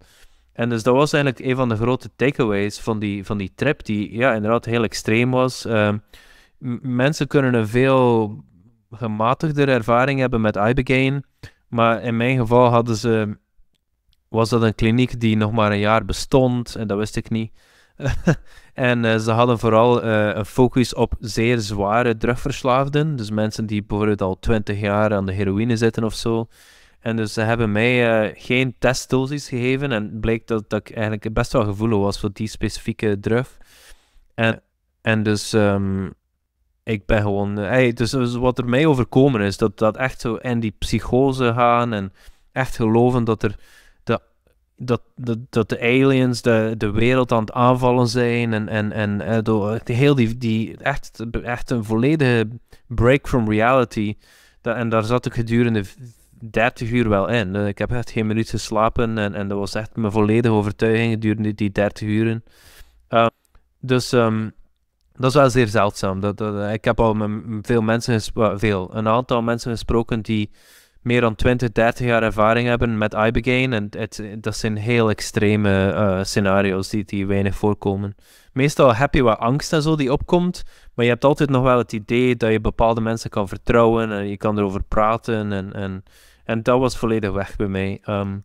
En dus dat was eigenlijk een van de grote takeaways van die, van die trip, die ja, inderdaad heel extreem was. Ehm, mensen kunnen een veel gematigder ervaring hebben met Ibogaine. Maar in mijn geval hadden ze, was dat een kliniek die nog maar een jaar bestond. En dat wist ik niet. <laughs> en eh, ze hadden vooral eh, een focus op zeer zware drugverslaafden. Dus mensen die bijvoorbeeld al twintig jaar aan de heroïne zitten of zo. En dus ze hebben mij eh, geen testdosis gegeven. En bleek dat, dat ik eigenlijk best wel gevoelig was voor die specifieke drug. En, en dus ehm, ik ben gewoon... Eh, hey, dus, dus, wat er mij overkomen is, dat, dat echt zo in die psychose gaan en echt geloven dat er... Dat, dat, dat, de aliens de, de wereld aan het aanvallen zijn en, en, en eh, door heel die, die echt, echt een volledige break from reality. Dat, en daar zat ik gedurende 30 uur wel in. Eh, ik heb echt geen minuut geslapen en, en dat was echt mijn volledige overtuiging gedurende die 30 uren. Ehm, dus um, dat is wel zeer zeldzaam. Dat, eh, ik heb al met veel mensen veel, een aantal mensen gesproken die meer dan 20, 30 jaar ervaring hebben met ibogaine. En het, dat zijn heel extreme eh, scenario's die, die weinig voorkomen. Meestal heb je wat angst en zo die opkomt, maar je hebt altijd nog wel het idee dat je bepaalde mensen kan vertrouwen en je kan erover praten. En, en, en dat was volledig weg bij mij. Ehm,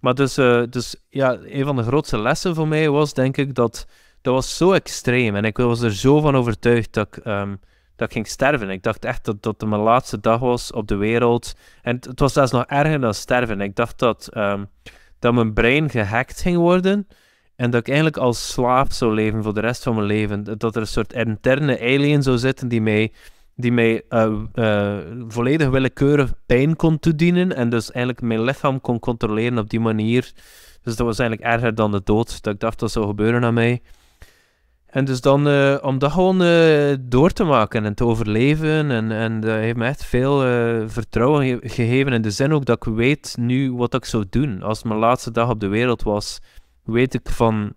maar dus, eh, dus ja, een van de grootste lessen voor mij was denk ik dat dat was zo extreem. En ik was er zo van overtuigd dat ik, ehm, dat ging sterven. Ik dacht echt dat dat mijn laatste dag was op de wereld. En het, was zelfs nog erger dan sterven. Ik dacht dat, ehm, dat mijn brein gehackt ging worden. En dat ik eigenlijk als slaaf zou leven voor de rest van mijn leven. Dat er een soort interne alien zou zitten die mij, die mij eh, eh, volledig willekeurig pijn kon toedienen. En dus eigenlijk mijn lichaam kon controleren op die manier. Dus dat was eigenlijk erger dan de dood. Dat ik dacht dat zou gebeuren aan mij. En dus dan eh, om dat gewoon eh, door te maken en te overleven. En, en dat heeft me echt veel eh, vertrouwen gegeven. In de zin ook dat ik weet nu wat ik zou doen. Als het mijn laatste dag op de wereld was, weet ik van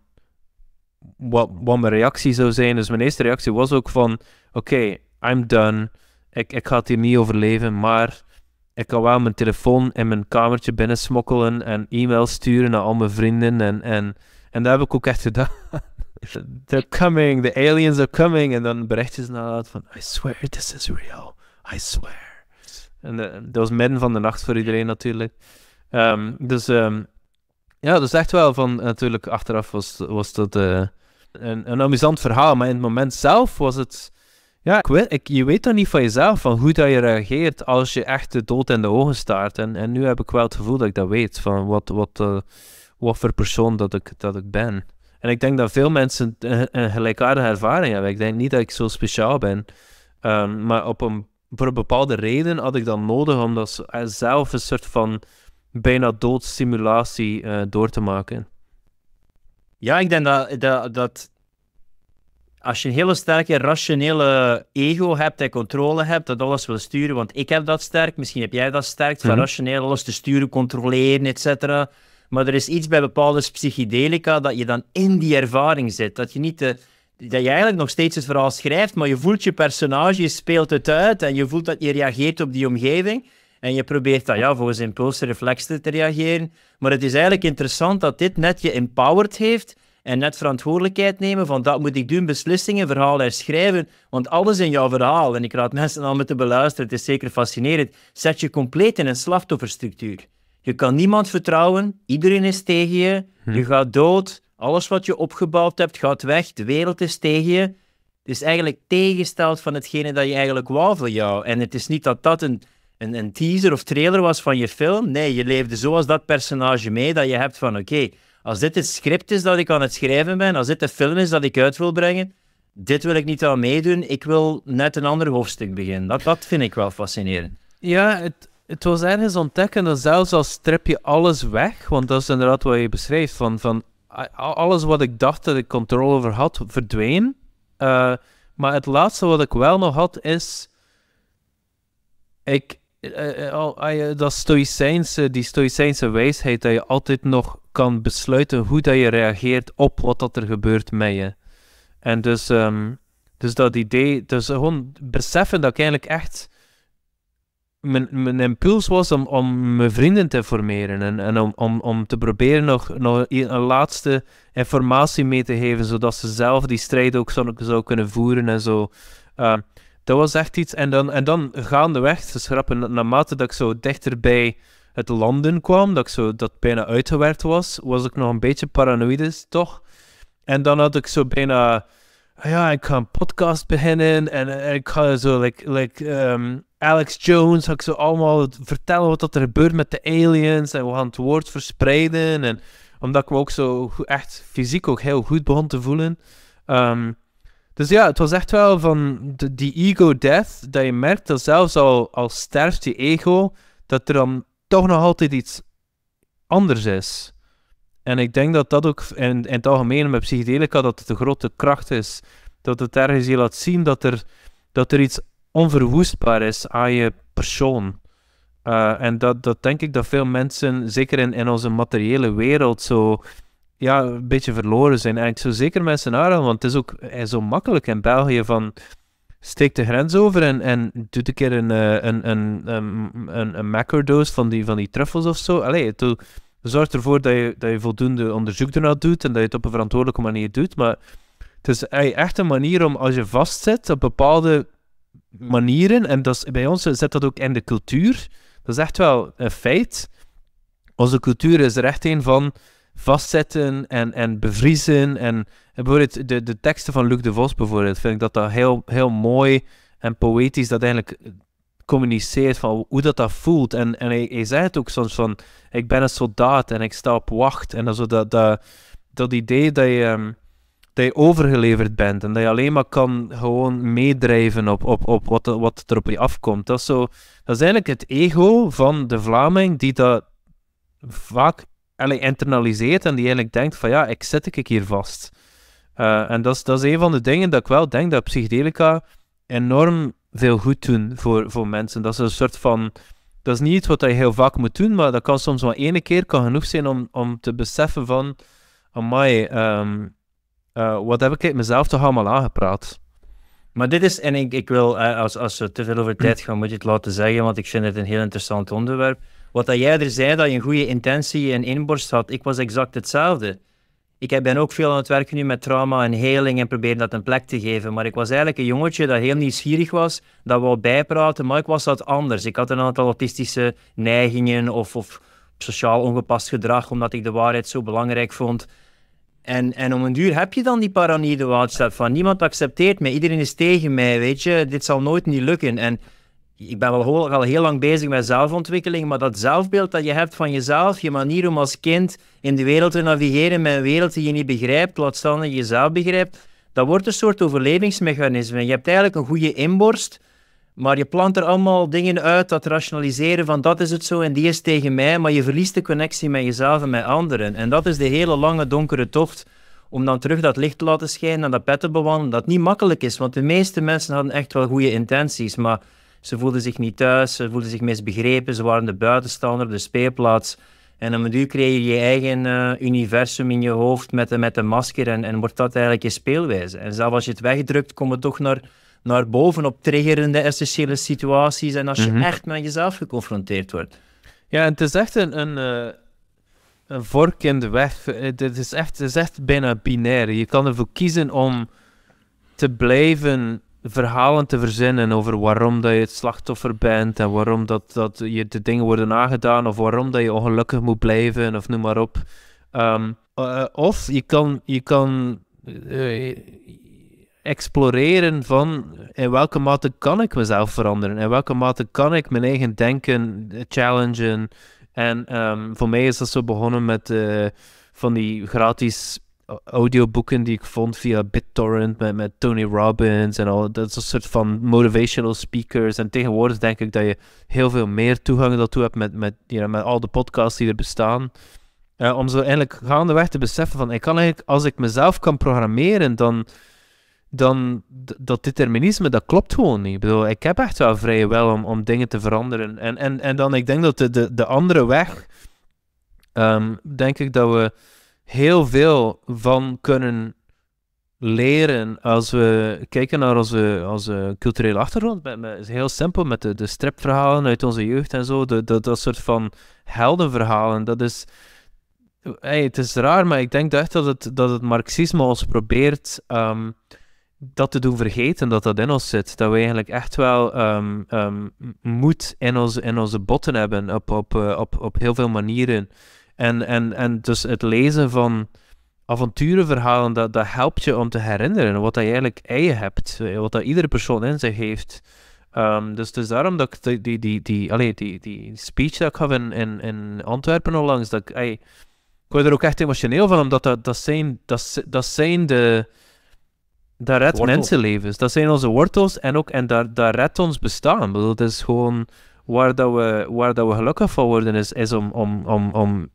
wat, wat mijn reactie zou zijn. Dus mijn eerste reactie was ook van oké, I'm done. Ik, ik ga het hier niet overleven, maar ik kan wel mijn telefoon en mijn kamertje binnen smokkelen en e-mails sturen naar al mijn vrienden. En, en, en dat heb ik ook echt gedaan. <laughs> they're coming, the aliens are coming. En dan bericht naar uit van, I swear this is real, I swear. Eh, en dat was midden van de nacht voor iedereen natuurlijk. Ehm, dus um, ja, is echt wel van, natuurlijk achteraf was, was dat eh, een, een amusant verhaal. Maar in het moment zelf was het, ja, ik ik, je weet dan niet van jezelf van hoe dat je reageert als je echt de dood in de ogen staart. En, en nu heb ik wel het gevoel dat ik dat weet, van wat, wat, eh, wat voor persoon dat ik, dat ik ben. En ik denk dat veel mensen een, een gelijkaardige ervaring hebben. Ik denk niet dat ik zo speciaal ben. Ehm, maar op voor een bepaalde reden had ik dan nodig om dat eh, zelf een soort van bijna doodstimulatie eh, door te maken. Ja, ik denk dat, dat, als je een hele sterke rationele ego hebt en controle hebt, dat alles wil sturen, want ik heb dat sterk, misschien heb jij dat sterk, van mhm. rationeel alles te sturen, controleren, et cetera. Maar er is iets bij bepaalde psychedelica dat je dan in die ervaring zit. Dat je niet de, dat je eigenlijk nog steeds het verhaal schrijft, maar je voelt je personage, je speelt het uit en je voelt dat je reageert op die omgeving. En je probeert dat ja, volgens impulsen, reflexen te reageren. Maar het is eigenlijk interessant dat dit net je empowered heeft en net verantwoordelijkheid nemen van dat moet ik doen, beslissingen, verhaal herschrijven, want alles in jouw verhaal, en ik raad mensen aan me te beluisteren, het is zeker fascinerend, zet je compleet in een slachtofferstructuur. Je kan niemand vertrouwen, iedereen is tegen je, hm. je gaat dood, alles wat je opgebouwd hebt gaat weg, de wereld is tegen je. Het is eigenlijk tegengesteld van hetgene dat je eigenlijk wou voor jou. En het is niet dat dat een, een, een teaser of trailer was van je film. Nee, je leefde zoals dat personage mee, dat je hebt van oké, als dit het script is dat ik aan het schrijven ben, als dit de film is dat ik uit wil brengen, dit wil ik niet aan meedoen, ik wil net een ander hoofdstuk beginnen. Dat, dat vind ik wel fascinerend. Ja, het, het was ergens ontdekken dat zelfs al strip je alles weg, want dat is inderdaad wat je beschrijft, van, van alles wat ik dacht dat ik controle over had, verdween. Eh, maar het laatste wat ik wel nog had, is... Ik, eh, eh, ah, dat stoïcijnse, die stoïcijnse wijsheid dat je altijd nog kan besluiten hoe dat je reageert op wat dat er gebeurt met je. En dus, ehm, dus dat idee, dus gewoon beseffen dat ik eigenlijk echt mijn, impuls was om, om mijn vrienden te informeren en, en om, om, om te proberen nog, nog een, laatste informatie mee te geven, zodat ze zelf die strijd ook zou, zou kunnen voeren en zo. Ehm, dat was echt iets. En dan, en dan gaandeweg, ze schrappen, naarmate dat ik zo dichter bij het landen kwam, dat ik zo dat bijna uitgewerkt was, was ik nog een beetje paranoïdes, toch? En dan had ik zo bijna, ah ja, ik ga een podcast beginnen en, ik ga zo, like, like ehm, Alex Jones, ga ik ze allemaal vertellen wat dat er gebeurt met de aliens. En we gaan het woord verspreiden. En omdat ik me ook zo echt fysiek ook heel goed begon te voelen. Ehm, dus ja, het was echt wel van de, die ego-death. Dat je merkt dat zelfs al, al sterft je ego, dat er dan toch nog altijd iets anders is. En ik denk dat dat ook in, het algemeen met psychedelica, dat het de grote kracht is. Dat het ergens je laat zien dat er, dat er iets onverwoestbaar is aan je persoon. Eh, en dat, dat denk ik dat veel mensen, zeker in, in onze materiële wereld, zo ja, een beetje verloren zijn. En ik zeker mensen aanraden, want het is ook zo makkelijk in België van steek de grens over en, en doe een keer een, eh, een, een, een, een macrodoos van die, van die truffels of zo. Allee, to, zorg ervoor dat je, dat je voldoende onderzoek ernaar doet en dat je het op een verantwoordelijke manier doet. Maar het is eh, echt een manier om, als je vastzit op bepaalde Mhm. manieren. En dat is, bij ons zit dat ook in de cultuur. Dat is echt wel een feit. Onze cultuur is er echt een van vastzetten en, en bevriezen. En, bijvoorbeeld de, de teksten van Luc de Vos bijvoorbeeld, vind ik dat dat heel, heel mooi en poëtisch dat eigenlijk eh, communiceert van hoe dat dat voelt. En, en hij, hij zei het ook soms van, ik ben een soldaat en ik sta op wacht. En dat, dat, dat idee dat je... Ehm, dat je overgeleverd bent en dat je alleen maar kan gewoon meedrijven op, op, op wat, wat er op je afkomt. Dat is, zo, dat is eigenlijk het ego van de Vlaming die dat vaak alleen internaliseert en die eigenlijk denkt van ja, ik zet ik hier vast. Eh, en dat is, dat is een van de dingen dat ik wel denk dat psychedelica enorm veel goed doen voor, voor mensen. Dat is een soort van... Dat is niet iets wat je heel vaak moet doen, maar dat kan soms wel ene keer kan genoeg zijn om, om te beseffen van... Amai, ehm, eh, wat heb ik mezelf toch allemaal aangepraat? Maar dit is, en ik, wil, eh, als, als we te veel over tijd gaan, moet je het laten zeggen, want ik vind het een heel interessant onderwerp. Wat dat jij er zei, dat je een goede intentie en inborst had, ik was exact hetzelfde. Ik ben ook veel aan het werken nu met trauma en heling en probeer dat een plek te geven. Maar ik was eigenlijk een jongetje dat heel nieuwsgierig was, dat wou bijpraten, maar ik was dat anders. Ik had een aantal autistische neigingen of, of sociaal ongepast gedrag, omdat ik de waarheid zo belangrijk vond. En, en om een duur heb je dan die paranoïde staat van niemand accepteert mij, iedereen is tegen mij, weet je, dit zal nooit niet lukken. En ik ben al, al heel lang bezig met zelfontwikkeling, maar dat zelfbeeld dat je hebt van jezelf, je manier om als kind in de wereld te navigeren met een wereld die je niet begrijpt, laat staan dat je jezelf begrijpt, dat wordt een soort overlevingsmechanisme. Je hebt eigenlijk een goede inborst maar je plant er allemaal dingen uit, dat rationaliseren van dat is het zo en die is tegen mij, maar je verliest de connectie met jezelf en met anderen. En dat is de hele lange donkere tocht om dan terug dat licht te laten schijnen en dat pet te bewandelen, dat niet makkelijk is. Want de meeste mensen hadden echt wel goede intenties, maar ze voelden zich niet thuis, ze voelden zich misbegrepen, ze waren de buitenstaander, de speelplaats. En op een duur creëer je je eigen eh, universum in je hoofd met, met een masker en, en wordt dat eigenlijk je speelwijze. En zelfs als je het wegdrukt, komt het toch naar naar boven op triggerende essentiële situaties en als je mhm. echt met jezelf geconfronteerd wordt. Ja, het is echt een, een, eh, een vork in de weg. Het eh, is, echt, het is echt bijna binair. Je kan ervoor kiezen om te blijven verhalen te verzinnen over waarom dat je het slachtoffer bent en waarom dat, dat je de dingen worden aangedaan of waarom dat je ongelukkig moet blijven of noem maar op. Ehm, eh, of je kan, je kan exploreren van in welke mate kan ik mezelf veranderen? In welke mate kan ik mijn eigen denken challengen? En ehm, voor mij is dat zo begonnen met eh, van die gratis audioboeken die ik vond via BitTorrent met, met Tony Robbins en al. Dat soort van motivational speakers. En tegenwoordig denk ik dat je heel veel meer toegang daartoe hebt met, met, met al de podcasts die er bestaan. Eh, om zo eigenlijk gaandeweg te beseffen van ik kan eigenlijk, als ik mezelf kan programmeren, dan dan dat determinisme, dat klopt gewoon niet. Ik bedoel, ik heb echt wel vrije wil om, om dingen te veranderen. En, en, en dan, ik denk dat de, de, de andere weg, ehm, denk ik dat we heel veel van kunnen leren als we kijken naar onze, onze culturele achtergrond. Met, is heel simpel, met de, de stripverhalen uit onze jeugd en zo, de, de, dat soort van heldenverhalen, dat is... het is raar, maar ik denk echt dat het, dat het marxisme ons probeert... Ehm, dat te doen vergeten dat dat in ons zit. Dat we eigenlijk echt wel ehm, ehm, moed in, onze in onze botten hebben op, op, eh, op, op heel veel manieren. En, en, en dus het lezen van avonturenverhalen, dat, dat helpt je om te herinneren wat dat je eigenlijk je hebt. Eh, wat dat iedere persoon in zich heeft. Ehm, dus, dus daarom dat ik die, die, die, die, allee, die, die speech dat ik had in, in, in Antwerpen onlangs, dat ik, ik word er ook echt emotioneel van, omdat dat, dat, zijn, dat, dat zijn de dat redt wortels. mensenlevens. Dat zijn onze wortels en, ook, en dat, dat redt ons bestaan. Bedoel, dat is gewoon waar, dat we, waar dat we gelukkig van worden, is, is om, om, om, om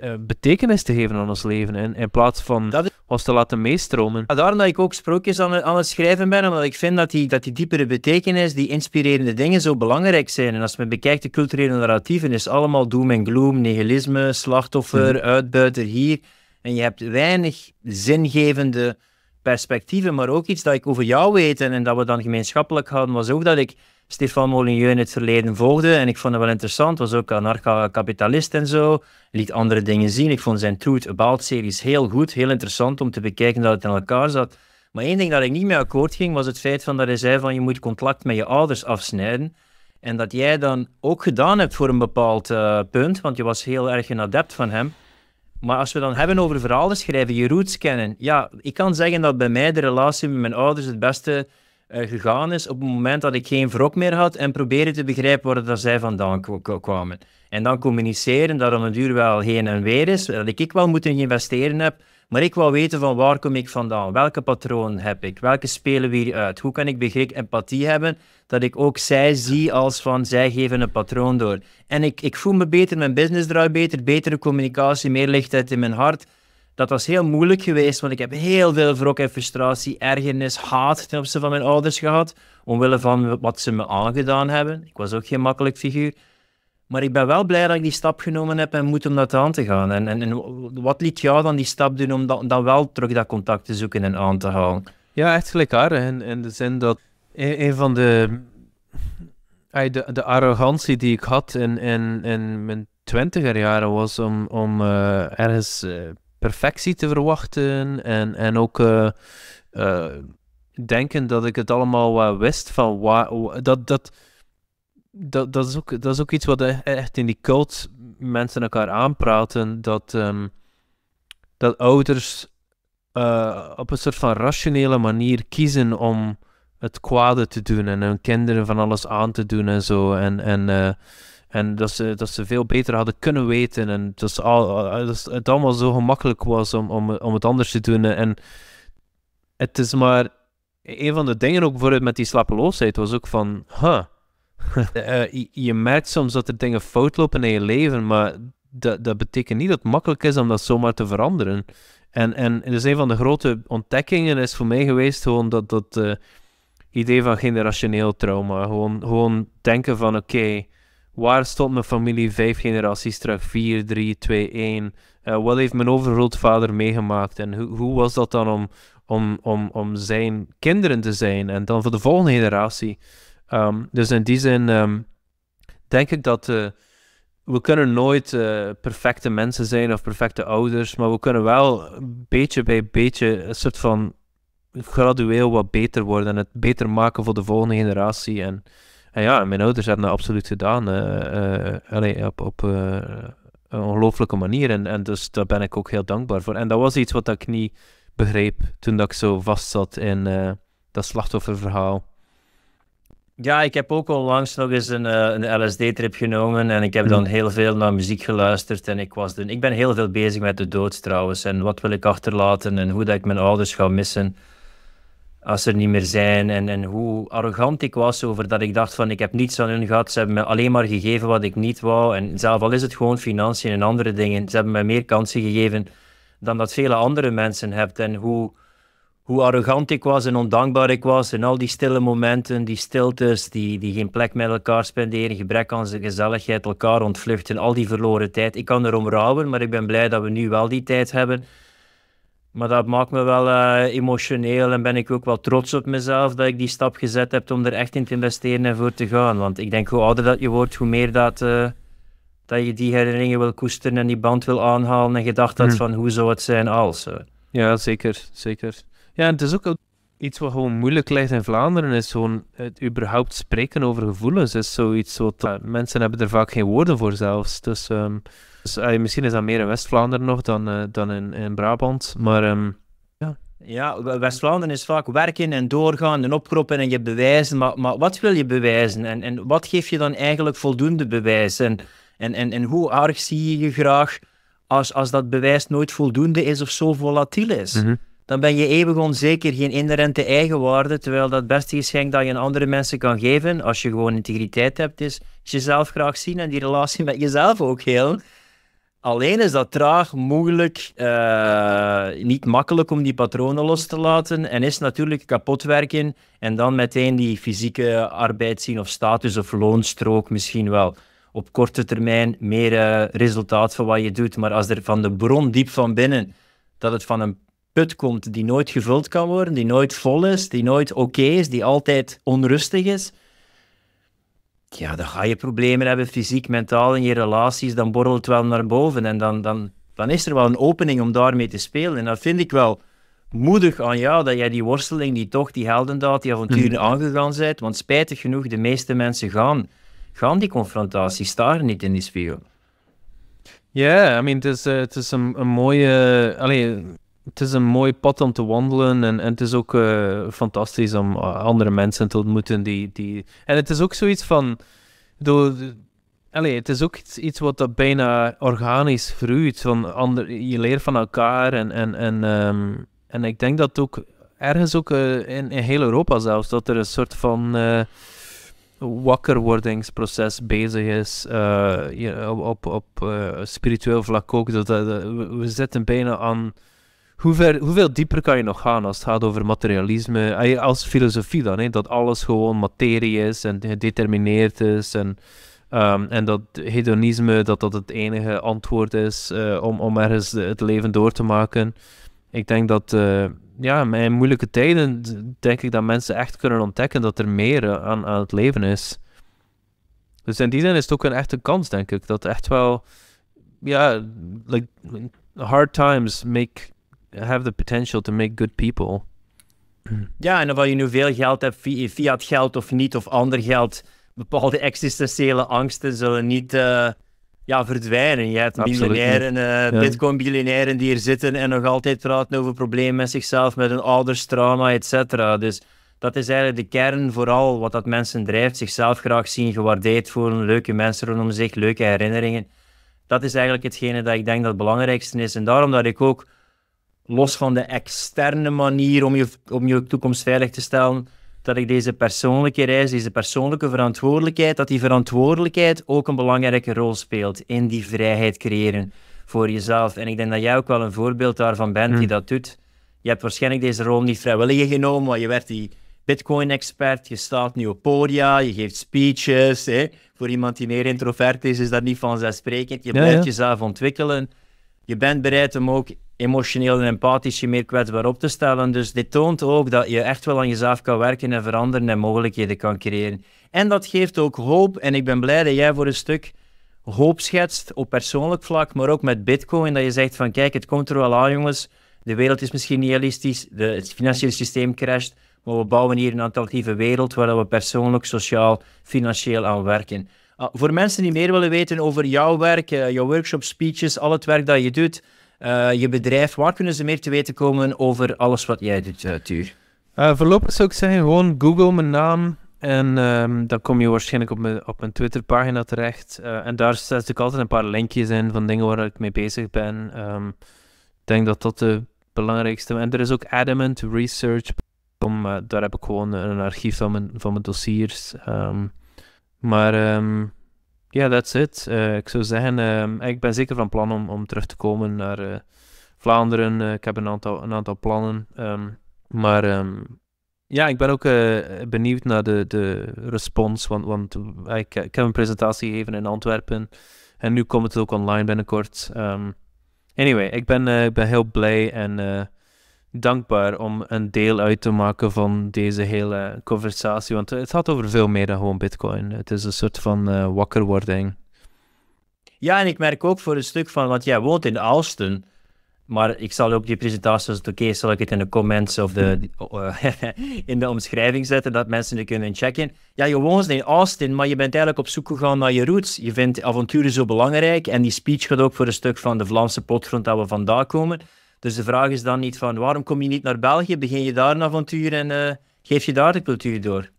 eh, betekenis te geven aan ons leven. In, in plaats van ons te laten meestromen. Ja, daarom dat ik ook sprookjes aan, aan het schrijven ben, omdat ik vind dat die, dat die diepere betekenis, die inspirerende dingen zo belangrijk zijn. En als men bekijkt de culturele narratieven, is allemaal doom en gloom, nihilisme, slachtoffer, hmm. uitbuiten hier. En je hebt weinig zingevende perspectieven, maar ook iets dat ik over jou weet en, dat we dan gemeenschappelijk hadden, was ook dat ik Stefan Molyneux in het verleden volgde en ik vond het wel interessant. Was ook anarcho kapitalist en zo. Liet andere dingen zien. Ik vond zijn Truth About-series heel goed, heel interessant om te bekijken dat het in elkaar zat. Maar één ding dat ik niet mee akkoord ging, was het feit van dat hij zei van je moet contact met je ouders afsnijden. En dat jij dan ook gedaan hebt voor een bepaald eh, punt, want je was heel erg een adept van hem. Maar als we dan hebben over verhalen schrijven, je roots kennen. Ja, ik kan zeggen dat bij mij de relatie met mijn ouders het beste eh, gegaan is op het moment dat ik geen wrok meer had en proberen te begrijpen waar dat zij vandaan kwamen. En dan communiceren dat dat een duur wel heen en weer is, dat ik wel moeten investeren heb maar ik wou weten van waar kom ik vandaan? Welke patroon heb ik? Welke spelen we hier uit? Hoe kan ik begrip empathie hebben dat ik ook zij zie als van zij geven een patroon door? En ik, ik voel me beter, mijn business draait beter, betere communicatie, meer lichtheid in mijn hart. Dat was heel moeilijk geweest, want ik heb heel veel wrok en frustratie, ergernis, haat ten opzichte van mijn ouders gehad. Omwille van wat ze me aangedaan hebben. Ik was ook geen makkelijk figuur. Maar ik ben wel blij dat ik die stap genomen heb en moet om dat aan te gaan. En, en, en wat liet jou dan die stap doen om dan, dan wel terug dat contact te zoeken en aan te halen? Ja, echt gelijk haar. In, in de zin dat een, van de, de, de, arrogantie die ik had in, in, in mijn twintiger jaren was om, om eh, ergens eh, perfectie te verwachten en, en ook eh, denken dat ik het allemaal wist van waar, dat, dat dat, dat, is ook, dat is ook iets wat eh, echt in die cult mensen elkaar aanpraten. Dat, ehm, dat ouders eh, op een soort van rationele manier kiezen om het kwade te doen en hun kinderen van alles aan te doen en zo. En, en, eh, en dat, ze, dat ze veel beter hadden kunnen weten en dat, al, het allemaal zo gemakkelijk was om, om, om het anders te doen. En het is maar e-, een van de dingen ook vooruit met die slapeloosheid was ook van, huh, <laughs> Eh, je, merkt soms dat er dingen fout lopen in je leven, maar dat, dat betekent niet dat het makkelijk is om dat zomaar te veranderen. En, en dus een van de grote ontdekkingen is voor mij geweest gewoon dat, dat eh, idee van generationeel trauma. Gewoon, gewoon denken van oké, waar stond mijn familie vijf generaties terug? Vier, drie, twee, één. Eh, wat heeft mijn overgrootvader meegemaakt? En hoe, hoe was dat dan om, om, om, om zijn kinderen te zijn? En dan voor de volgende generatie. Ehm, dus in die zin ehm, denk ik dat eh, we kunnen nooit eh, perfecte mensen zijn of perfecte ouders, maar we kunnen wel beetje bij beetje een soort van gradueel wat beter worden en het beter maken voor de volgende generatie. En, en ja, mijn ouders hebben dat absoluut gedaan. Uh, op, op een ongelooflijke manier. En, en dus daar ben ik ook heel dankbaar voor. En dat was iets wat ik niet begreep toen dat ik zo vast zat in dat slachtofferverhaal. Ja, ik heb ook onlangs nog eens een, eh, een LSD-trip genomen en ik heb dan hm. heel veel naar muziek geluisterd en ik was dan. Ik ben heel veel bezig met de dood trouwens en wat wil ik achterlaten en hoe dat ik mijn ouders ga missen als ze er niet meer zijn en, en hoe arrogant ik was over dat ik dacht van ik heb niets aan hun gehad, ze hebben me alleen maar gegeven wat ik niet wou en zelf al is het gewoon financiën en andere dingen, ze hebben me meer kansen gegeven dan dat vele andere mensen hebben en hoe hoe arrogant ik was en ondankbaar ik was. En al die stille momenten, die stiltes, die, die geen plek met elkaar spenderen, gebrek aan zijn gezelligheid, elkaar ontvluchten, al die verloren tijd. Ik kan erom rouwen, maar ik ben blij dat we nu wel die tijd hebben. Maar dat maakt me wel eh, emotioneel en ben ik ook wel trots op mezelf dat ik die stap gezet heb om er echt in te investeren en voor te gaan. Want ik denk hoe ouder dat je wordt, hoe meer dat, eh, dat je die herinneringen wil koesteren en die band wil aanhalen en gedacht hmm. had van hoe zou het zijn als. Uh. Ja, zeker, zeker. Ja, en het is ook iets wat gewoon moeilijk ligt in Vlaanderen, is gewoon het überhaupt spreken over gevoelens. Is zoiets wat eh, mensen hebben er vaak geen woorden voor zelfs. Dus, ehm, dus eh, misschien is dat meer in West-Vlaanderen nog dan, eh, dan in, in Brabant. Maar ehm, ja. Ja, West-Vlaanderen is vaak werken en doorgaan en opkroppen en je bewijzen. Maar, maar wat wil je bewijzen? En, en wat geef je dan eigenlijk voldoende bewijs? En, en, en, en hoe erg zie je je graag als, als dat bewijs nooit voldoende is of zo volatiel is? Mhm dan ben je eeuwig onzeker, geen inherente eigenwaarde, terwijl dat beste geschenk dat je aan andere mensen kan geven, als je gewoon integriteit hebt, is jezelf graag zien en die relatie met jezelf ook heel. Alleen is dat traag, moeilijk, eh, niet makkelijk om die patronen los te laten en is natuurlijk kapot werken en dan meteen die fysieke arbeid zien of status of loonstrook misschien wel op korte termijn meer eh, resultaat van wat je doet. Maar als er van de bron diep van binnen dat het van een put komt die nooit gevuld kan worden, die nooit vol is, die nooit oké is, die altijd onrustig is, ja, dan ga je problemen hebben, fysiek, mentaal, in je relaties, dan borrelt het wel naar boven en dan, dan, dan is er wel een opening om daarmee te spelen. En dat vind ik wel moedig aan jou, dat jij die worsteling, die toch die heldendaad, die avonturen mm. aangegaan bent, want spijtig genoeg, de meeste mensen gaan, gaan die confrontatie, staren niet in die spiegel. Ja, I mean, het is, eh, het is een, een mooie het is een mooi pad om te wandelen en, en het is ook eh, fantastisch om eh, andere mensen te ontmoeten die, die... En het is ook zoiets van... Door, Allee, het is ook iets, iets wat dat bijna organisch groeit. Van ander, je leert van elkaar en, en, en, ehm, en ik denk dat ook ergens ook eh, in, in heel Europa zelfs, dat er een soort van wakkerwordingsproces bezig is. Uh, op op, spiritueel vlak ook. Dat, we, we zitten bijna aan hoeveel dieper kan je nog gaan als het gaat over materialisme? Als filosofie dan, hè? dat alles gewoon materie is en gedetermineerd is. En, ehm, en dat hedonisme, dat dat het enige antwoord is eh, om, om ergens het leven door te maken. Ik denk dat, eh, ja, in moeilijke tijden denk ik dat mensen echt kunnen ontdekken dat er meer eh, aan, het leven is. Dus in die zin is het ook een echte kans, denk ik. Dat echt wel, ja, like, hard times make have the potential to make good people. Ja, en of je nu veel geld hebt, via het geld of niet, of ander geld, bepaalde existentiële angsten zullen niet eh, ja, verdwijnen. Je hebt miljonairen, uh, eh, bitcoin miljonairen die hier zitten en nog altijd praten over problemen met zichzelf, met hun ouders, trauma, et cetera. Dus dat is eigenlijk de kern vooral wat dat mensen drijft. Zichzelf graag zien, gewaardeerd voelen, leuke mensen rondom zich, leuke herinneringen. Dat is eigenlijk hetgene dat ik denk dat het belangrijkste is. En daarom dat ik ook los van de externe manier om je, om je toekomst veilig te stellen, dat ik deze persoonlijke reis, deze persoonlijke verantwoordelijkheid, dat die verantwoordelijkheid ook een belangrijke rol speelt in die vrijheid creëren voor jezelf. En ik denk dat jij ook wel een voorbeeld daarvan bent die hmm. dat doet. Je hebt waarschijnlijk deze rol niet vrijwillig genomen, want je werd die Bitcoin-expert, je staat nu op podia, je geeft speeches. Hè? Voor iemand die meer introvert is, is dat niet vanzelfsprekend. Je ja, blijft jezelf ontwikkelen. Je bent bereid om ook emotioneel en empathisch je meer kwetsbaar op te stellen. Dus dit toont ook dat je echt wel aan jezelf kan werken en veranderen en mogelijkheden kan creëren. En dat geeft ook hoop. En ik ben blij dat jij voor een stuk hoop schetst op persoonlijk vlak, maar ook met Bitcoin. Dat je zegt van kijk, het komt er wel aan, jongens. De wereld is misschien niet realistisch, de, het financiële systeem crasht, maar we bouwen hier een alternatieve wereld waar we persoonlijk, sociaal, financieel aan werken. Ah, voor mensen die meer willen weten over jouw werk, eh, jouw workshop, speeches, al het werk dat je doet, eh, je bedrijf? Waar kunnen ze meer te weten komen over alles wat jij doet, eh, Tuur? Eh, voorlopig zou ik zeggen, gewoon Google mijn naam, en ehm, dan kom je waarschijnlijk op mijn, op mijn Twitter-pagina terecht. en daar zet ik altijd een paar linkjes in van dingen waar ik mee bezig ben. Ehm, ik denk dat dat de belangrijkste... En er is ook Adamant Research. daar heb ik gewoon een archief van mijn, van mijn dossiers. Ehm, maar ja, that's it. het. Eh, ik zou zeggen, ehm, ik ben zeker van plan om, om terug te komen naar eh, Vlaanderen. Eh, ik heb een aantal, een aantal plannen. Ehm, maar ehm, ja, ik ben ook benieuwd naar de, de respons. Want, want ik, heb een presentatie gegeven in Antwerpen. En nu komt het ook online binnenkort. anyway, ik ben, ben heel blij en dankbaar om een deel uit te maken van deze hele conversatie. Want het gaat over veel meer dan gewoon Bitcoin. Het is een soort van eh, wakkerwording. Ja, en ik merk ook voor een stuk van, want jij woont in Austin, Maar ik zal ook die presentatie, als het oké is, zal ik het in de comments of de, eh, <laughs> in de omschrijving zetten, dat mensen er kunnen checken. Ja, je woont in Austin, maar je bent eigenlijk op zoek gegaan naar je roots. Je vindt avonturen zo belangrijk en die speech gaat ook voor een stuk van de Vlaamse potgrond dat we vandaan komen. Dus de vraag is dan niet van waarom kom je niet naar België? Begin je daar een avontuur en eh, geef je daar de cultuur door?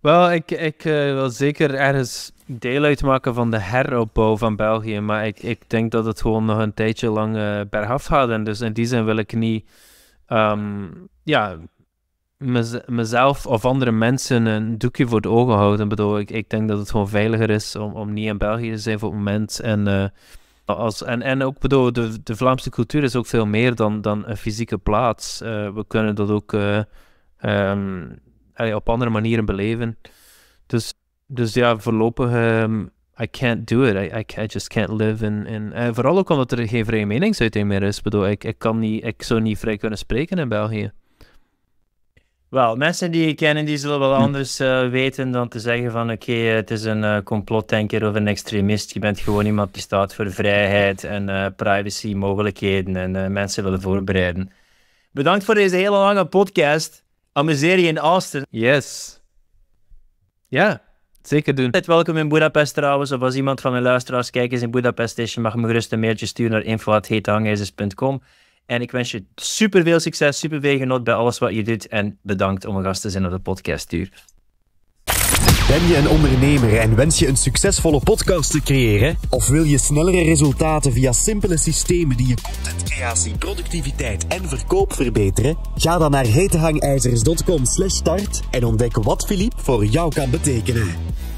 Wel, ik, ik eh, wil zeker ergens deel uitmaken van de heropbouw van België. Maar ik, ik denk dat het gewoon nog een tijdje lang uh, bergaf gaat. En dus in die zin wil ik niet ehm, ja, mezelf of andere mensen een doekje voor de ogen houden. Ik bedoel, ik, ik denk dat het gewoon veiliger is om, om niet in België te zijn voor het moment. En als, en, en ook bedoel, de, de Vlaamse cultuur is ook veel meer dan, dan een fysieke plaats. Eh, we kunnen dat ook eh, ehm, op andere manieren beleven. Dus, dus ja, voorlopig, ehm, I can't do it. I, I, just can't live in... in eh, vooral ook omdat er geen vrije meningsuiting meer is. Bedoel, ik, ik, kan niet, ik zou niet vrij kunnen spreken in België. Wel, mensen die je kennen, die zullen wel hm. anders eh, weten dan te zeggen van oké, eh, het is een uh, eh, complotdenker of een extremist. Je bent gewoon iemand die staat voor vrijheid en privacy, mogelijkheden en mensen willen voorbereiden. Bedankt voor deze hele lange podcast. Amuseer je in Austin. Yes. Ja, zeker doen. Altijd welkom in Budapest trouwens, of als iemand van de luisteraars kijkers in Budapest is, je mag me gerust een mailtje sturen naar info.heethangijzers.com. En ik wens je super veel succes, super veel genot bij alles wat je doet. En bedankt om een gast te zijn op de podcastuur. Ben je een ondernemer en wens je een succesvolle podcast te creëren? Of wil je snellere resultaten via simpele systemen die je contentcreatie, productiviteit en verkoop verbeteren? Ga dan naar hetehangijzers.com slash start en ontdek wat Philippe voor jou kan betekenen.